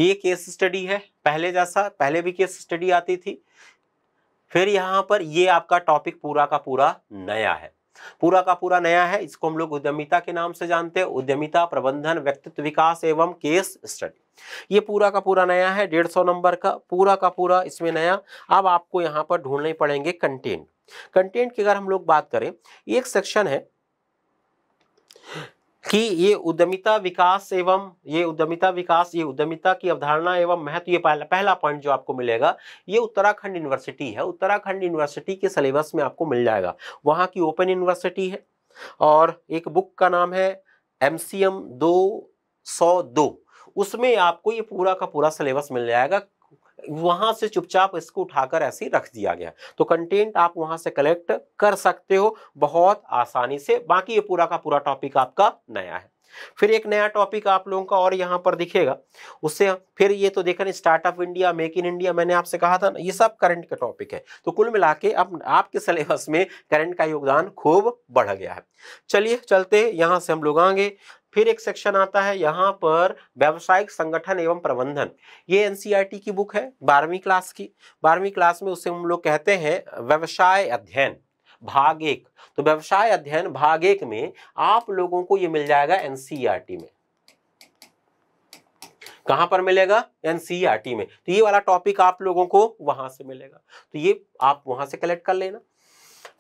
ये केस स्टडी है पहले जैसा पहले भी केस स्टडी आती थी फिर यहां पर ये आपका टॉपिक पूरा का पूरा नया है पूरा का पूरा नया है इसको हम लोग उद्यमिता के नाम से जानते हैं उद्यमिता प्रबंधन व्यक्तित्व विकास एवं केस स्टडी ये पूरा का पूरा नया है डेढ़ सौ नंबर का पूरा का पूरा इसमें नया अब आपको यहाँ पर ढूंढने पड़ेंगे कंटेंट कंटेंट की अगर हम लोग बात करें एक सेक्शन है कि ये उद्यमिता विकास एवं ये उद्यमिता विकास ये उद्यमिता की अवधारणा एवं महत्व ये पहला पहला पॉइंट जो आपको मिलेगा ये उत्तराखंड यूनिवर्सिटी है उत्तराखंड यूनिवर्सिटी के सिलेबस में आपको मिल जाएगा वहाँ की ओपन यूनिवर्सिटी है और एक बुक का नाम है एम सी एम दो सौ दो उसमें आपको ये पूरा का पूरा सिलेबस मिल जाएगा वहां से चुपचाप इसको उठाकर ऐसे ही रख दिया गया तो कंटेंट आप वहां से कलेक्ट कर सकते हो बहुत आसानी से बाकी ये पूरा का पूरा टॉपिक आपका नया है फिर एक नया टॉपिक आप लोगों का और यहाँ पर दिखेगा उससे फिर ये तो देखा startup India make in India मैंने आपसे कहा था ना ये सब करंट का टॉपिक है तो कुल मिला के अब आपके सिलेबस में करंट का योगदान खूब बढ़ गया है चलिए चलते यहाँ से हम लोग आगे फिर एक सेक्शन आता है यहाँ पर व्यावसायिक संगठन एवं प्रबंधन ये एन e की बुक है बारहवीं क्लास की बारहवीं क्लास में उसे हम लोग कहते हैं व्यवसाय अध्ययन भाग एक तो व्यवसाय अध्ययन भाग एक में आप लोगों को ये मिल जाएगा एनसीईआरटी e में कहां पर मिलेगा एनसीईआरटी e में तो ये वाला टॉपिक आप लोगों को वहां से मिलेगा तो ये आप वहां से कलेक्ट कर लेना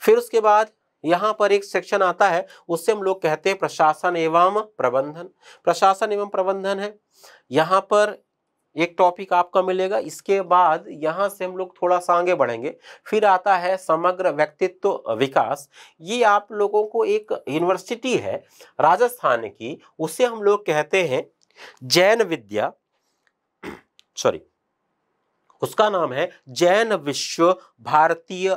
फिर उसके बाद यहाँ पर एक सेक्शन आता है उससे हम लोग कहते हैं प्रशासन एवं प्रबंधन प्रशासन एवं प्रबंधन है यहाँ पर एक टॉपिक आपका मिलेगा इसके बाद यहाँ से हम लोग थोड़ा सा आगे बढ़ेंगे फिर आता है समग्र व्यक्तित्व विकास ये आप लोगों को एक यूनिवर्सिटी है राजस्थान की उसे हम लोग कहते हैं जैन विद्या सॉरी उसका नाम है जैन विश्व भारतीय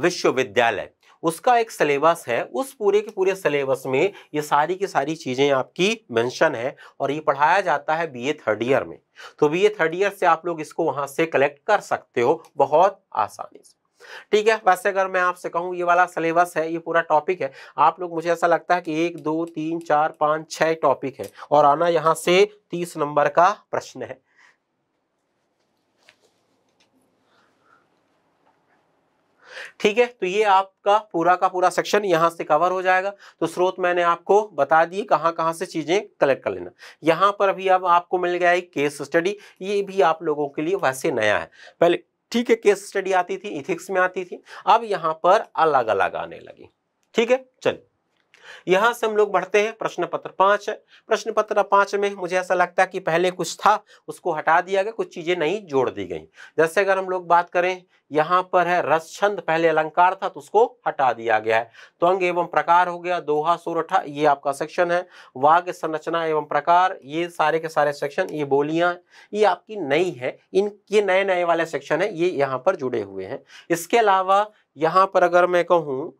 विश्वविद्यालय उसका एक सिलेबस है उस पूरे के पूरे सिलेबस में ये सारी की सारी चीज़ें आपकी मेंशन है और ये पढ़ाया जाता है बीए थर्ड ईयर में तो बीए थर्ड ईयर से आप लोग इसको वहाँ से कलेक्ट कर सकते हो बहुत आसानी से ठीक है वैसे अगर मैं आपसे कहूँ ये वाला सिलेबस है ये पूरा टॉपिक है आप लोग मुझे ऐसा लगता है कि एक दो तीन चार पाँच छः टॉपिक है और आना यहाँ से तीस नंबर का प्रश्न है ठीक है तो ये आपका पूरा का पूरा सेक्शन यहाँ से कवर हो जाएगा तो स्रोत मैंने आपको बता दिए कहाँ कहाँ से चीज़ें कलेक्ट कर लेना यहाँ पर अभी अब आपको मिल गया है केस स्टडी ये भी आप लोगों के लिए वैसे नया है पहले ठीक है केस स्टडी आती थी इथिक्स में आती थी अब यहाँ पर अलग अलग आने लगी ठीक है चलिए यहां से हम लोग बढ़ते हैं प्रश्न पत्र पांच प्रश्न पत्र पांच में मुझे ऐसा लगता है कि पहले कुछ था उसको हटा दिया गया कुछ चीजें नहीं जोड़ दी गई जैसे अगर हम लोग बात करें यहाँ पर है रस छंद पहले अलंकार था तो उसको हटा दिया गया है तो अंग एवं प्रकार हो गया दोहा सोरठा ये आपका सेक्शन है वाग संरचना एवं प्रकार ये सारे के सारे सेक्शन ये बोलियां ये आपकी नई है इन ये नए नए वाले सेक्शन है ये यहाँ पर जुड़े हुए हैं इसके अलावा यहाँ पर अगर मैं कहूँ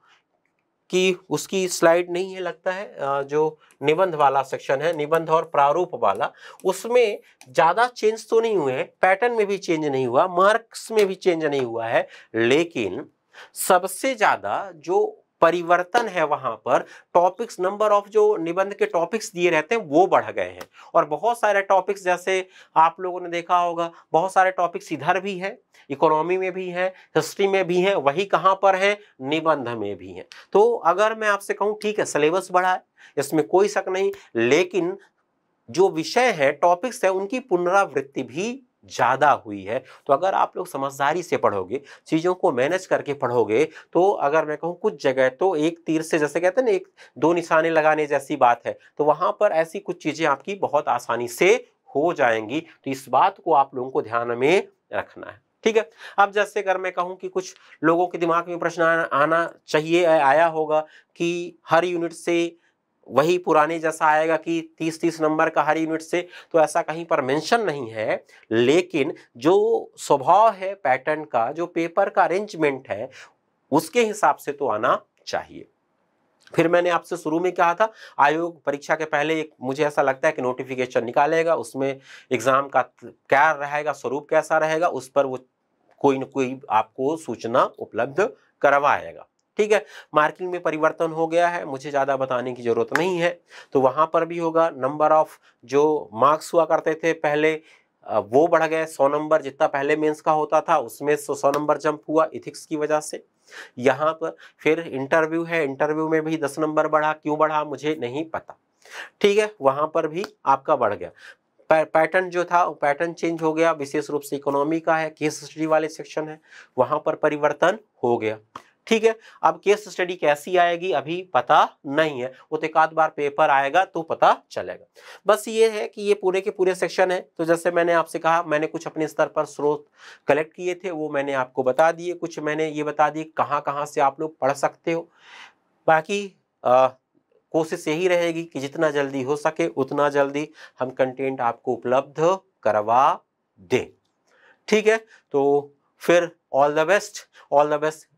कि उसकी स्लाइड नहीं है लगता है जो निबंध वाला सेक्शन है निबंध और प्रारूप वाला उसमें ज़्यादा चेंज तो नहीं हुए हैं पैटर्न में भी चेंज नहीं हुआ मार्क्स में भी चेंज नहीं हुआ है लेकिन सबसे ज़्यादा जो परिवर्तन है वहां पर टॉपिक्स नंबर ऑफ जो निबंध के टॉपिक्स दिए रहते हैं वो बढ़ गए हैं और बहुत सारे टॉपिक्स जैसे आप लोगों ने देखा होगा बहुत सारे टॉपिक्स इधर भी हैं इकोनॉमी में भी हैं हिस्ट्री में भी हैं वही कहाँ पर हैं निबंध में भी हैं तो अगर मैं आपसे कहूँ ठीक है सिलेबस बढ़ा है इसमें कोई शक नहीं लेकिन जो विषय है टॉपिक्स है उनकी पुनरावृत्ति भी ज़्यादा हुई है तो अगर आप लोग समझदारी से पढ़ोगे चीज़ों को मैनेज करके पढ़ोगे तो अगर मैं कहूँ कुछ जगह तो एक तीर से जैसे कहते हैं ना एक दो निशाने लगाने जैसी बात है तो वहाँ पर ऐसी कुछ चीज़ें आपकी बहुत आसानी से हो जाएंगी तो इस बात को आप लोगों को ध्यान में रखना है ठीक है अब जैसे अगर मैं कहूँ कि कुछ लोगों के दिमाग में प्रश्न आना चाहिए आया होगा कि हर यूनिट से वही पुराने जैसा आएगा कि तीस तीस नंबर का हर यूनिट से तो ऐसा कहीं पर मेंशन नहीं है लेकिन जो स्वभाव है पैटर्न का जो पेपर का अरेंजमेंट है उसके हिसाब से तो आना चाहिए फिर मैंने आपसे शुरू में कहा था आयोग परीक्षा के पहले एक मुझे ऐसा लगता है कि नोटिफिकेशन निकालेगा उसमें एग्ज़ाम का क्या रहेगा स्वरूप कैसा रहेगा उस पर वो कोई न कोई आपको सूचना उपलब्ध करवाएगा ठीक है मार्किंग में परिवर्तन हो गया है मुझे ज़्यादा बताने की ज़रूरत नहीं है तो वहाँ पर भी होगा नंबर ऑफ जो मार्क्स हुआ करते थे पहले वो बढ़ गए सौ नंबर जितना पहले मेंस का होता था उसमें सौ सौ नंबर जंप हुआ इथिक्स की वजह से यहाँ पर फिर इंटरव्यू है इंटरव्यू में भी दस नंबर बढ़ा क्यों बढ़ा मुझे नहीं पता ठीक है वहाँ पर भी आपका बढ़ गया पैटर्न जो था पैटर्न चेंज हो गया विशेष रूप से इकोनॉमी का है केस स्टडी वाले सेक्शन है वहाँ पर परिवर्तन हो गया ठीक है अब केस स्टडी कैसी आएगी अभी पता नहीं है वो तो एक आध बार पेपर आएगा तो पता चलेगा बस ये है कि ये पूरे के पूरे सेक्शन है तो जैसे मैंने आपसे कहा मैंने कुछ अपने स्तर पर स्रोत कलेक्ट किए थे वो मैंने आपको बता दिए कुछ मैंने ये बता दिए कहाँ कहाँ से आप लोग पढ़ सकते हो बाकी आ, कोशिश यही रहेगी कि जितना जल्दी हो सके उतना जल्दी हम कंटेंट आपको उपलब्ध करवा दें ठीक है तो फिर all the best all the best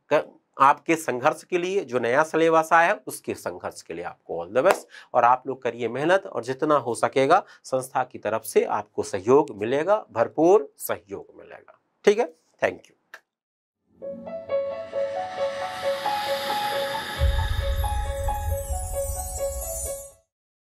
आपके संघर्ष के लिए जो नया सिलेबस आया है उसके संघर्ष के लिए आपको ऑल द बेस्ट और आप लोग करिए मेहनत और जितना हो सकेगा संस्था की तरफ से आपको सहयोग मिलेगा भरपूर सहयोग मिलेगा ठीक है थैंक यू